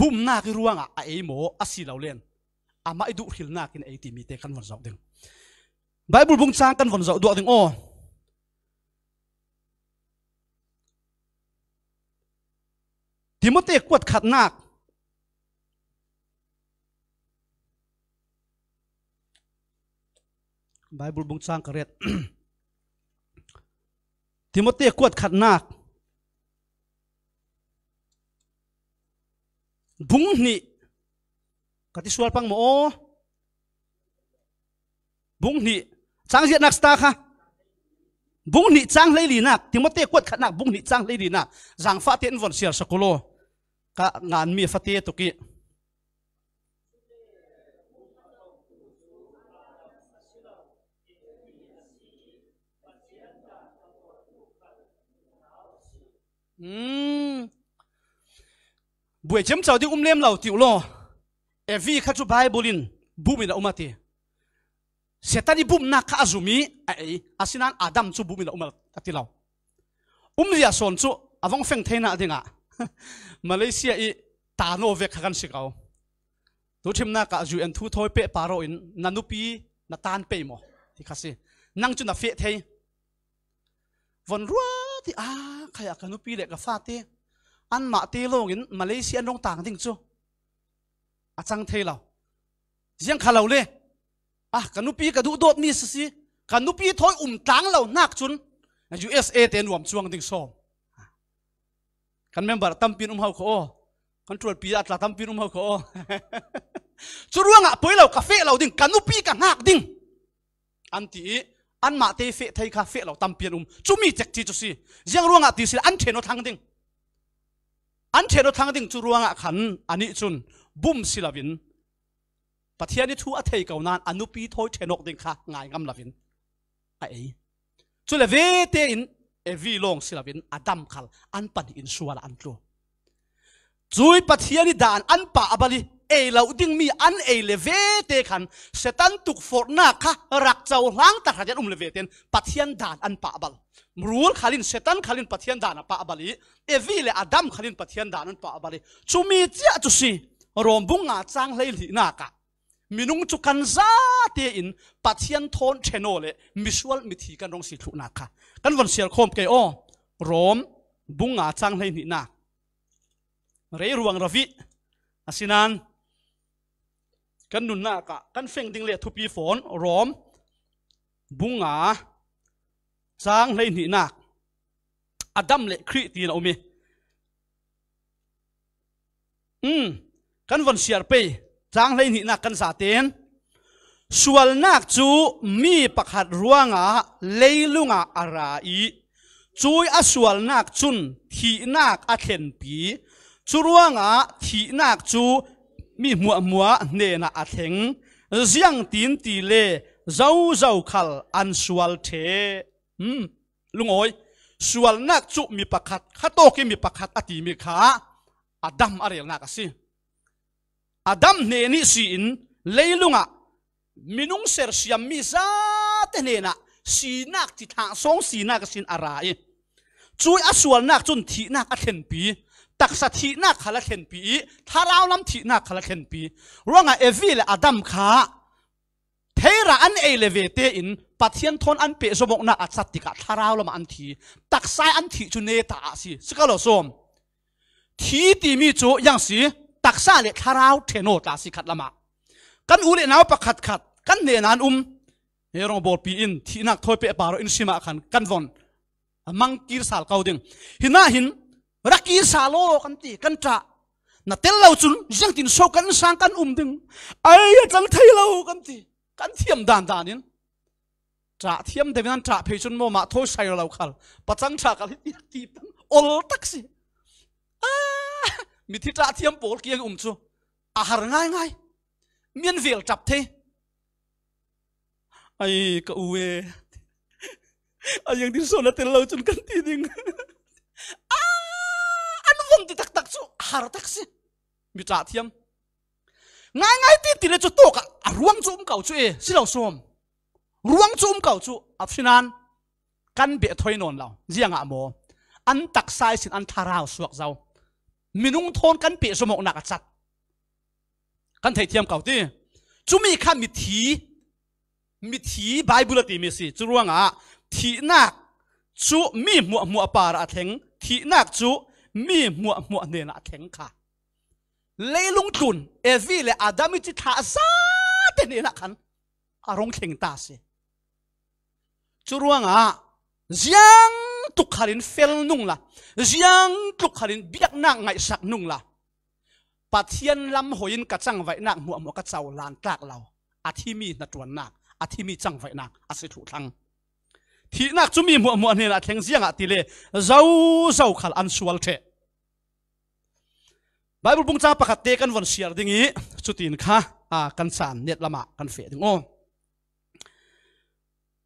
บุ้มนากรวงอะไอโมอะสีเหลาเลีนอามาไอดุขิลนากินไอติมีเตคันวันจอดดึงไบเบิลบุงชางกันวันจอดดวดึงโอทิมเตกวดขัดนากไบเบิลบุงชางกระเรดทิโมเตียกวดขัดนักบุ้งนี่กติสวลปังโมบุ้งนี่จางเสียนักสตาค่ะบุ้งนี่จางเลยดีนักทิโมเตียกวดขัดนักบุ้งนี่จางเลยดีนักจางฟาเตียนวนเสียสกุโลกะงานมีฟาเตียตุกี้ chào đi um tiểu khát bùm um 嗯，不怎么着的，我们俩老丢了。哎，为看出 ta đi bùm nak azumi, à ai asinan à, à Adam bùm tu bumi nak umat atilau. dia um son tu, avong feng tena adinga. Malaysia i tano khăn hakan sikau. Tu tim nak azu en tu thoi pe paro in nanupi na tan pe mo. thì Dikasi. Nang tu na fe thei. Von ruat thì ah ใครกันุปีเด็กกับฟาตีอันมาตีโลงินมาเลเซียนลงต่างดิ่งจูอาจังเทีรายังขาเราเลยอ่ะกันุปีกระดูโดดมีสิกันนุปีถอยอุ่มตังเรานักจุน USA เตนรวมช่วงดิ่งซอมกันเมมเบอร์ตั้มปีนอุ้มเฮาโขากันตรวจปีอัตลาตั้มปีนอุ้มเฮาโขาช่วว่างอ่ะปเรากาแฟเราดิ่งกันุปีกันนักดิ่งอันที่ an ma te fe thai kha fe lo tam pian um chu mi chek chi chu si jang ruanga ti si an theno thang ding an theno thang ding chu ruanga khan ani chun bum silavin pathian ni thu a thei ko nan anu pi thoi thenok ding kha ngai ngam lavin a ei chu le ve te in e vi long silavin adam khal an pan in suala an tlo chui pathian ni dan an pa abali เอเราดิ้งมีอันเอเลเวเตคันเซตันตุกร์นาค่ะรักเจ้าหลังตัดขัยันอุ้มเลเวเตนปัทยันดานอันปะบัลมรูลขลินเซตันขลินปัทยันดานปะบัลีเอวีเลอดัมขลินปัทยันดานอันปะบัลีจูมีเจ้าจุสีรอมบุงอาจังเลยลีนักะมินุงจุกันซาเตอินปัทยันทอนเชโนเลมิชวลมิทีกันรองสิทุนักะกันวันเสียคมเกอรอมบุงอาจังเลยนีนักเรียรวงรวิอาสินันกันนุนนากะกันเฟ่งดิงเลทุปีฝนรอมบุงอาจางเลยหนีนักอดัมเละครีตีนเอามีอืมกันวันเสียไปจางเลยหนีนักกันสาเตนส่วนนักจูมีปักหัดรัวงาเลยลุงอาอะไรจูออสวลนักจุนทีนักอาเท็นปีจุรัวงาทีนักจูมีมัวมัวเนน่ะอัดเห็งเสียงตีนตีเล่เจ้าเจ้าขัลอันสวลเทอืมลุงโอ้ยสวลนักจุมีประคัดข้าโตกิมีประคัดอติมีขาอดัมอะไรนักสิอดัมเนนี่สินเลยลุงอ่ะมินุงเสรเสียมมิซาเตเนน่ะสีนักที่ทางสองสีนักสินอะไรช่วยอสวลนักจนทีนักอเทนปีตักสถินักขลักเห็นปีทาราวลำีินักขลักเห็นปีร่วงเอวีลอดัมขาเทระอันเอเลเวเตอินปัทยันทนอันเปสมกนาอัศติกาทาราวลำอันทีตักสายอันทีจุเนตาสิสกัลโสมทีตีมีจูยังสิตักสายเลทาราวเทโนตาสิขัดละมากันอุเลนาวประขัดขัดกันเนนันอุมเฮรองบอปีอินทีนักทอยเปปารอินชิมาขันกันวอนมังกีรสาลเกาดิงหินาหิน raki sa lo kan ti kan tra na tel lo chun jang tin so kan sang kan um ding ai tang thai lo kan ti kan thiam dan dan in tra thiam de nan tra phe chun mo ma tho sai lo khal patang tra kal ti ti tan ol taxi a ah, mi thi tra thiam pol kia um chu a har ngai ngai miên vel chap the, ai ka uwe ayang din so na tel lo chun kan ti ding a ah! har tak si mi cha thiam ngai ngai ti ti le chu to ka a ruang chu um kau chu e si lo som ruang chu um kau chu a phinan kan be thoi non lo zianga ah mo an tak sai sin an tharau suak zau minung thon kan pe somok na ka chat kan thei thiam kau ti chu mi khan mi thi mi thi bible ti mi si chu ruanga ah, thi nak chu mi mu mu pa ra theng thi nak chu มีหมวหมวเนี่ยนะแข็งค่ะเลยลุงจุน เอวีเลยอาดามิจิ่าซาเตเนี่ยนะคันอารมณ์แข็งตาเสจู่วงอ่ะยงตุกขารินเฟลนุ่งละจียงตุกขารินเบียกนางไงสักนุ่งละปัทเทียนลำหอยินกัะจังไว้นักหมวหมวกัะเจ้าลานกลากเราอาทิมีนัดวนนักอาทิมีจังไว้นักอาศัยถูกทัง thì nạc chú mi mua mua nên là thằng riêng à tì lệ giàu giàu khal ăn sual thế Bible bung cha pakat te kan von siar dingi chutin kha à a kan san net phê đúng không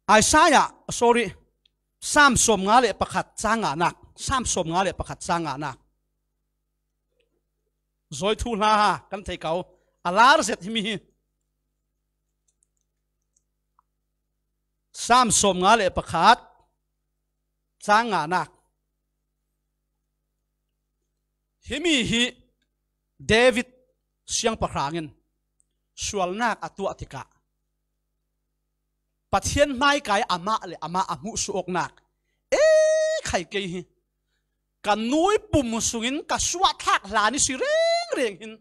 ai sai Isaiah sorry Sam som nga le pakat changa nak Sam som nga le pakat changa nak Zoi thu na ha kan thei cậu alar zet hi mi สามสมงาเลประคาดสร้างงานักฮิมีฮิเดวิดเสียงประครางินสวลนักอตัวอธิกะปัจเจียนไม่ไกลอามาเลยอามาอามุสุอกนักเอ๊ใครเกยหิกันนุยปุ่มสุงินกัสวัทักลานิสิเร่งเร่งหิน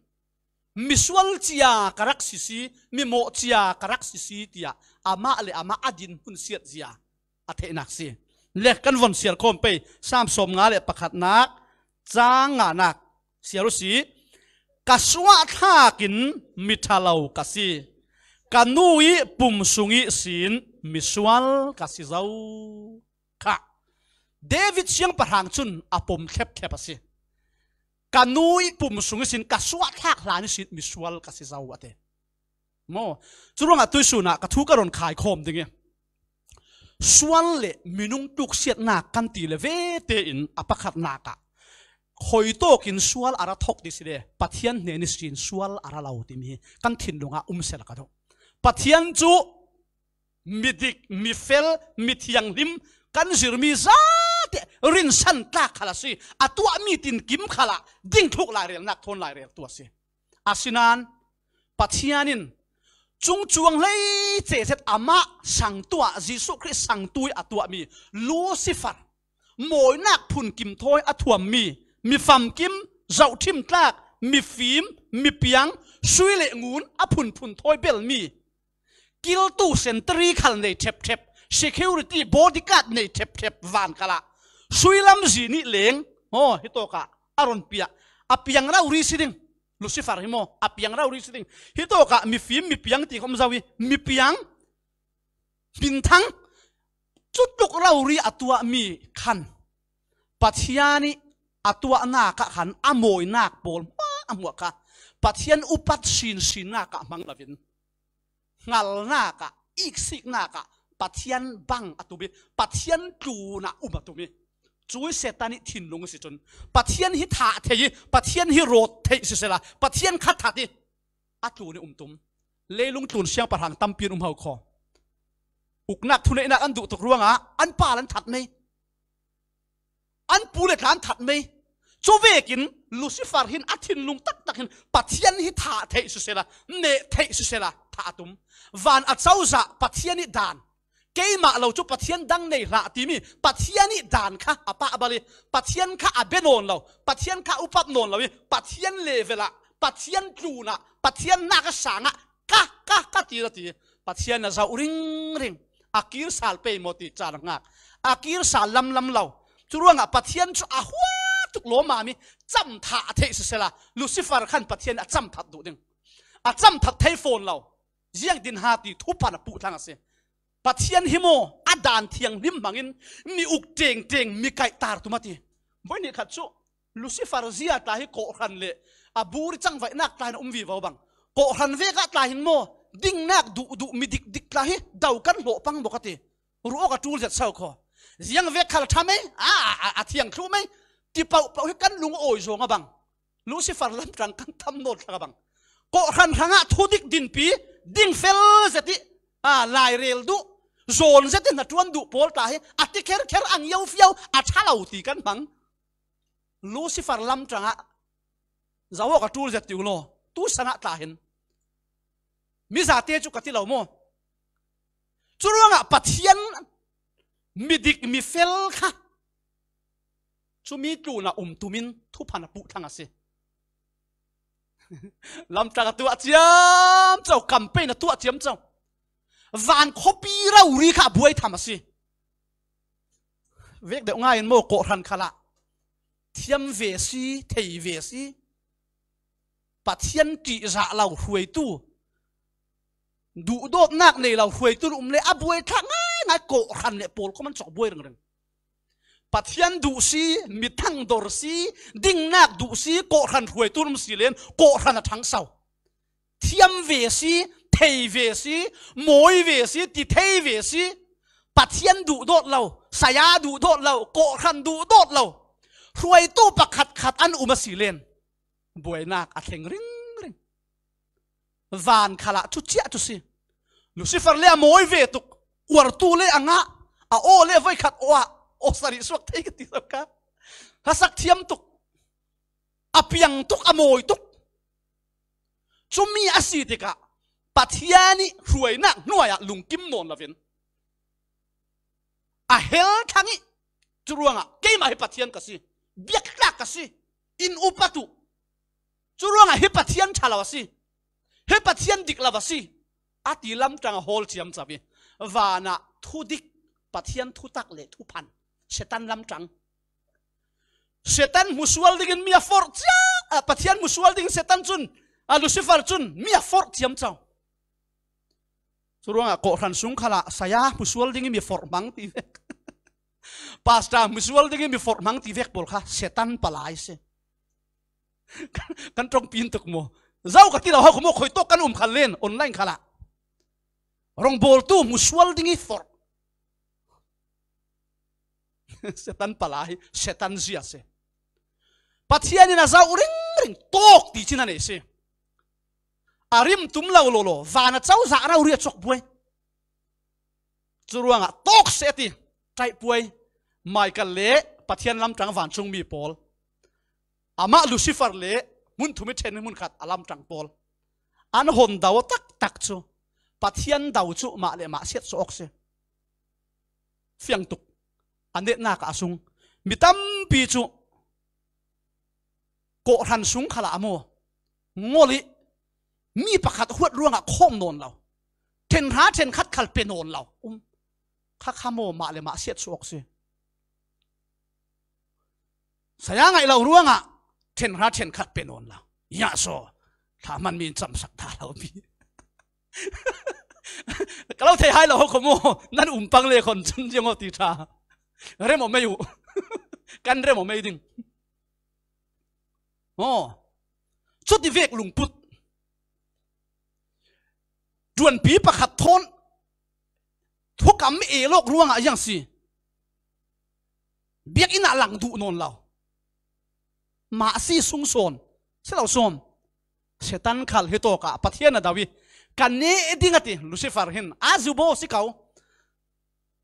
มิสวลจียกรักสิสีมิโมจียกรักสิสีเตีย ama le ama adin hun siat zia athe nak si le kan von sial kom pe sam som nga le pakhat nak changa nak siaru si kaswa kin mithalau kasi kanui pum sungi sin misual kasi zau ka David siang parang chun apom khep khep asi kanui pum sungi sin kaswa thak lan sin misual kasi zau ate มจุ่งอ่ะตุยสูนักกระทุกระดอนขายคมดิ่งเงี้ยส่วนเละมินุงตุกเสียหนักกันตีเลยเวเตอินอปขัดหนักอ่ะคอยโตกินส่วนอาราทกดิสิเดปัทยันเนนิสินส่วนอาราเลาดิมีกันถิ่นลงอ่ะอุ้มเสลกระทุปัทยันจูมิดิกมิเฟลมิทยังลิมกันจิรมิซาเรินสันตาขลาสิอตัวมีตินกิมขลาดิ่งทุกลายเรียนนักทนลายเรียนตัวสิอาสินานปัทยันินจุงจวงเลยเจเจตอามาสังตัวจิสุคริสังตุยอตัวมีลูซิฟัรมอยนักพุนกิมทอยอถวมมีมีฟัมกิมเจ้าทิมตากมีฟิมมีเปียงสุยเลงูนอพุนพุนทอยเบลมีกิลตูเซนตรีขันในเทปเทป security bodyguard ในเทปเทปวานกะละสุยลำจีนี่เลงโอ้ฮิโตกะอารอนเปียอเปยังเรารีสิ่ิง Lucifer himo apiang a piang rau Hito ka mi fim mi piang ti kom zawi mi piang bintang cutuk chutuk rau ri atua mi kan patiani atua na ka kan amoi nak pol ma amwa ka patian upat sin sin na ka mang lavin ngal na ka iksik na ka patian bang atubi patian tu na umatumi จุยเสตานิถิ่นลงสิจนปะเทียนฮิถาเทยปะเทียนฮิโรดเทยสิเสละปะเทียนขัดถัดดิอัตูนี่อุ้มตุ้มเลลุงตุนเชียงประหังตั้มเปียนอุ้มเฮาคออุกนักทุนเอนักอันดุตกรวงอ่ะอันป่าลันถัดไหมอันปูเลขันถัดไหมจูเวกินลูซิฟาร์หินอัทินลุงตักตักหินปะเทียนฮิถาเทยสิเสละเนเทยสิเสละถาตุ้มวานอัจเซาซะปะเทียนฮิดานกมาเราชุปัทยนดังในหลาตีมีปัทยนนี่ดานค่ะอปาบาลีปัทยนค่ะอเบนนเราปัทยนค่ะอุปนนเราปัทยนเลเวลาปัทยนจูนะปัทยันนักสังะกะกะกะตีละตีปัทยนนะจะอุริงริงอากิรสัลเปยมติจารงักอากิรสัลลำลำเราจุรวงอ่ะปัทยันชุอาหัวทุกโลมามีจำทัดเทศเสลาลูซิฟาร์ขันปัทยันอ่ะจำทัดดูดึงอ่ะจำทัดเทฟอนเราเยียงดินหาตีทุบปานปุถังเสียปัจเจียนฮิโมอดานเทียงนิมบังอินมีอุกเจงเจงมีไก่ตาตุมาทีบ่นี่ขัดชูลูซิฟาร์เซียตาหิโกรันเละอบูริจังไว้นักตายน่มวีวาบังโกรันเวกะตายหินโมดิ่งนักดุดุมีดิกดิกตาฮิเดากันโลปังบกติรู้กระทูลจัดเศร้าคอเสียงเวกขัดทำไหมอ่าอาเทียงครูไหมที่เป่าเป่าให้กันลุงโอ้ยโงบังลูซิฟาร์ลันรังกันทำโนดกบังโกรันหังะทุดิกดินปีดิ่งเฟลเสติอ่าลายเรลดู zon zet na tuan du pol ta thì ati à, ker ăn ang phiêu fiau à, a chalau thì kan bang lucifer lam tanga zawo ka tul zet tu lo tu sana ta hin mi za te chu ka ti lo mo churuanga pathian mi dik mi fel kha chu mi tu na um tumin thu phana pu thanga se lam tanga tu achiam chau campaign na tu achiam chau van copy ra uri kha buai thamasi vek ngay ngai mo ko ran khala thiam về si thei về si pathian ti giả lau huai tu đủ đốt nak này lau huai tu um le abuai tha ngay, ngai ko ran le pol ko man chok buai rừng, reng pathian du si mi thăng dor si ding nak du si ko ran huai tu um si lên, ko ran là thang sau thiam về si เทเวสีมวยเวสีติเทเวสีปัดเทียนดูโดดเราสายาดูโดดเราโกขันดูโดดเรารวยตู้ประคัดขัดอันอุมาสีเลนบวยนักอัดเงริงริงวานขละชุดเชียชุดสิลูซิฟอร์เลียมวยเวตุกอวดตู้เลย่งะอาโอเลยไว้ขัดว่าโอสริสวกเทกติสกัฮัสักเทียมตุกอภิยังตุกอโมยตุกชุมมีอาศิติกะ pathiani ruai nak nuaya lungkim non lavin a hel thangi churuanga keima hi pathian kasi biakla kasi in upatu churuanga hi pathian thalawasi hi pathian diklawasi ati lam tanga hol chiam chabi wana thudik pathian thutak le thupan setan lam tang setan musual dingin mia for cha pathian musual ding setan chun a lucifer chun mia for chiam chau Suruang kok langsung sung saya musual dingi mi formang tivek pas Pasta musual dingi mi formang tivek vek bolka setan palai se. Kan trong pintuk mo. Zau ka tila mo koi to kan um khalen online kala. Rong bol tu musual dingi for. Setan palai, setan zia se. Patiani zau ring ring tok ti nih sih arim tum lo lo lo vana chau za rau ria chok puai churuanga tok se ti tai puai michael le pathian lam tang van chung mi pol ama lucifer le mun thumi then mun khat alam tang pol an hon daw tak tak chu pathian daw chu ma le ma set chok se fiang tuk ande na ka asung mitam pi chu ko ran sung khala amo ngoli มีประคัดหวดร่วงอะโค้งนนเราเทนหาเทนคัดขัลเป็นนนเรา อุ้มข้าข้าโมมาเลยมาเสียดสวกสิสยางไงเราร่วงอะเทนหาเทนคัดเป็นนนเรายาโซถ้ามันมีจำสักตาเราพี่ก็เราเทให้เราขโม นั่นอุ้มปังเลยคนจนยังอติชาเรื่องผมไม่อยู่ กันเรื่องผมไม่ดิ้งโอ้ชุดที่เวกลุงพุทธดวนปีประคัดทนทุกกรรมเอโลกร่วงอะยังสิเบียกอินาหลังดูนนเรามาซีสุงโซนเสเราสมเสตันขัลเฮโตกะปะเทียนดาวิกันเนี้ดิ้งติลูซิฟาร์เห็นอาจูโบสิเขา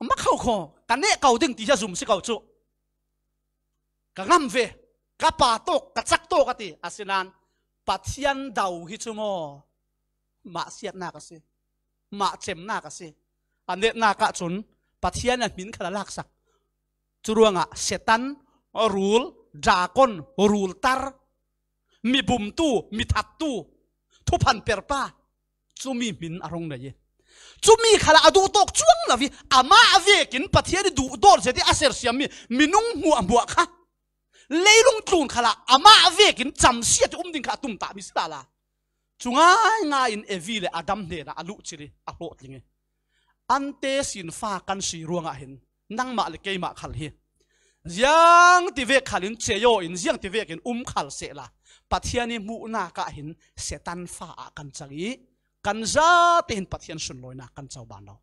มาเข้าคอกันเนี้เขาดิ้งตีจะซุมสิเขาจุกะงมเวกะปาโตกะจักโตกะติอาสินันปัเทยยนดาวิจุโม maksiat na kasi machem na kasi ane na ka chun pathian na min khala lak sak churuanga setan rule drakon rule tar mi bum tu mi that tu thu phan per pa chumi min arong na ye chumi khala adu tok chuang lawi ama avekin pathian du dor se ti aser siam mi minung mu amwa kha leilung tlun khala ama avekin cham siat um ding kha tum ta mi sala chúng ai ngay in evile adam ne là alu chiri a lo tlinge ante sin fa kan si ruanga hin nang ma le ke ma khal hi ziang ti ve khalin cheyo in ziang ti vekin um khal se la pathiani mu na ka hin setan pha a kan changi kan za te hin pathian sun loina kan chau ban lo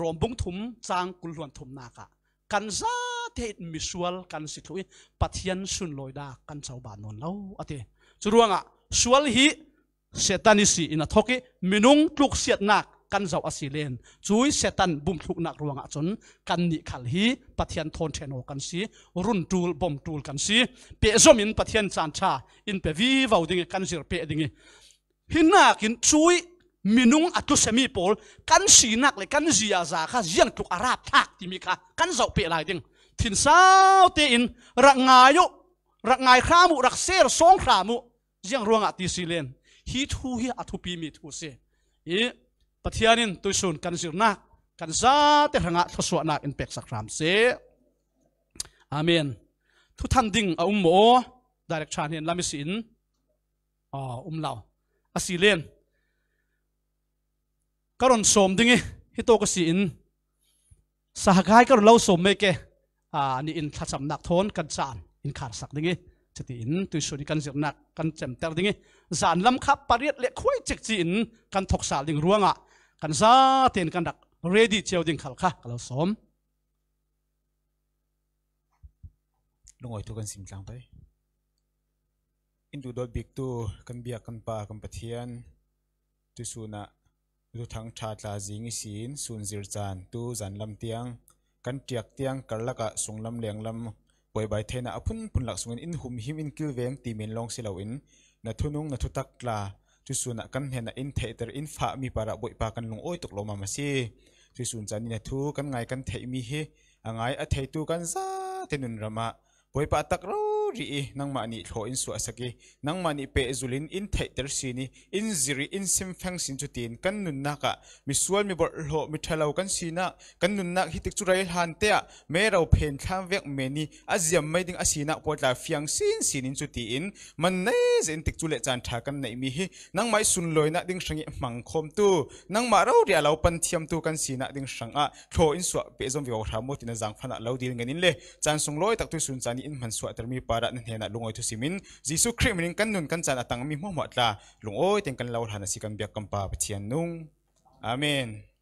rombung thum chang kul luan thum na ka kan za te misual kan si thlui pathian sun loida kan chau ban non lo ate churuanga sual hi เซตันนีิสินะทกิมินุงทุกเสียนักกันเจ้าอาศิเลนจุยเซตันบุมทุกนักรวงอจนกันนี่ขัลฮีปัทยันทอนเทนโอกันสิรุนจูลบมจูลกันสิเปียโซมินปัทยันจันชาอินเปวีวาวดิเงกันเสือเปียดิเงหินนักอินจุยมินุงอัตุเซมีปอลกันสีนักเลยกันจี้อาซาค่ะเสียงทุกอาราบทักที่มิ่ะกันเจ้าเปียไรดิเงทินซาวเตอินรักงายุรักงายครามุรักเซร์สองข้ามุเสียงรวงอติสิเลนฮีทูฮีอัตุปีมิทูเซอีปฏิญานตุสุนกันสิรนักกันซาเตระงะทศวรรษนักอินเป็กสักรามเซอามนทุท่านดิ่งอุมโมดเรกชานเหนลามิสินอุมเหล่าอสิเลนก็รนสมดิ่งฮิตโตกสินสหกายก็รนเล่าสมเมเกอันนี้อินทัศน์นักทนกันจานอินขาดสักดิ่งจะตีอินตุสุนกันสิรนักกันเจมเตอร์ดิ่งอจานลำคับปริยัตเลกคุยจิกจินกันถกสาดิงร่วงอ่ะกันซาเตียนกันดักเรดี้เชียวดิ่งขัลค่ะเราสมลงออยทุกันสิมกลางไปอินดูดอดบิกตูกันเบียกันปากันปะเทียนตุสูนะดูทั้งชาตลาจิงสินสุนจิรจานตูจันลำเตียงกันเตียกเตียงกันละกะสงลำเลียงลำป่วยใบเทนะอพุนพุนหลักสงอินหุมหิมอินกิลเวงตีเมนลองสิเหลาอิน na thunung na thutak tla chu suna kan hena in theiter in fa mi para boi pa kan lung oi tok loma ma si chu sun chani na thu kan ngai kan thei mi hi angai a thei tu kan za tenun rama boi pa tak ro ri i nang ma ni tho in suwa saki nang ma ni pe zulin in thai ter si ni in ziri in sim phang sin chu tin kan nun na ka mi sual mi bor lo mi thalo kan si na kan nun na hi tik chu rai han te a me ro phen thlam vek me ni a ziam mai ding a si na ko tla fiang sin sin in chu ti in man nei zen tik chu le chan tha kan nei mi hi nang mai sun loi na ding shrangi mang khom tu nang ma ro ri alo pan thiam tu kan si na ding shrang a tho in suwa pe zom vi ko thamo tin jang phana lo dil nganin le chan sung loi tak tu sun chani in man suwa ter mi para rat nan hena lungoi tu simin jisu krim ning kan nun kan chan atang mi mo mo tla lungoi ten kan lo si kan biak kampa pa pathian nung amen